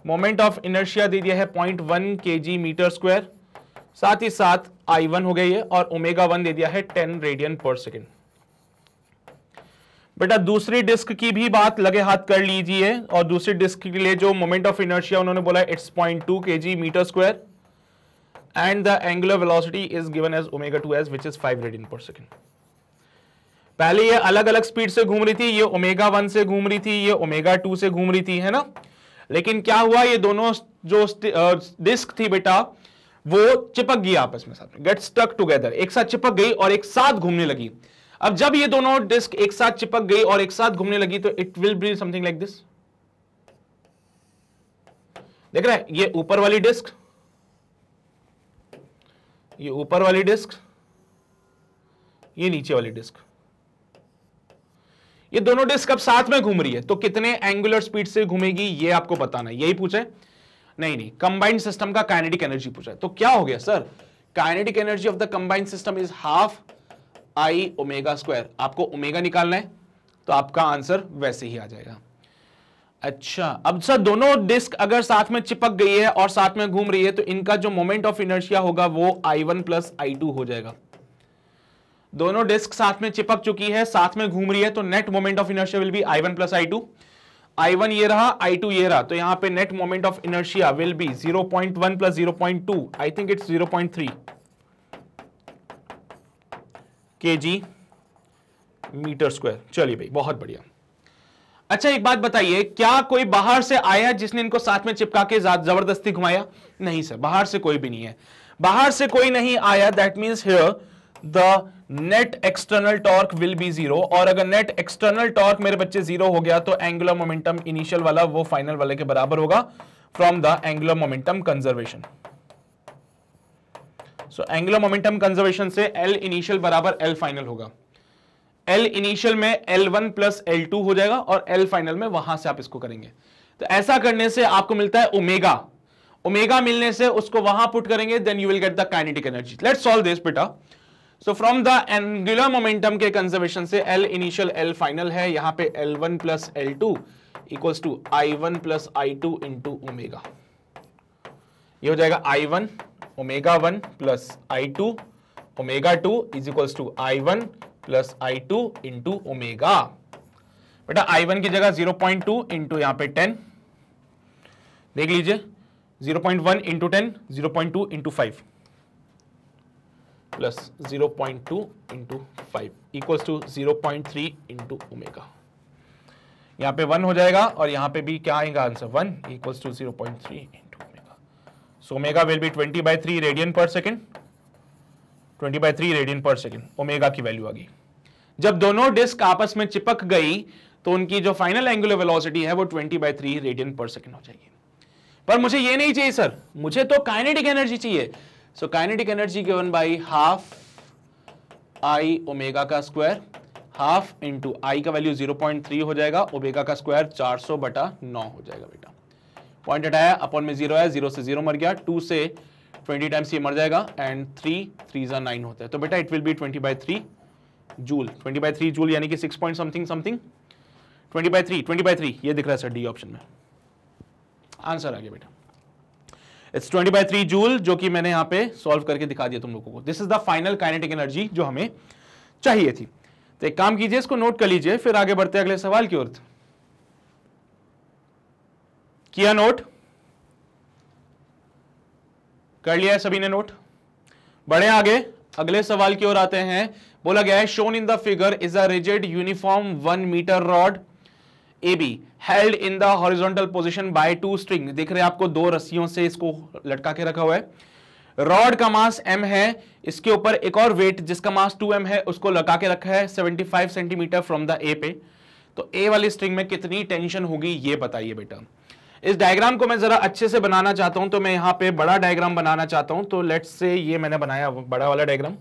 मोमेंट ऑफ इनर्शिया दे दिया है पॉइंट वन के जी मीटर स्क्वायर साथ ही साथ आई वन हो गई है और ओमेगा वन दे दिया है टेन रेडियन पर सेकेंड बेटा दूसरी डिस्क की भी बात लगे हाथ कर लीजिए और दूसरी डिस्क के लिए जो मोमेंट ऑफ इनर्शिया उन्होंने बोला it's point two K G metre square and the angular velocity is given as omega two as which is five radian पर सेकेंड पहले ये अलग अलग स्पीड से घूम रही थी ये ओमेगा वन से घूम रही थी ये ओमेगा टू से घूम रही थी है ना लेकिन क्या हुआ ये दोनों जो डिस्क थी बेटा वो चिपक गई आपस में साथ में गेट स्टक टुगेदर एक साथ चिपक गई और एक साथ घूमने लगी अब जब ये दोनों डिस्क एक साथ चिपक गई और एक साथ घूमने लगी तो it will be something like this देख रहे हैं ये ऊपर वाली डिस्क ये ऊपर वाली डिस्क ये नीचे वाली डिस्क ये दोनों डिस्क अब साथ में घूम रही है तो कितने एंगुलर स्पीड से घूमेगी ये आपको बताना है यही पूछे नहीं नहीं कंबाइंड सिस्टम का काइनेटिक एनर्जी पूछा है तो क्या हो गया sir kinetic energy of the combined system is half I omega square आपको ओमेगा निकालना है तो आपका आंसर वैसे ही आ जाएगा अच्छा अब सर दोनों डिस्क अगर साथ में चिपक गई है और साथ में घूम रही है तो इनका जो मोमेंट ऑफ इनर्शिया होगा वो I one plus I two हो जाएगा दोनों डिस्क साथ में चिपक चुकी है साथ में घूम रही है तो net moment of inertia will be I one plus I two I one ये रहा आई टू ये रहा तो यहां पे net moment of inertia will be zero point one plus zero point two I think it's zero point three G metre square चलिए भाई बहुत बढ़िया अच्छा एक बात बताइए क्या कोई बाहर से आया जिसने इनको साथ में चिपका के जबरदस्ती घुमाया नहीं सर बाहर से कोई भी नहीं है बाहर से कोई नहीं आया that means here the net external torque will be zero और अगर नेट एक्सटर्नल टॉर्क मेरे बच्चे जीरो हो गया तो एंगुलर मोमेंटम इनिशियल वाला वो फाइनल वाले के बराबर होगा from the angular momentum conservation so angular momentum conservation से एल इनिशियल बराबर एल फाइनल होगा एल इनिशियल में L one plus L two हो जाएगा और एल फाइनल में वहां से आप इसको करेंगे तो ऐसा करने से आपको मिलता है ओमेगा ओमेगा मिलने से उसको वहां पुट करेंगे then you will get the kinetic energy let's solve this बेटा so from the angular momentum के कंजर्वेशन से एल इनिशियल एल फाइनल है यहां पे L one plus L two equals to I one plus I two into omega ये हो जाएगा I one omega one plus I two omega two is equals to I one plus I two into omega बेटा आई वन की जगह जीरो पॉइंट टू इंटू यहाँ पे टेन देख लीजिए zero point one into ten zero point two into five plus zero point two into five equals to zero point three into omega यहाँ पे वन हो जाएगा और यहाँ पे भी क्या आएगा answer one equals to zero point three so omega will be 20 by 3 radian per second. 20 by 3 radian per second. Omega की वैल्यू आ गई जब दोनों डिस्क आपस में चिपक गई तो उनकी जो फाइनल एंगुलर वेलोसिटी है वो 20 बाय 3 रेडियन पर सेकंड हो जाएगी पर मुझे ये नहीं चाहिए सर मुझे तो काइनेटिक एनर्जी चाहिए so kinetic energy given by half I omega का स्क्वायर हाफ इंटू आई का वैल्यू 0.3 हो जाएगा ओमेगा का स्क्वायर 400 बटा 9 हो जाएगा बेटा पॉइंट हटाया अपॉन में जीरो है जीरो से जीरो मर गया टू से ट्वेंटी टाइम्स ये मर जाएगा एंड थ्री थ्री जो नाइन होता है तो बेटा it will be twenty by three joule twenty by three joule यानी कि six point something something twenty by three twenty by three ये दिख रहा है सर डी ऑप्शन में आंसर आ गया बेटा it's twenty by three joule जो कि मैंने यहाँ पे सॉल्व करके दिखा दिया तुम लोगों को this is the final kinetic energy जो हमें चाहिए थी तो एक काम कीजिए इसको नोट कर लीजिए फिर आगे बढ़ते अगले सवाल की ओर किया नोट कर लिया है सभी ने नोट बढ़े आगे अगले सवाल की ओर आते हैं बोला गया है shown in the figure is a rigid uniform one metre rod A B held in the horizontal position by two string देख रहे हैं आपको दो रस्सियों से इसको लटका के रखा हुआ है रॉड का मास m है इसके ऊपर एक और वेट जिसका मास 2m है उसको लगा के रखा है 75 सेंटीमीटर फ्रॉम द ए पे तो ए वाली स्ट्रिंग में कितनी टेंशन होगी ये बताइए बेटा इस डायग्राम को मैं जरा अच्छे से बनाना चाहता हूं तो मैं यहां पे बड़ा डायग्राम बनाना चाहता हूं तो लेट्स से ये मैंने बनाया बड़ा वाला डायग्राम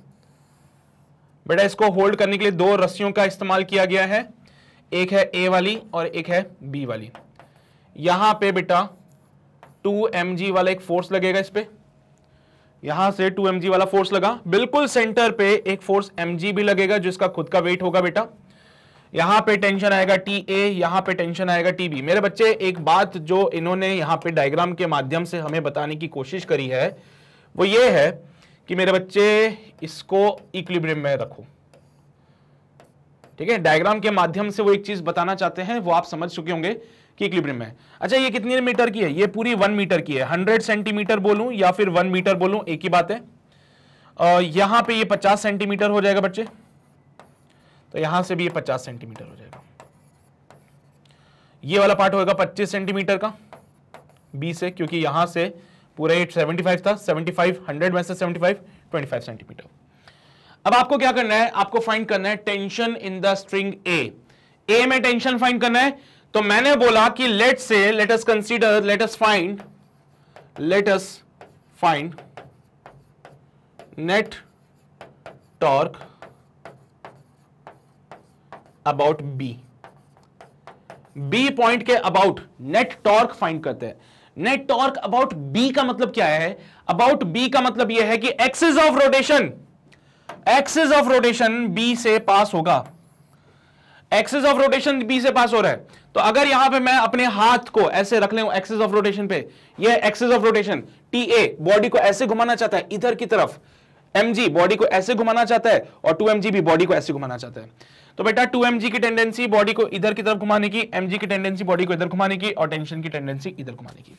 बेटा इसको होल्ड करने के लिए दो रस्सियों का इस्तेमाल किया गया है एक है ए वाली और एक है बी वाली यहां पे बेटा टू एम जी वाला एक फोर्स लगेगा इस पे यहां से टू एम जी वाला फोर्स लगा बिल्कुल सेंटर पे एक फोर्स एम जी भी लगेगा जिसका खुद का वेट होगा बेटा यहां पे टेंशन आएगा टी ए यहां पे टेंशन आएगा टी बी मेरे बच्चे एक बात जो इन्होंने यहां पे डायग्राम के माध्यम से हमें बताने की कोशिश करी है वो ये है कि मेरे बच्चे इसको इक्विलिब्रियम में रखो ठीक है डायग्राम के माध्यम से वो एक चीज बताना चाहते हैं वो आप समझ चुके होंगे कि इक्विलिब्रियम में अच्छा ये कितनी मीटर की है ये पूरी वन मीटर की है हंड्रेड सेंटीमीटर बोलू या फिर वन मीटर बोलू एक ही बात है आ, यहां पर यह पचास सेंटीमीटर हो जाएगा बच्चे तो यहां से भी ये पचास सेंटीमीटर हो जाएगा ये वाला पार्ट होगा पच्चीस सेंटीमीटर का बी से क्योंकि यहां से पूरा सेवेंटी 75 था 75 100 में से 75 25 सेंटीमीटर अब आपको क्या करना है आपको फाइंड करना है tension in the string A A में टेंशन फाइंड करना है तो मैंने बोला कि लेट से let us consider let us find let us find net torque about B B point के अबाउट नेट टॉर्क फाइंड करते हैं नेट टॉर्क अबाउट बी का मतलब क्या है अबाउट बी का मतलब यह है कि axis of rotation axis of rotation B से पास होगा एक्सेस ऑफ रोटेशन बी से पास हो रहा है तो अगर यहां पे मैं अपने हाथ को ऐसे रख ले एक्सेस ऑफ रोटेशन पे यह axis of rotation T A body को ऐसे घुमाना चाहता है इधर की तरफ एम जी बॉडी को ऐसे घुमाना चाहता है और टू एम जी भी बॉडी को ऐसे घुमाना चाहता है तो बेटा टू की टेंडेंसी बॉडी को इधर की तरफ घुमाने की एम की टेंडेंसी बॉडी को इधर घुमाने की और टेंशन की टेंडेंसी इधर घुमाने की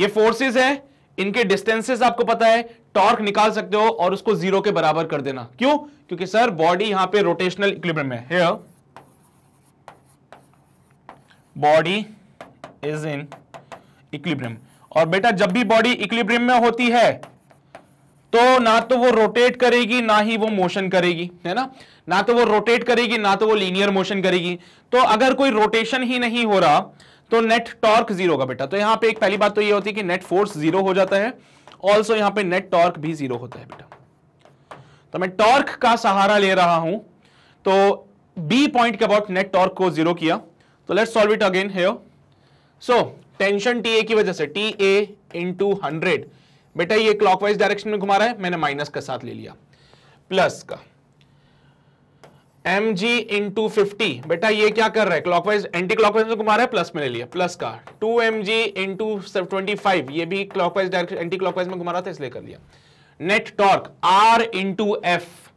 ये फोर्सेज है इनके डिस्टेंसेस आपको पता है टॉर्क निकाल सकते हो और उसको जीरो के बराबर कर देना क्यों क्योंकि सर बॉडी यहां पे रोटेशनल इक्विलिब्रियम है बॉडी इज इन इक्विलिब्रियम और बेटा जब भी बॉडी इक्विलिब्रियम में होती है तो ना तो वो रोटेट करेगी ना ही वो मोशन करेगी है ना ना तो वो रोटेट करेगी ना तो वो लीनियर मोशन करेगी तो अगर कोई रोटेशन ही नहीं हो रहा तो नेट टॉर्क जीरो का बेटा तो यहां पे एक पहली बात तो ये होती है कि नेट फोर्स जीरो हो जाता है ऑल्सो यहां पे नेट टॉर्क भी जीरो होता है बेटा तो मैं टॉर्क का सहारा ले रहा हूं तो बी पॉइंट के अबाउट नेट टॉर्क को जीरो किया तो लेट सॉल्व इट अगेन है सो टेंशन टी ए की वजह से टी ए इंटू हंड्रेड बेटा ये क्लॉकवाइज डायरेक्शन में घुमा रहा है मैंने माइनस का साथ ले लिया प्लस का एम जी इंटू फिफ्टी बेटा ये क्या कर रहा है क्लॉकवाइज एंटी क्लॉकवाइज में घुमा रहा है प्लस में ले लिया प्लस का two M G into twenty five ये भी क्लॉकवाइज डायरेक्शन एंटी क्लॉकवाइज में घुमा रहा था इसलिए कर लिया net torque R to F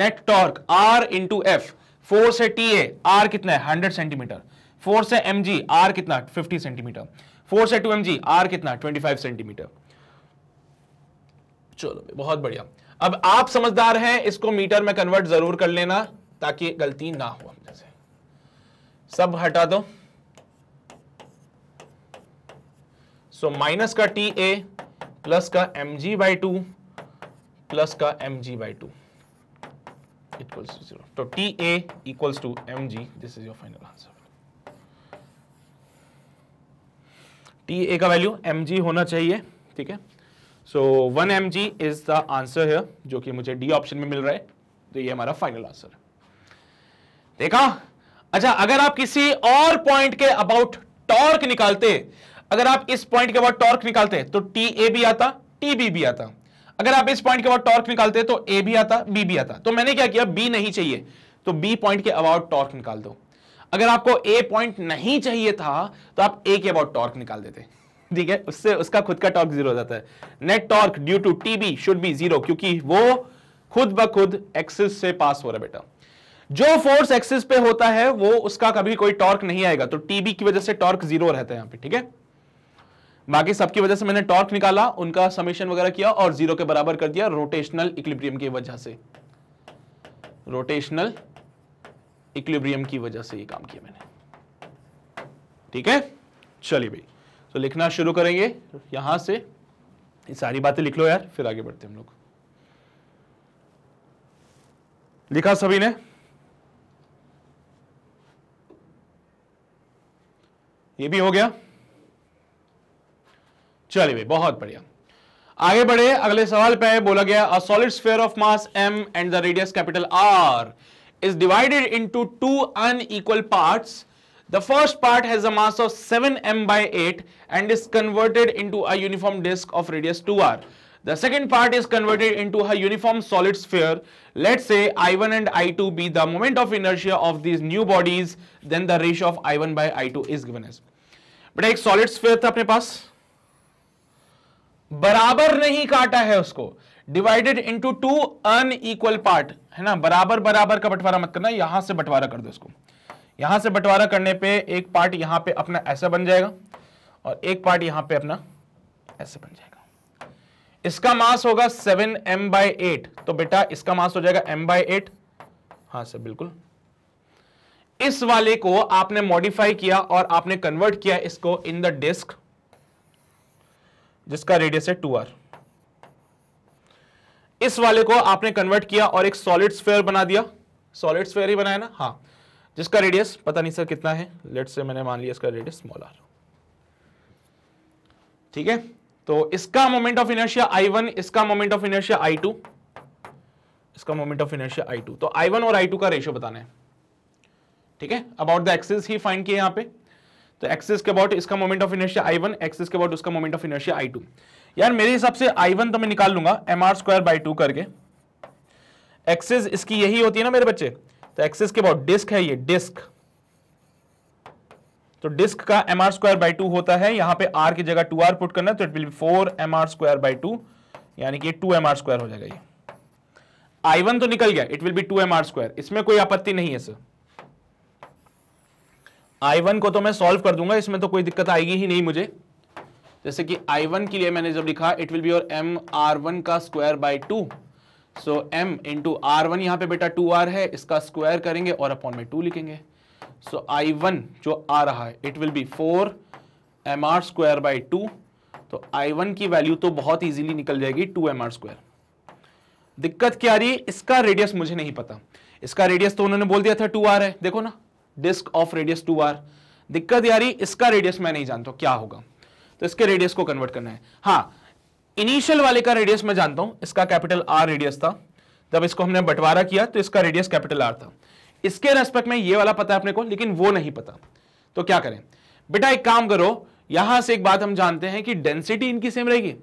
net torque R into F force T A R कितना है hundred centimetre force M G R कितना fifty centimetre force two M G R कितना ट्वेंटी फाइव सेंटीमीटर चलो बहुत बढ़िया अब आप समझदार हैं इसको मीटर में कन्वर्ट जरूर कर लेना ताकि गलती ना हो सब हटा दो सो माइनस का टी ए प्लस का M G by two plus का M G by two equals to zero तो T A equals to M G this is your final answer T A का वैल्यू एम जी होना चाहिए ठीक है so one M G is the answer है जो कि मुझे डी ऑप्शन में मिल रहा है तो ये हमारा फाइनल आंसर देखा अच्छा अगर आप किसी और पॉइंट के अबाउट टॉर्क निकालते अगर आप इस पॉइंट के अबाउट टॉर्क निकालते तो टी ए भी आता टी बी भी आता अगर आप इस पॉइंट के अबाउट टॉर्क निकालते तो ए भी आता बी भी आता तो मैंने क्या किया बी नहीं चाहिए तो बी पॉइंट के अबाउट टॉर्क निकाल दो अगर आपको ए पॉइंट नहीं चाहिए था तो आप ए के अबाउट टॉर्क निकाल देते ठीक है उससे उसका खुद का टॉर्क जीरो हो जाता है net torque due to T B should be zero क्योंकि वो खुद ब खुद एक्सिस से पास हो रहा है बेटा जो फोर्स एक्सिस पे होता है वो उसका कभी कोई टॉर्क नहीं आएगा तो टीबी की वजह से टॉर्क जीरो रहता है यहां पे ठीक है बाकी सबकी वजह से मैंने टॉर्क निकाला उनका समीशन वगैरह किया और जीरो के बराबर कर दिया रोटेशनल इक्लिब्रियम की वजह से रोटेशनल इक्लिब्रियम की वजह से ये काम किया मैंने ठीक है चलिए भाई तो लिखना शुरू करेंगे यहां से ये सारी बातें लिख लो यार फिर आगे बढ़ते हम लोग लिखा सभी ने ये भी हो गया चलिए भाई बहुत बढ़िया आगे बढ़े अगले सवाल पे बोला गया a solid sphere of mass M and the radius capital R is divided into two unequal part The first part has a mass of 7m by 8 and is converted into a uniform disk of radius 2r. The second part is converted into a uniform solid sphere. Let's say I1 and I2 be the moment of inertia of these new bodies, then the ratio of I1 by I2 is given as. बेटा एक सॉलिड स्फीयर था अपने पास बराबर नहीं काटा है उसको divided into two unequal part है ना बराबर बराबर का बंटवारा मत करना यहां से बंटवारा कर दो इसको यहां से बंटवारा करने पे एक पार्ट यहां पे अपना ऐसा बन जाएगा और एक पार्ट यहां पे अपना ऐसे बन जाएगा इसका मास होगा सेवन एम बाई एट तो बेटा इसका मास हो जाएगा एम बाई एट हाँ सर बिल्कुल इस वाले को आपने मॉडिफाई किया और आपने कन्वर्ट किया इसको इन द डिस्क जिसका रेडियस है टू आर इस वाले को आपने कन्वर्ट किया और एक सॉलिड स्फेयर बना दिया सॉलिड स्फेयर ही बनाया ना हाँ जिसका रेडियस पता नहीं सर कितना है लेट से मैंने मान लिया इसका रेडियस स्मॉल आर ठीक है तो इसका moment of inertia I one इसका moment of inertia I two इसका moment of inertia I two तो आई वन और आई टू का रेशियो बताना है ठीक है अबाउट द एक्सिस ही फाइंड किया यहां पे तो एक्सिस के अबाउट इसका moment of inertia I one axis के अबाउट उसका moment of inertia I two यार मेरे हिसाब से आई वन तो मैं निकाल लूंगा M R square by two करके एक्सिस इसकी यही होती है ना मेरे बच्चे तो एक्सिस के बाद डिस्क है ये डिस्क तो डिस्क का M R square by two होता है यहां पे आर की जगह टू आर पुट करना है तो it will be four M R square by two यानी कि टू एम आर स्क्वायर हो जाएगा ये आई वन तो निकल गया it will be two M R square इसमें कोई आपत्ति नहीं है सर आई वन को तो मैं सॉल्व कर दूंगा इसमें तो कोई दिक्कत आएगी ही नहीं मुझे जैसे कि आई वन के लिए मैंने जब लिखा इट विल बी और एम आर वन का square by two so m into R one यहाँ पे बेटा टू आर है इसका स्क्वायर करेंगे और अपॉन में टू लिखेंगे सो आई वन जो आ रहा है it will be four M R square by two तो आई वन की वैल्यू तो बहुत ईजिली निकल जाएगी टू एम आर स्क्वायर दिक्कत क्या रही इसका रेडियस मुझे नहीं पता इसका रेडियस तो उन्होंने बोल दिया था टू आर है देखो ना disc of radius two R दिक्कत यारी इसका रेडियस मैं नहीं जानता क्या होगा तो इसके रेडियस को कन्वर्ट करना है हाँ इनिशियल वाले का रेडियस मैं जानता हूं इसका कैपिटल आर रेडियस था जब इसको हमने बंटवारा किया तो इसका रेडियस कैपिटल आर था इसके रेस्पेक्ट में ये वाला पता है अपने को लेकिन वो नहीं पता तो क्या करें बेटा एक काम करो यहां से एक बात हम जानते हैं कि डेंसिटी इनकी सेम रहेगी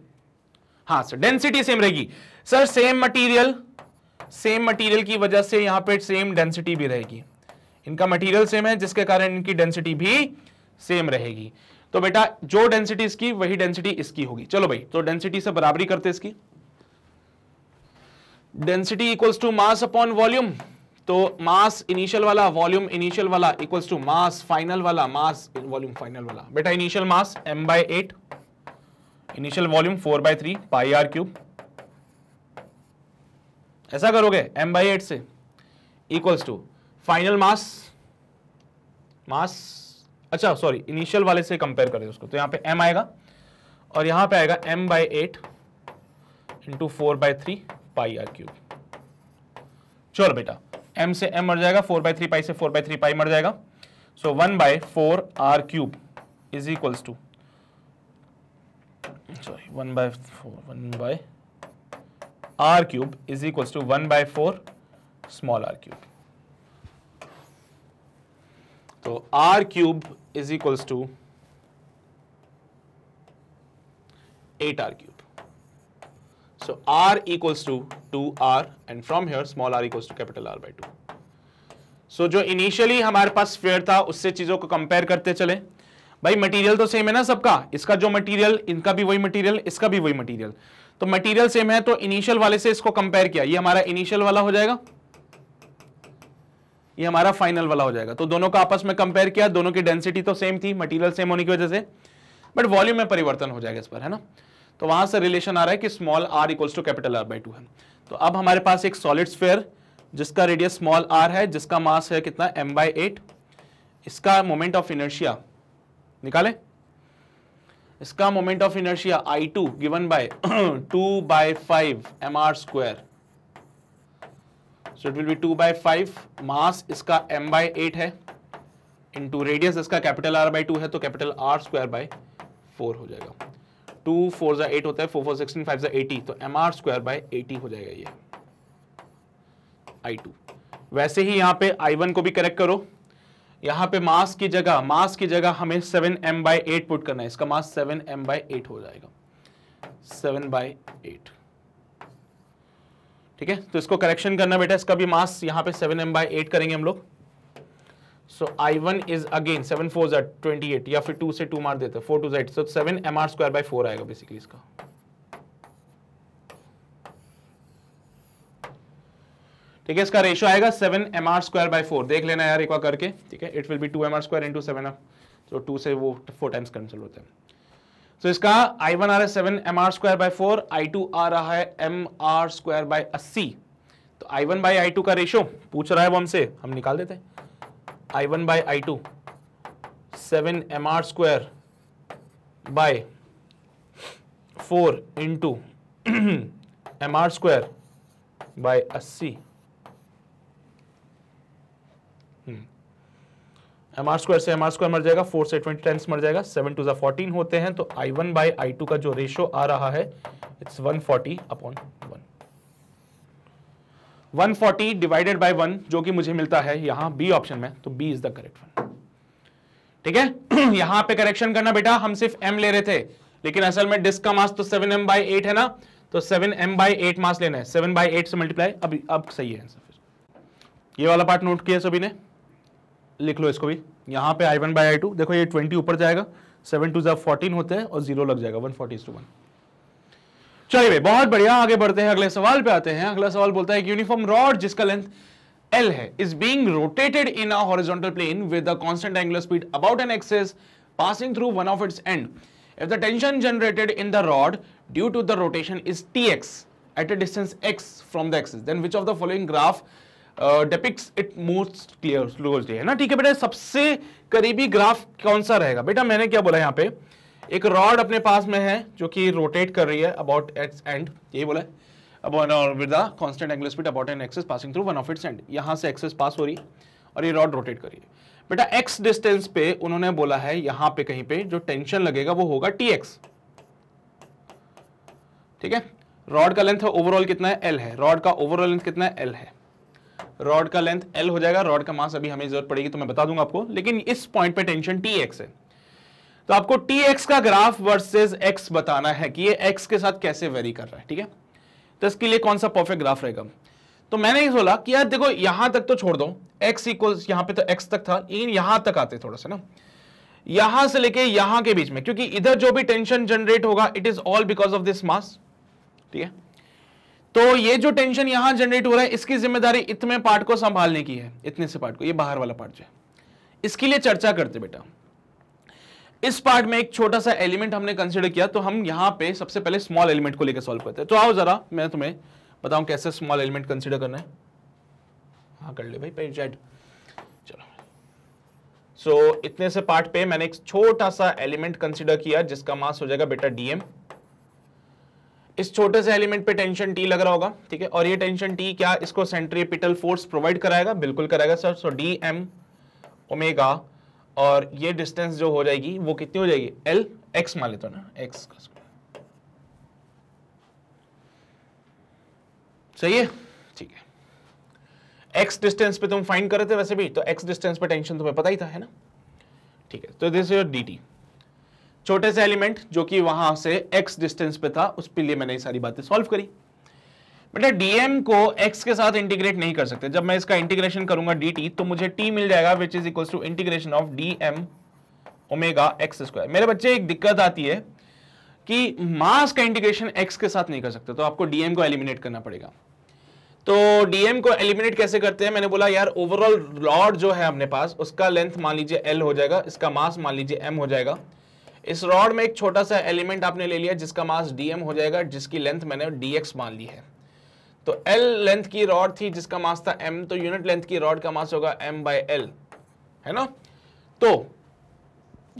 हाँ सर डेंसिटी सेम रहेगी sir same material same material की वजह से यहां पे सेम डेंसिटी भी रहेगी इनका मटेरियल सेम है जिसके कारण इनकी डेंसिटी भी सेम रहेगी तो बेटा जो डेंसिटी इसकी वही डेंसिटी इसकी होगी चलो भाई तो डेंसिटी से बराबरी करते इसकी density equals to mass upon volume तो मास इनिशियल वाला वॉल्यूम इनिशियल वाला इक्वल्स टू मास फाइनल वाला मास वॉल्यूम फाइनल वाला बेटा initial mass m by eight initial volume four by three pi R cube ऐसा करोगे m बाई एट से equals to final mass mass अच्छा सॉरी इनिशियल वाले से कंपेयर करें उसको तो यहाँ पे एम आएगा और यहाँ पे आएगा M by eight into four by three pi R cube चलो बेटा एम से एम मर जाएगा फोर बाई थ्री पाई से फोर बाई थ्री पाई मर जाएगा so one by four R cube is equals to sorry one by four one by R cube is equals to one by four small R cube तो R cube is equals to eight R cube R equals to two R and from here small R equals to capital R by two so जो इनिशियली हमारे पास फेयर था उससे चीज़ों को कंपेयर करते चले भाई मटेरियल तो सेम है ना सबका इसका जो मटेरियल इनका भी वही मटेरियल इसका भी वही मटेरियल तो मटेरियल सेम है तो इनिशियल वाले से इसको कंपेयर किया ये हमारा इनिशियल वाला हो जाएगा ये हमारा फाइनल वाला हो जाएगा तो दोनों का आपस में कंपेयर किया दोनों की डेंसिटी तो सेम थी मटेरियल सेम होने की वजह से बट वॉल्यूम में परिवर्तन हो जाएगा इस पर है ना तो वहां से रिलेशन आ रहा है कि small R equals to capital R by two है तो अब हमारे पास एक सॉलिड स्फेयर जिसका रेडियस स्मॉल आर है जिसका मास है कितना एम बाई एट इसका मोमेंट ऑफ इनर्शिया निकाले इसका moment of inertia I two given by two by five M R square so it will be two by five mass इसका एम बाई एट है इंटू रेडियस इसका कैपिटल आर बाई टू है तो capital R square by four हो जाएगा टू फोर ज़ा एट होता है फोर फोर सिक्सटीन फाइव ज़ा एटी तो M R square by eighty हो जाएगा ये आई टू वैसे ही यहाँ पे आई वन को भी करेक्ट करो यहाँ पे मास की जगह मास की जगह हमें seven M by eight put करना है इसका mass seven M by eight हो जाएगा सेवन बाई एट ठीक है तो इसको करेक्शन करना बेटा इसका भी मास यहां पे सेवन एम बाई एट करेंगे हम लोग so I one is again seven four जेड ट्वेंटी एट या फिर टू से टू मार देते फोर टू जेड so seven M R square by four आएगा बेसिकली इसका ठीक है इसका रेशो आएगा seven M R square by four देख लेना यार एक बार करके ठीक है it will be two M R square into seven तो टू से वो फोर टाइम्स कैंसिल होते हैं तो इसका आई वन आ रहा है seven M R square by four I two आ रहा है एम आर स्क्वायर बाय अस्सी तो I one by I two का रेशो पूछ रहा है वो हमसे हम निकाल देते I1 I one by I two seven M R square by four into M R square by अस्सी एम आर स्क्वायर से एम आर स्क्वायर मर जाएगा फोर से ट्वेंटी टाइम्स मर जाएगा सेवन टू जै फोर्टीन होते हैं तो I one by I two का जो रेशियो आ रहा है it's one forty upon one one forty divided by one जो कि मुझे मिलता है यहां बी ऑप्शन में तो B is the correct one ठीक है यहां पे करेक्शन करना बेटा हम सिर्फ एम ले रहे थे लेकिन असल में डिस्क का मास तो सेवन एम बाई एट है ना तो seven M by eight mass लेना है सेवन बाई एट से मल्टीप्लाई अब अब सही है आंसर फिर ये वाला पार्ट नोट किया सभी ने लिख लो इसको भी यहाँ पे I one by I two देखो ये ट्वेंटी ऊपर जाएगा सेवन टू जब फोर्टीन होते हैं और जीरो लग जाएगा वन फोर्टी टू वन चलिए भाई बहुत बढ़िया आगे बढ़ते हैं अगले सवाल पे आते हैं अगला सवाल बोलता है कि यूनिफॉर्म रॉड जिसका लेंथ एल है is being rotated in a horizontal plane with a constant angular speed about an axis passing through one of its end if the tension generated in the rod due to the rotation is T X at a distance X from the axis then which of the following graph depicts it most clear closely है ना ठीक है बेटा सबसे करीबी ग्राफ कौन सा रहेगा बेटा मैंने क्या बोला यहाँ पे एक रॉड अपने पास में है जो कि रोटेट कर रही है अबाउट एट्स एंड यही बोला अब with the constant angle speed about an axis passing through one of its end यहाँ से एक्सेस पास हो रही और ये रॉड रोटेट करिए बेटा एक्स डिस्टेंस पे उन्होंने बोला है यहाँ पे कहीं पे जो टेंशन लगेगा वो होगा टी एक्स ठीक है रॉड का लेंथ ओवरऑल कितना है एल है रॉड का ओवरऑल लेंथ कितना है एल है रॉड का लेंथ एल हो जाएगा रॉड का मास अभी हमें जरूरत पड़ेगी तो मैं बता दूंगा आपको लेकिन इस पॉइंट पे टेंशन टी एक्स है तो आपको टी एक्स का ग्राफ वर्सेज एक्स बताना है कि ये एक्स के साथ कैसे वेरी कर रहा है ठीक है तो इसके लिए कौन सा परफेक्ट ग्राफ रहेगा तो मैंने ये बोला कि यार देखो यहां तक तो छोड़ दो एक्स इक्वल यहां पर तो एक्स तक था लेकिन यहां तक आते थोड़ा सा ना यहां से लेके यहां के बीच में क्योंकि इधर जो भी टेंशन जनरेट होगा it is all because of this mass ठीक है तो ये जो टेंशन यहां जनरेट हो रहा है इसकी जिम्मेदारी इतने पार्ट को संभालने की है इतने से पार्ट को ये बाहर वाला पार्ट जो है इसके लिए चर्चा करते बेटा इस पार्ट में एक छोटा सा एलिमेंट हमने कंसिडर किया तो हम यहां पर सबसे पहले स्मॉल एलिमेंट को लेकर सॉल्व करते हैं तो आओ जरा मैं तुम्हें बताऊं कैसे स्मॉल एलिमेंट कंसिडर करना है हाँ कर ले भाई जेड सो so, इतने से पार्ट पे मैंने एक छोटा सा एलिमेंट कंसीडर किया जिसका मास हो जाएगा बेटा डीएम इस छोटे से एलिमेंट पे टेंशन टी लग रहा होगा ठीक है और ये टेंशन टी क्या इसको सेंट्रीपिटल फोर्स प्रोवाइड कराएगा बिल्कुल कराएगा sir so D M omega और ये डिस्टेंस जो हो जाएगी वो कितनी हो जाएगी एल एक्स मान लेते हो ना एक्स का सही है ठीक है एक्स डिस्टेंस पे तुम फाइंड कर रहे थे वैसे भी तो एक्स डिस्टेंस पे टेंशन तुम्हें पता ही था है ना ठीक है तो this is your D T छोटे से एलिमेंट जो कि वहां से एक्स डिस्टेंस पे था उस लिए मैंने ये सारी बातें सॉल्व करी बेटा डीएम को एक्स के साथ इंटीग्रेट नहीं कर सकते जब मैं इसका इंटीग्रेशन करूंगा डी तो मुझे टी मिल जाएगा which is equal to integration of D omega X square मेरे बच्चे एक दिक्कत आती है कि मास का इंटीग्रेशन एक्स के साथ नहीं कर सकते तो आपको डीएम को एलिमिनेट करना पड़ेगा तो डीएम को एलिमिनेट कैसे करते हैं मैंने बोला यार ओवरऑल रॉड जो है अपने पास उसका लेंथ मान लीजिए एल हो जाएगा इसका मास मान लीजिए एम हो जाएगा इस रॉड में एक छोटा सा एलिमेंट आपने ले लिया जिसका मास डीएम हो जाएगा जिसकी लेंथ मैंने डीएक्स मान ली है तो एल लेंथ की रॉड थी जिसका मास था एम तो यूनिट लेंथ की रॉड का मास होगा एम बाय एल है ना तो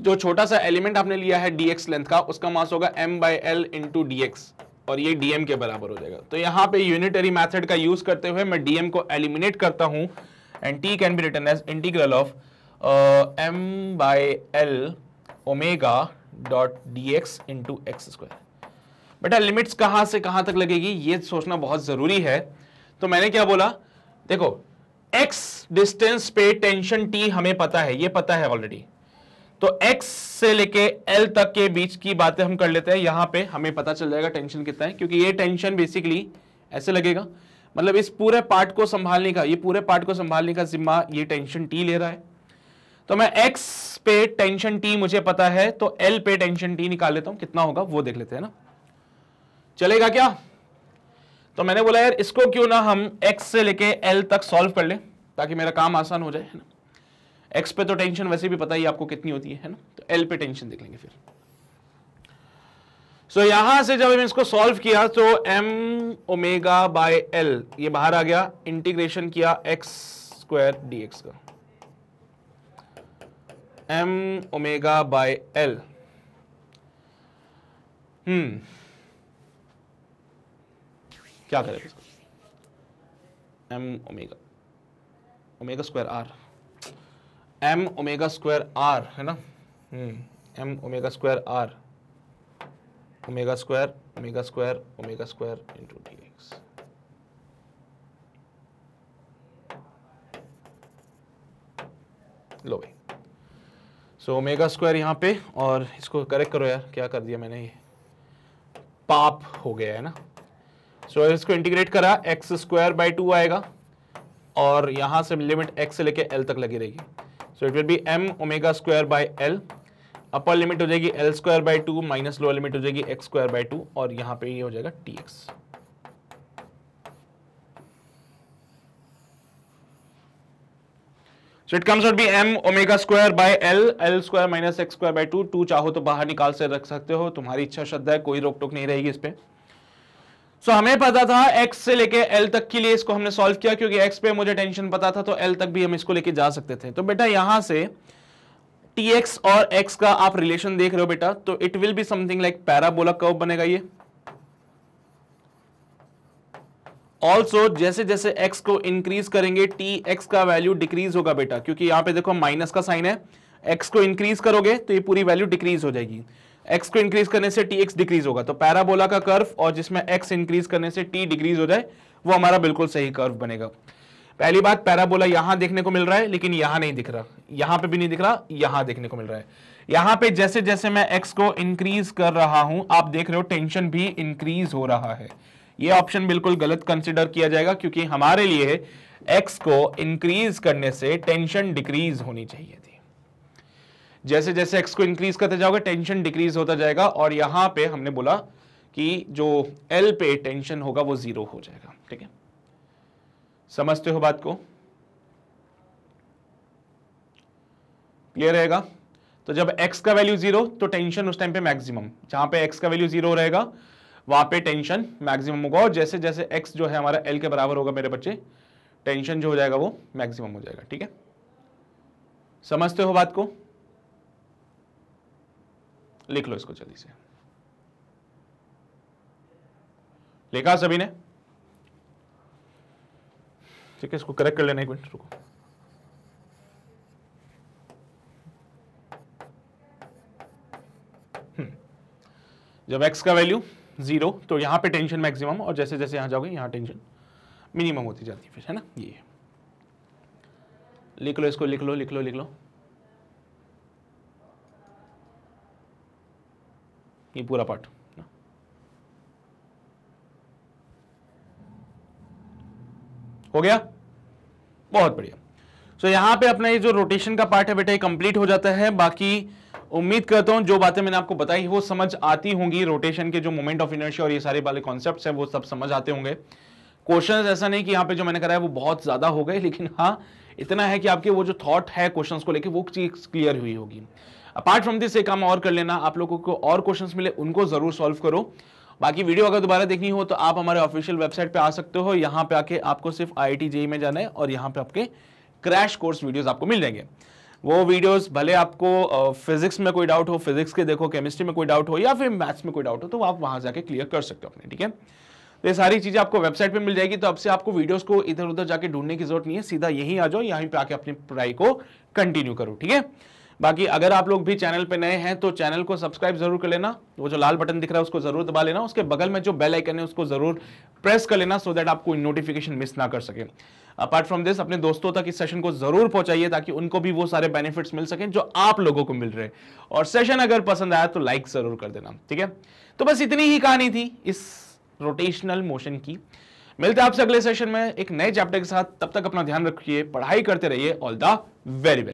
जो छोटा सा एलिमेंट आपने लिया है डीएक्स लेंथ का उसका मास होगा M by L into DX और ये डीएम के बराबर हो जाएगा तो यहां पे यूनिटरी मैथड का यूज करते हुए मैं डीएम को एलिमिनेट करता हूं and T can be written as integral of M by L omega dot D X into X square बेटा लिमिट्स कहाँ से कहाँ तक लगेगी ये सोचना बहुत ज़रूरी है तो मैंने क्या बोला देखो x डिस्टेंस पे टेंशन t हमें पता है ये पता है ऑलरेडी तो x से लेके l तक के बीच की बातें हम कर लेते हैं यहाँ पे हमें पता चल जाएगा टेंशन कितना है क्योंकि ये टेंशन बेसिकली ऐसे लगेगा मतलब इस पूरे पार्ट को संभालने का ये पूरे पार्ट को संभालने का जिम्मा ये टेंशन टी ले रहा है तो मैं x पे टेंशन t मुझे पता है तो l पे टेंशन t निकाल लेता हूं कितना होगा वो देख लेते हैं ना चलेगा क्या तो मैंने बोला यार इसको क्यों ना हम x से लेके l तक सॉल्व कर लें ताकि मेरा काम आसान हो जाए है ना x पे तो टेंशन वैसे भी पता ही आपको कितनी होती है, है ना तो l पे टेंशन देख लेंगे फिर सो so, यहां से जब इसको सॉल्व किया तो m ओमेगा बाय l ये बाहर आ गया इंटीग्रेशन किया एक्स स्क्वायर डीएक्स का एम ओमेगा बाय एल हम्म क्या करें M omega omega square R M omega square R है ना M omega square R omega square omega square omega square into D X लो भाई सो ओमेगा स्क्वायर यहाँ पे और इसको करेक्ट करो यार क्या कर दिया मैंने ये पाप हो गया है ना सो so, इसको इंटीग्रेट करा एक्स स्क्वायर बाई टू आएगा और यहाँ से लिमिट एक्स से लेके एल तक लगी रहेगी so it will be M omega square by L upper limit हो जाएगी L square by two minus lower limit हो जाएगी एक्स स्क्वायर बाई टू और यहाँ पे ये हो जाएगा T X so it comes out B M omega square by L L square minus X square by two two चाहो तो बाहर निकाल से रख सकते हो तुम्हारी इच्छा श्रद्धा है कोई रोक टोक नहीं रहेगी इस पर सो so, हमें पता था x से लेके l तक के लिए इसको हमने सॉल्व किया क्योंकि x पे मुझे टेंशन पता था तो l तक भी हम इसको लेके जा सकते थे तो बेटा यहां से tx और x का आप रिलेशन देख रहे हो बेटा तो it will be something like parabola curve बनेगा ये ऑल्सो जैसे जैसे x को इंक्रीज करेंगे टी एक्स का वैल्यू डिक्रीज होगा बेटा क्योंकि यहां पे देखो माइनस का साइन है x को इंक्रीज करोगे तो ये पूरी वैल्यू डिक्रीज हो जाएगी x को इंक्रीज करने से टी एक्स डिक्रीज होगा तो पैराबोला का कर्व और जिसमें x इंक्रीज करने से t डिक्रीज हो जाए वो हमारा बिल्कुल सही कर्व बनेगा पहली बात पैराबोला यहां देखने को मिल रहा है लेकिन यहां नहीं दिख रहा यहां पे भी नहीं दिख रहा यहां देखने को मिल रहा है यहां पे जैसे जैसे मैं एक्स को इंक्रीज कर रहा हूं आप देख रहे हो टेंशन भी इंक्रीज हो रहा है ये ऑप्शन बिल्कुल गलत कंसिडर किया जाएगा क्योंकि हमारे लिए एक्स को इंक्रीज करने से टेंशन डिक्रीज होनी चाहिए थी जैसे जैसे एक्स को इंक्रीज करते जाओगे टेंशन डिक्रीज होता जाएगा और यहां पे हमने बोला कि जो एल पे टेंशन होगा वो जीरो हो जाएगा ठीक है समझते हो बात को क्लियर रहेगा तो जब x का वैल्यू जीरो तो टेंशन उस टाइम पे मैक्सिमम जहां पे x का वैल्यू जीरो रहेगा वहां पे टेंशन मैक्सिमम होगा और जैसे जैसे एक्स जो है हमारा एल के बराबर होगा मेरे बच्चे टेंशन जो हो जाएगा वो मैक्सिमम हो जाएगा ठीक है समझते हो बात को लिख लो इसको जल्दी से लिखा सभी ने ठीक है इसको करेक्ट कर लेना एक मिनट रुको हम्म। जब x का वैल्यू जीरो तो यहाँ पे टेंशन मैक्सिमम और जैसे जैसे यहाँ जाओगे यहाँ टेंशन मिनिमम होती जाती है फिर है ना ये लिख लो इसको लिख लो लिख लो लिख लो ये पूरा पार्ट हो गया बहुत बढ़िया सो so, यहां पे अपना ये जो रोटेशन का पार्ट है बेटा ये कंप्लीट हो जाता है बाकी उम्मीद करता हूं जो बातें मैंने आपको बताई वो समझ आती होंगी रोटेशन के जो मोमेंट ऑफ इनर्शिया और ये सारे वाले कॉन्सेप्ट है वो सब समझ आते होंगे क्वेश्चन ऐसा नहीं कि यहाँ पे जो मैंने कराया वो बहुत ज्यादा हो गए लेकिन हाँ इतना है कि आपके वो जो थॉट है क्वेश्चंस को लेके वो चीज क्लियर हुई होगी अपार्ट फ्रॉम दिस एक काम और कर लेना आप लोगों को और क्वेश्चंस मिले उनको जरूर सॉल्व करो बाकी वीडियो अगर दोबारा देखनी हो तो आप हमारे ऑफिशियल वेबसाइट पे आ सकते हो यहाँ पे आके आपको सिर्फ आई आई e में जाना है और यहाँ पे आपके क्रैश कोर्स वीडियोस आपको मिल जाएंगे वो वीडियोस भले आपको फिजिक्स में कोई डाउट हो फिजिक्स के देखो केमिस्ट्री में कोई डाउट हो या फिर मैथ्स में कोई डाउट हो तो आप वहां जाके क्लियर कर सकते हो अपने ठीक है तो ये सारी चीज़ें आपको वेबसाइट पे मिल जाएगी तो अब से आपको वीडियोस को इधर उधर जाके ढूंढने की जरूरत नहीं है सीधा यहीं आ जाओ यहीं पे आके अपनी पढ़ाई को कंटिन्यू करो ठीक है बाकी अगर आप लोग भी चैनल पे नए हैं तो चैनल को सब्सक्राइब जरूर कर लेना वो जो लाल बटन दिख रहा है उसको जरूर दबा लेना उसके बगल में जो बेल आइकन है उसको जरूर प्रेस कर लेना सो so आप आपको नोटिफिकेशन मिस ना कर सके अपार्ट फ्रॉम दिस अपने दोस्तों तक इस सेशन को जरूर पहुंचाइए ताकि उनको भी वो सारे बेनिफिट्स मिल सकें जो आप लोगों को मिल रहे और सेशन अगर पसंद आया तो लाइक जरूर कर देना ठीक है तो बस इतनी ही कहानी थी इस रोटेशनल मोशन की मिलते हैं आपसे अगले सेशन में एक नए चैप्टर के साथ तब तक अपना ध्यान रखिए पढ़ाई करते रहिए ऑल द वेरी वेरी